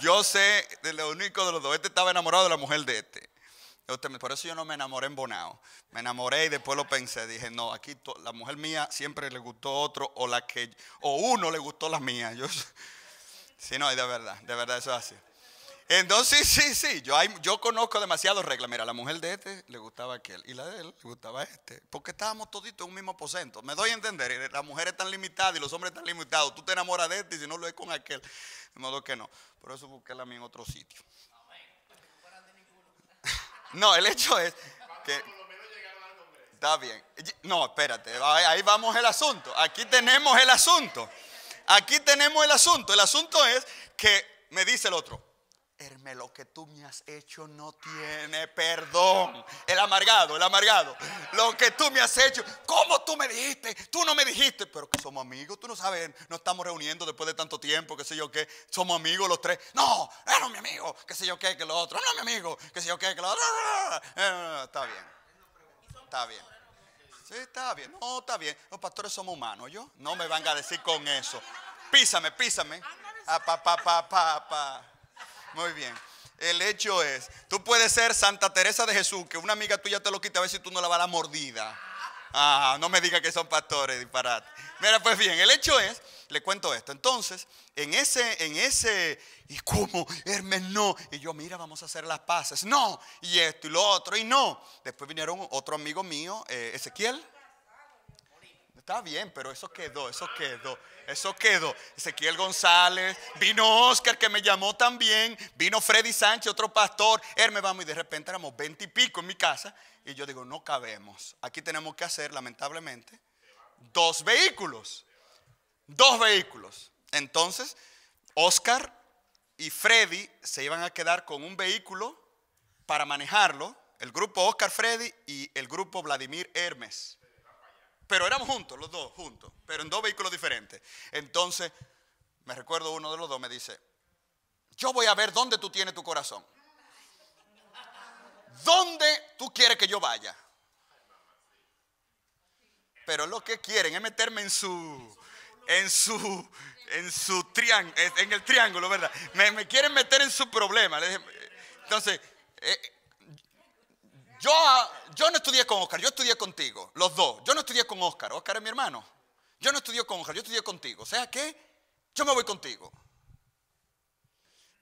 Yo sé de lo único de los dos. Este estaba enamorado de la mujer de este. Por eso yo no me enamoré en Bonao. Me enamoré y después lo pensé. Dije, no, aquí la mujer mía siempre le gustó otro o la que o uno le gustó la mía. Yo, Sí, no, de verdad, de verdad eso es así. Entonces, sí, sí, yo, hay, yo conozco demasiadas reglas. Mira, la mujer de este le gustaba aquel y la de él le gustaba este. Porque estábamos toditos en un mismo aposento. Me doy a entender, eh, las mujeres están limitadas y los hombres están limitados. Tú te enamoras de este y si no lo es con aquel. De modo que no. Por eso busqué la mía en otro sitio. No, el hecho es que... Está bien. No, espérate, ahí vamos el asunto. Aquí tenemos el asunto. Aquí tenemos el asunto. El asunto es que me dice el otro, Herme, lo que tú me has hecho no tiene perdón. El amargado, el amargado. Lo que tú me has hecho, ¿cómo tú me dijiste? Tú no me dijiste, pero que somos amigos, tú no sabes, no estamos reuniendo después de tanto tiempo, qué sé yo qué, somos amigos los tres. No, no mi amigo, qué sé yo qué, que lo otro, no mi amigo, qué sé yo qué, que lo otro. Eh, está bien, está bien. Sí, está bien. No, está bien. Los pastores somos humanos, ¿yo? No me van a decir con eso. Písame, písame. Ah, pa, Muy bien. El hecho es, tú puedes ser Santa Teresa de Jesús, que una amiga tuya te lo quita a ver si tú no la vas a la mordida. Ah, no me digas que son pastores, disparate. Mira, pues bien, el hecho es le cuento esto. Entonces, en ese, en ese, ¿y cómo? Hermes, no. Y yo, mira, vamos a hacer las paces. No. Y esto y lo otro, y no. Después vinieron otro amigo mío, eh, Ezequiel. Está bien, pero eso quedó, eso quedó, eso quedó. Ezequiel González, vino Oscar que me llamó también, vino Freddy Sánchez, otro pastor, Hermes, vamos, y de repente éramos veinte y pico en mi casa. Y yo digo, no cabemos. Aquí tenemos que hacer, lamentablemente, dos vehículos. Dos vehículos. Entonces, Oscar y Freddy se iban a quedar con un vehículo para manejarlo. El grupo Oscar Freddy y el grupo Vladimir Hermes. Pero éramos juntos, los dos, juntos, pero en dos vehículos diferentes. Entonces, me recuerdo uno de los dos me dice, yo voy a ver dónde tú tienes tu corazón. ¿Dónde tú quieres que yo vaya? Pero lo que quieren es meterme en su en su, en su triángulo, en el triángulo, ¿verdad? Me, me, quieren meter en su problema. Entonces, eh, yo, yo no estudié con Oscar, yo estudié contigo, los dos. Yo no estudié con Oscar, Oscar es mi hermano. Yo no estudié con Oscar, yo estudié contigo. O sea que yo me voy contigo.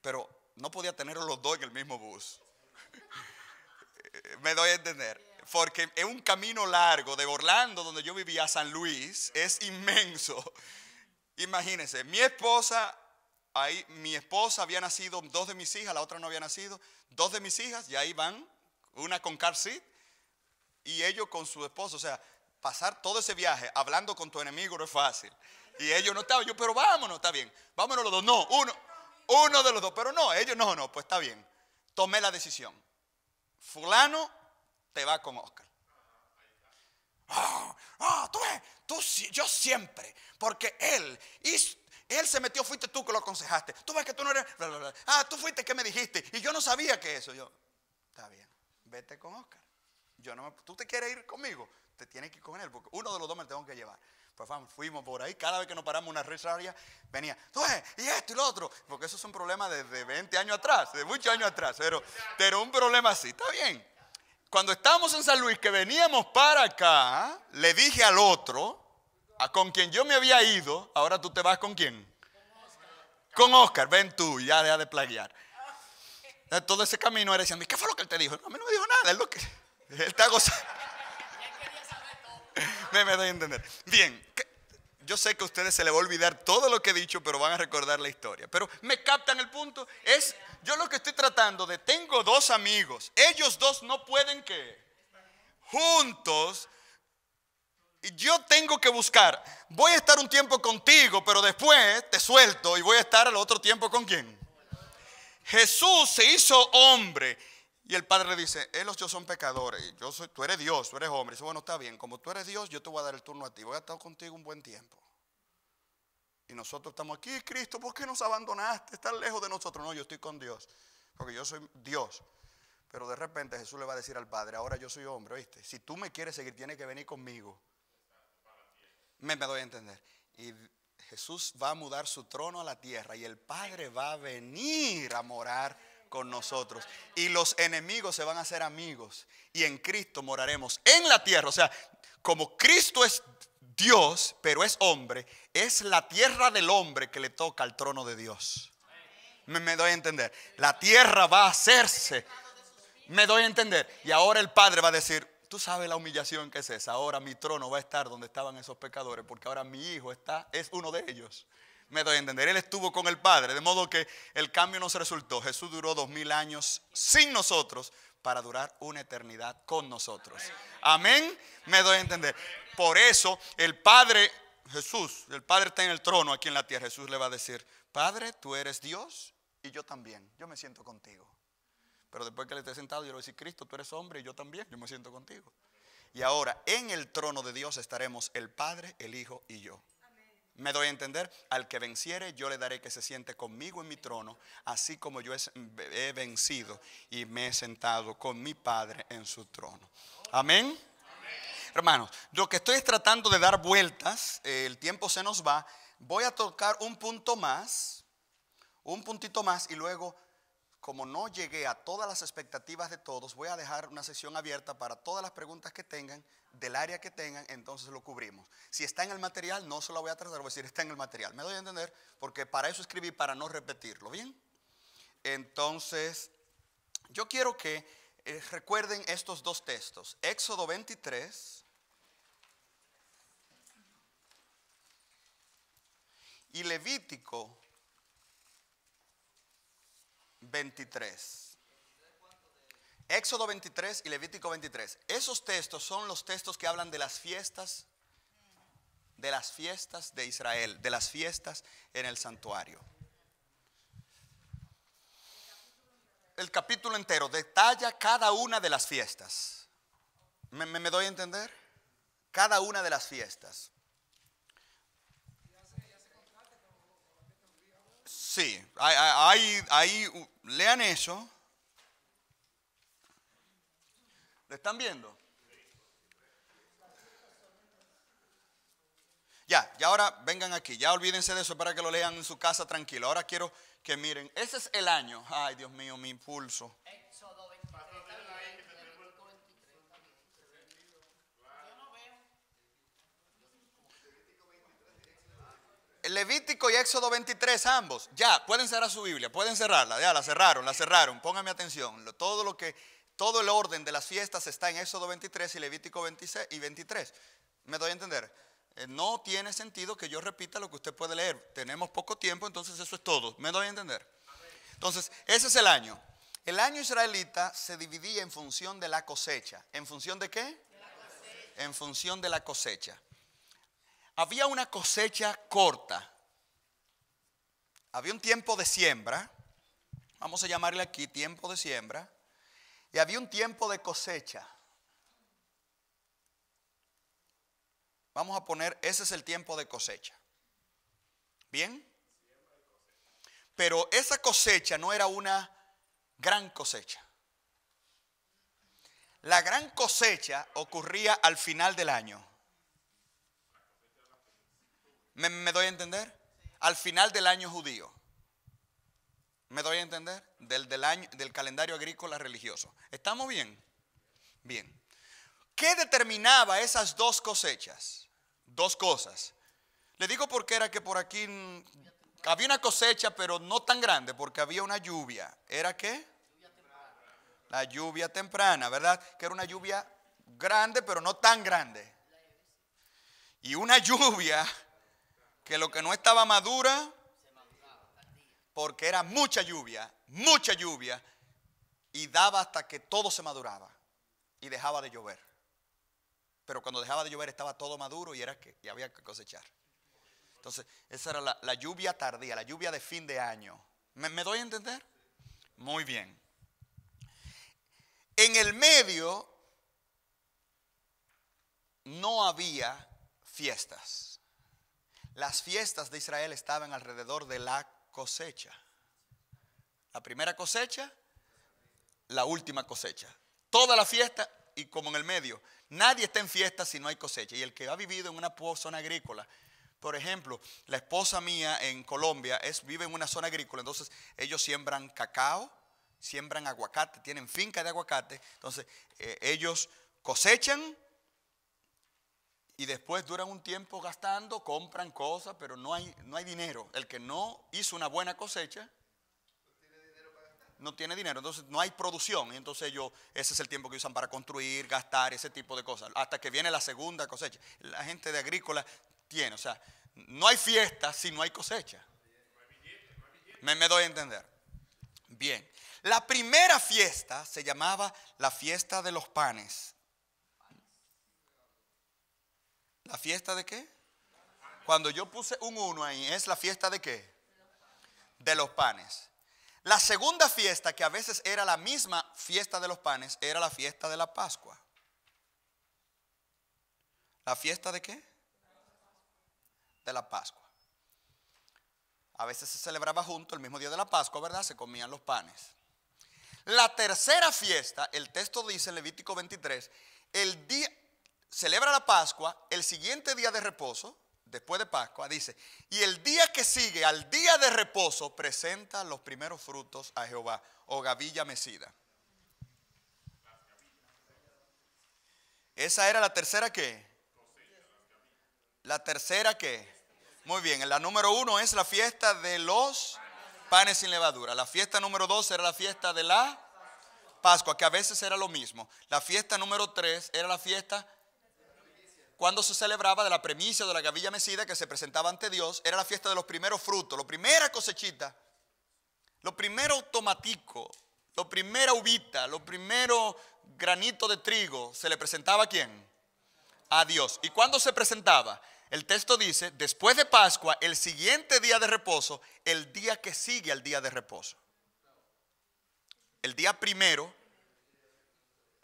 Pero no podía tener los dos en el mismo bus. me doy a entender porque es un camino largo de Orlando, donde yo vivía, a San Luis, es inmenso. Imagínense, mi esposa, ahí, mi esposa había nacido, dos de mis hijas, la otra no había nacido, dos de mis hijas, y ahí van, una con car seat, y ellos con su esposo, o sea, pasar todo ese viaje hablando con tu enemigo no es fácil. Y ellos no estaban, yo, pero vámonos, está bien, vámonos los dos, no, uno, uno de los dos, pero no, ellos no, no, pues está bien. Tomé la decisión. Fulano te va con Oscar. Ah, ah tú ves, yo siempre, porque él, él se metió, fuiste tú que lo aconsejaste. Tú ves que tú no eres, ah, tú fuiste que me dijiste, y yo no sabía que eso. Yo, está bien, vete con Oscar. Yo no tú te quieres ir conmigo, te tienes que ir con él, porque uno de los dos me tengo que llevar. Pues fuimos por ahí, cada vez que nos paramos una risa, venía, tú ves, y esto y lo otro, porque eso es un problema desde 20 años atrás, de muchos años atrás, pero, pero un problema así, está bien. Cuando estábamos en San Luis, que veníamos para acá, le dije al otro, a con quien yo me había ido, ahora tú te vas con quién? Con Oscar, con Oscar ven tú, ya deja de plagiar. Todo ese camino era diciendo, ¿qué fue lo que él te dijo? No, a mí no me dijo nada, es lo que... Él está gozando. me, me doy a entender. Bien, yo sé que a ustedes se les va a olvidar todo lo que he dicho, pero van a recordar la historia. Pero me captan el punto. Es yo lo que estoy tratando de, tengo dos amigos, ellos dos no pueden que juntos. yo tengo que buscar, voy a estar un tiempo contigo, pero después te suelto y voy a estar al otro tiempo con quién. Jesús se hizo hombre y el padre le dice, ellos yo son pecadores, yo soy, tú eres Dios, tú eres hombre. Y dice, bueno, está bien, como tú eres Dios, yo te voy a dar el turno a ti, voy a estar contigo un buen tiempo. Y nosotros estamos aquí, Cristo, ¿por qué nos abandonaste? Estás lejos de nosotros. No, yo estoy con Dios, porque yo soy Dios. Pero de repente Jesús le va a decir al Padre, ahora yo soy hombre, ¿viste? Si tú me quieres seguir, tienes que venir conmigo. Me, me doy a entender. Y Jesús va a mudar su trono a la tierra y el Padre va a venir a morar con nosotros. Y los enemigos se van a ser amigos. Y en Cristo moraremos en la tierra. O sea, como Cristo es Dios, pero es hombre, es la tierra del hombre que le toca al trono de Dios. Me, doy a entender. La tierra va a hacerse. Me doy a entender. Y ahora el Padre va a decir, tú sabes la humillación que es esa. Ahora mi trono va a estar donde estaban esos pecadores, porque ahora mi hijo está, es uno de ellos. Me doy a entender, Él estuvo con el Padre, de modo que el cambio no se resultó. Jesús duró dos mil años sin nosotros para durar una eternidad con nosotros. Amén, me doy a entender. Por eso el Padre, Jesús, el Padre está en el trono aquí en la tierra. Jesús le va a decir, Padre, tú eres Dios y yo también, yo me siento contigo. Pero después que le esté sentado, yo le voy a decir, Cristo, tú eres hombre y yo también, yo me siento contigo. Y ahora en el trono de Dios estaremos el Padre, el Hijo y yo. Me doy a entender, al que venciere yo le daré que se siente conmigo en mi trono, así como yo he vencido y me he sentado con mi Padre en su trono. Amén. Hermanos, lo que estoy tratando de dar vueltas, eh, el tiempo se nos va, voy a tocar un punto más, un puntito más y luego como no llegué a todas las expectativas de todos, voy a dejar una sesión abierta para todas las preguntas que tengan, del área que tengan, entonces lo cubrimos. Si está en el material, no se lo voy a tratar, voy a decir, está en el material. Me doy a entender, porque para eso escribí, para no repetirlo, ¿bien? Entonces, yo quiero que eh, recuerden estos dos textos, Éxodo 23 y Levítico 23. Éxodo 23 y Levítico 23. Esos textos son los textos que hablan de las fiestas, de las fiestas de Israel, de las fiestas en el santuario. El capítulo entero detalla cada una de las fiestas. ¿Me, me doy a entender? Cada una de las fiestas. Sí, ahí, ahí, uh, lean eso. ¿le están viendo? Ya, ya ahora vengan aquí, ya olvídense de eso para que lo lean en su casa tranquilo. Ahora quiero que miren, ese es el año. Ay, Dios mío, mi impulso. Levítico y Éxodo 23, ambos. Ya, pueden cerrar su Biblia, pueden cerrarla. Ya, la cerraron, la cerraron. Pónganme atención. Todo lo que, todo el orden de las fiestas está en Éxodo 23 y Levítico 26 y 23. ¿Me doy a entender? Eh, no tiene sentido que yo repita lo que usted puede leer. Tenemos poco tiempo, entonces eso es todo. ¿Me doy a entender? Entonces, ese es el año. El año israelita se dividía en función de la cosecha. ¿En función de qué? en función de la cosecha. Había una cosecha corta. Había un tiempo de siembra. Vamos a llamarle aquí tiempo de siembra. Y había un tiempo de cosecha. Vamos a poner, ese es el tiempo de cosecha. ¿Bien? Pero esa cosecha no era una gran cosecha. La gran cosecha ocurría al final del año. ¿Me, doy a entender? Al final del año judío. ¿Me doy a entender? Del, año, del calendario agrícola religioso. ¿Estamos bien? Bien. ¿Qué determinaba esas dos cosechas? Dos cosas. Le digo porque era que por aquí había una cosecha, pero no tan grande, porque había una lluvia. ¿Era qué? La lluvia temprana, ¿verdad? Que era una lluvia grande, pero no tan grande. Y una lluvia que lo que no estaba madura, porque era mucha lluvia, mucha lluvia, y daba hasta que todo se maduraba y dejaba de llover. Pero cuando dejaba de llover estaba todo maduro y, era que, había que cosechar. Entonces, esa era la, lluvia tardía, la lluvia de fin de año. ¿Me doy a entender? Muy bien. En el medio no había fiestas. Las fiestas de Israel estaban alrededor de la cosecha. La primera cosecha, la última cosecha. Toda la fiesta y como en el medio. Nadie está en fiesta si no hay cosecha. Y el que ha vivido en una zona agrícola, por ejemplo, la esposa mía en Colombia es, vive en una zona agrícola, entonces ellos siembran cacao, siembran aguacate, tienen finca de aguacate, entonces eh, ellos cosechan, y después duran un tiempo gastando, compran cosas, pero no hay, no hay dinero. El que no hizo una buena cosecha no tiene dinero, entonces no hay producción. Y entonces ellos, ese es el tiempo que usan para construir, gastar, ese tipo de cosas. Hasta que viene la segunda cosecha. La gente de agrícola tiene, o sea, no hay fiesta si no hay cosecha. Me, me doy a entender. Bien, la primera fiesta se llamaba la fiesta de los panes ¿La fiesta de qué? Cuando yo puse un uno ahí, ¿es la fiesta de qué? De los panes. La segunda fiesta, que a veces era la misma fiesta de los panes, era la fiesta de la Pascua. ¿La fiesta de qué? De la Pascua. A veces se celebraba junto el mismo día de la Pascua, ¿verdad? Se comían los panes. La tercera fiesta, el texto dice en Levítico 23, el día, celebra la Pascua, el siguiente día de reposo, después de Pascua, dice, y el día que sigue al día de reposo, presenta los primeros frutos a Jehová, o gavilla mesida. Esa era la tercera que. La tercera que. Muy bien, la número uno es la fiesta de los panes sin levadura. La fiesta número dos era la fiesta de la Pascua, que a veces era lo mismo. La fiesta número tres era la fiesta cuando se celebraba de la premisa de la gavilla mecida que se presentaba ante Dios, era la fiesta de los primeros frutos, la primera cosechita, lo primero automático, lo primera uvita, lo primero granito de trigo, se le presentaba a quién? A Dios. ¿Y cuándo se presentaba? El texto dice, después de Pascua, el siguiente día de reposo, el día que sigue al día de reposo. El día primero,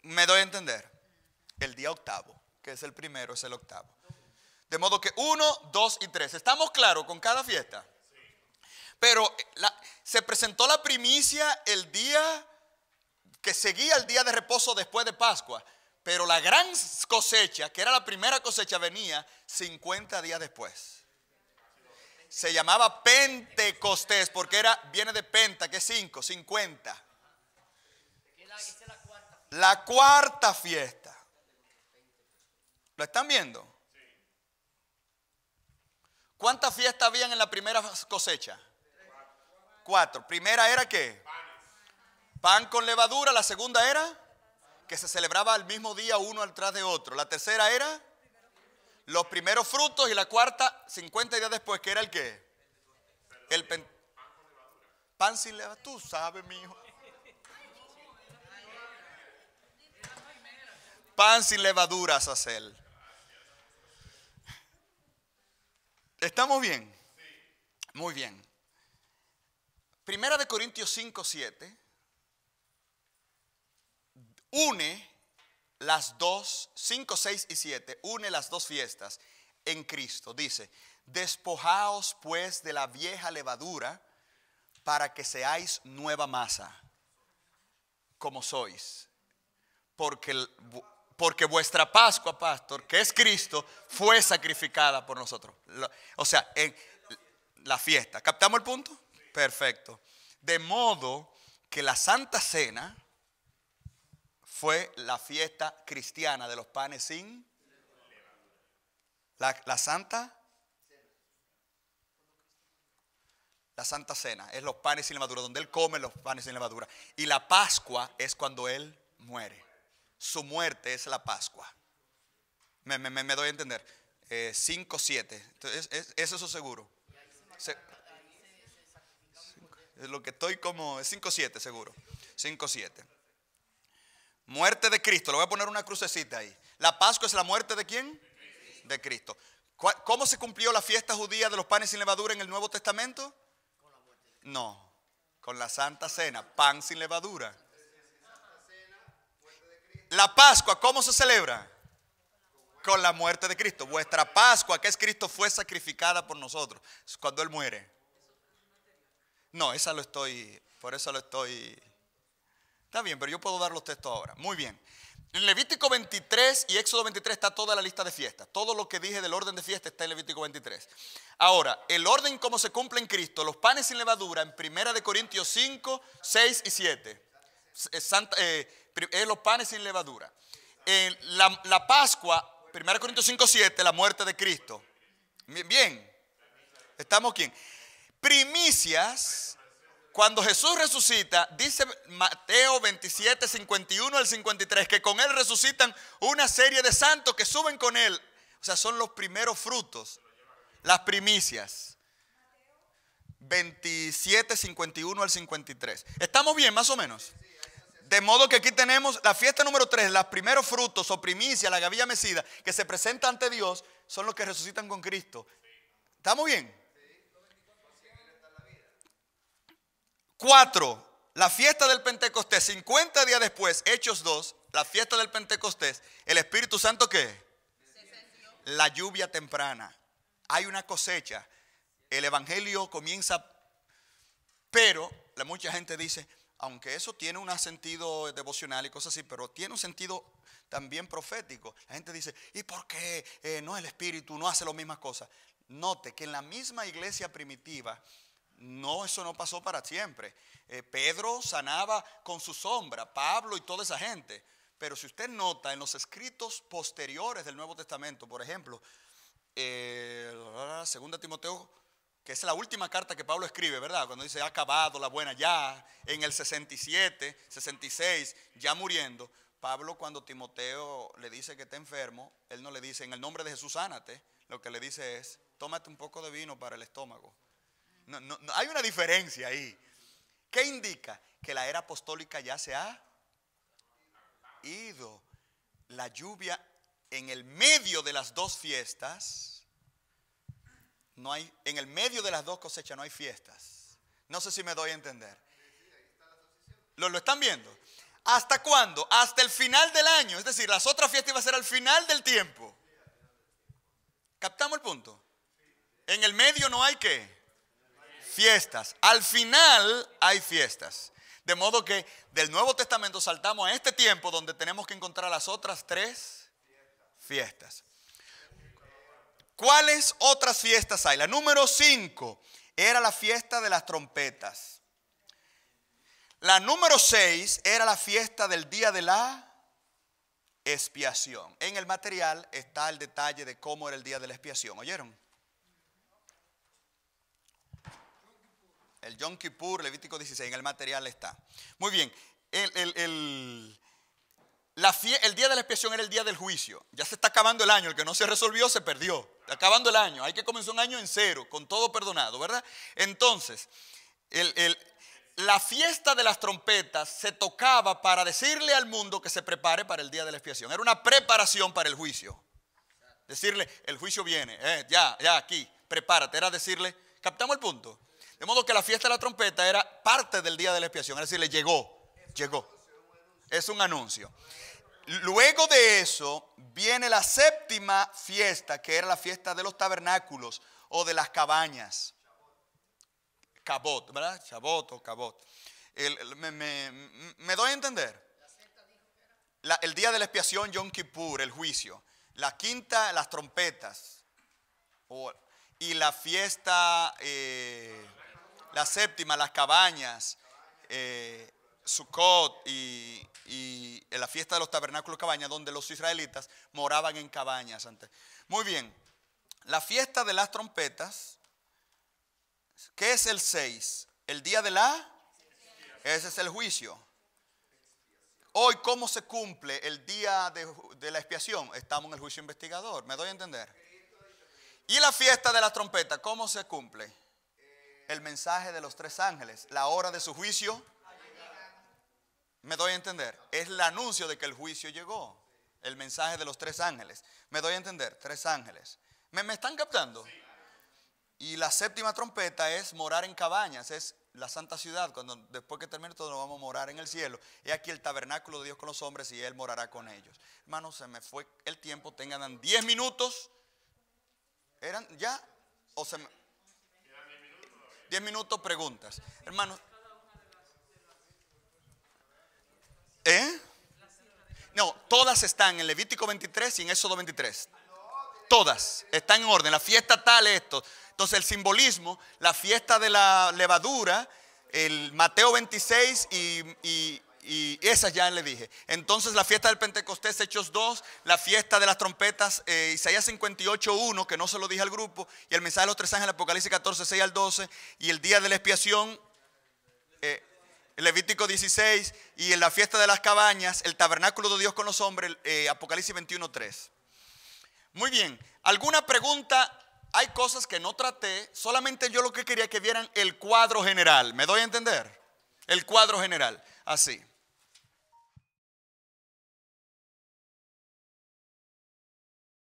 me doy a entender, el día octavo que es el primero, es el octavo. De modo que uno, dos y tres. ¿Estamos claros con cada fiesta? Pero se presentó la primicia el día que seguía el día de reposo después de Pascua. Pero la gran cosecha, que era la primera cosecha, venía 50 días después. Se llamaba Pentecostés porque era, viene de Penta, que es 5, 50. La cuarta fiesta. ¿Lo están viendo? Sí. ¿Cuántas fiestas habían en la primera cosecha? Cuatro. Primera era qué? Pan con levadura. La segunda era que se celebraba al mismo día uno atrás de otro. La tercera era los primeros frutos y la cuarta 50 días después que era el qué? El pan sin levadura. Tú sabes, mi hijo. pan sin levadura. Sacel. ¿Estamos bien? Sí. Muy bien. Primera de Corintios 5, 7 une las dos, 5, 6 y 7, une las dos fiestas en Cristo. Dice, despojaos pues de la vieja levadura para que seáis nueva masa, como sois. Porque el, porque vuestra Pascua, pastor, que es Cristo, fue sacrificada por nosotros. O sea, en la fiesta. ¿Captamos el punto? Perfecto. De modo que la Santa Cena fue la fiesta cristiana de los panes sin... La, la Santa... La Santa Cena es los panes sin levadura, donde Él come los panes sin levadura. Y la Pascua es cuando Él muere su muerte es la Pascua. Me, doy a entender. 5, eh, 7. es, eso seguro. es lo que estoy como, es 5, 7 seguro. 5, 7. Muerte de Cristo. Le voy a poner una crucecita ahí. La Pascua es la muerte de quién? De Cristo. ¿Cómo se cumplió la fiesta judía de los panes sin levadura en el Nuevo Testamento? No, con la Santa Cena, pan sin levadura la Pascua, ¿cómo se celebra? Con la muerte de Cristo. Vuestra Pascua, que es Cristo, fue sacrificada por nosotros. cuando Él muere. No, esa lo estoy, por eso lo estoy. Está bien, pero yo puedo dar los textos ahora. Muy bien. En Levítico 23 y Éxodo 23 está toda la lista de fiestas. Todo lo que dije del orden de fiesta está en Levítico 23. Ahora, el orden como se cumple en Cristo, los panes sin levadura en 1 de Corintios 5, 6 y 7. Santa, eh, es los panes sin levadura. En la, Pascua, 1 Corintios 5.7 la muerte de Cristo. Bien, ¿estamos quién? Primicias, cuando Jesús resucita, dice Mateo 27, 51 al 53, que con él resucitan una serie de santos que suben con él. O sea, son los primeros frutos, las primicias. 27, 51 al 53. ¿Estamos bien, más o menos? De modo que aquí tenemos la fiesta número 3, los primeros frutos o primicia, la gavilla mesida, que se presenta ante Dios, son los que resucitan con Cristo. ¿Está muy bien? Cuatro, la fiesta del Pentecostés, 50 días después, Hechos 2, la fiesta del Pentecostés, el Espíritu Santo qué? La lluvia temprana. Hay una cosecha. El Evangelio comienza, pero la mucha gente dice, aunque eso tiene un sentido devocional y cosas así, pero tiene un sentido también profético. La gente dice, ¿y por qué eh, no el Espíritu no hace las mismas cosas? Note que en la misma iglesia primitiva, no, eso no pasó para siempre. Eh, Pedro sanaba con su sombra, Pablo y toda esa gente. Pero si usted nota en los escritos posteriores del Nuevo Testamento, por ejemplo, eh, 2 Timoteo que es la última carta que Pablo escribe, ¿verdad? Cuando dice, ha acabado la buena, ya en el 67, 66, ya muriendo. Pablo cuando Timoteo le dice que está enfermo, él no le dice, en el nombre de Jesús sánate, lo que le dice es, tómate un poco de vino para el estómago. no, hay una diferencia ahí. ¿Qué indica? Que la era apostólica ya se ha ido. La lluvia en el medio de las dos fiestas no hay, en el medio de las dos cosechas no hay fiestas. No sé si me doy a entender. ¿Lo, lo están viendo? ¿Hasta cuándo? Hasta el final del año. Es decir, las otras fiestas iban a ser al final del tiempo. ¿Captamos el punto? En el medio no hay qué. Fiestas. Al final hay fiestas. De modo que del Nuevo Testamento saltamos a este tiempo donde tenemos que encontrar las otras tres fiestas. ¿Cuáles otras fiestas hay? La número 5 era la fiesta de las trompetas. La número 6 era la fiesta del día de la expiación. En el material está el detalle de cómo era el día de la expiación. ¿Oyeron? El Yom Kippur, Levítico 16, en el material está. Muy bien, el, el, el día de la expiación era el día del juicio. Ya se está acabando el año. El que no se resolvió se perdió. Está acabando el año. Hay que comenzar un año en cero, con todo perdonado, ¿verdad? Entonces, la fiesta de las trompetas se tocaba para decirle al mundo que se prepare para el día de la expiación. Era una preparación para el juicio. Decirle, el juicio viene, eh, ya, ya, aquí, prepárate. Era decirle, captamos el punto. De modo que la fiesta de la trompeta era parte del día de la expiación. Era le llegó, llegó. Es un anuncio. Luego de eso viene la séptima fiesta, que era la fiesta de los tabernáculos o de las cabañas. Cabot, ¿verdad? Chabot o Cabot. me, doy a entender? el día de la expiación, Yom Kippur, el juicio. La quinta, las trompetas. y la fiesta, eh, la séptima, las cabañas. Eh, Sukkot y, y la fiesta de los tabernáculos cabañas, donde los israelitas moraban en cabañas antes. Muy bien, la fiesta de las trompetas, ¿qué es el 6? El día de la... Ese es el juicio. Hoy, ¿cómo se cumple el día de, de la expiación? Estamos en el juicio investigador, ¿me doy a entender? Y la fiesta de las trompetas, ¿cómo se cumple? El mensaje de los tres ángeles, la hora de su juicio me doy a entender. Es el anuncio de que el juicio llegó. El mensaje de los tres ángeles. Me doy a entender. Tres ángeles. ¿Me, están captando? Y la séptima trompeta es morar en cabañas. Es la santa ciudad. Cuando después que termine todo, nos vamos a morar en el cielo. y aquí el tabernáculo de Dios con los hombres y Él morará con ellos. Hermanos, se me fue el tiempo. Tengan 10 minutos. ¿Eran ya? ¿O se me.? 10 minutos preguntas. Hermanos, ¿Eh? No, todas están en Levítico 23 y en Éxodo 23. Todas están en orden. La fiesta tal, esto. Entonces el simbolismo, la fiesta de la levadura, el Mateo 26 y, y, esas ya le dije. Entonces la fiesta del Pentecostés, Hechos 2, la fiesta de las trompetas, eh, Isaías 58, 1, que no se lo dije al grupo, y el mensaje de los tres ángeles, Apocalipsis 14, 6 al 12, y el día de la expiación. Eh, Levítico 16 y en la fiesta de las cabañas, el tabernáculo de Dios con los hombres, eh, Apocalipsis 21, 3. Muy bien, ¿alguna pregunta? Hay cosas que no traté, solamente yo lo que quería que vieran el cuadro general. ¿Me doy a entender? El cuadro general, así.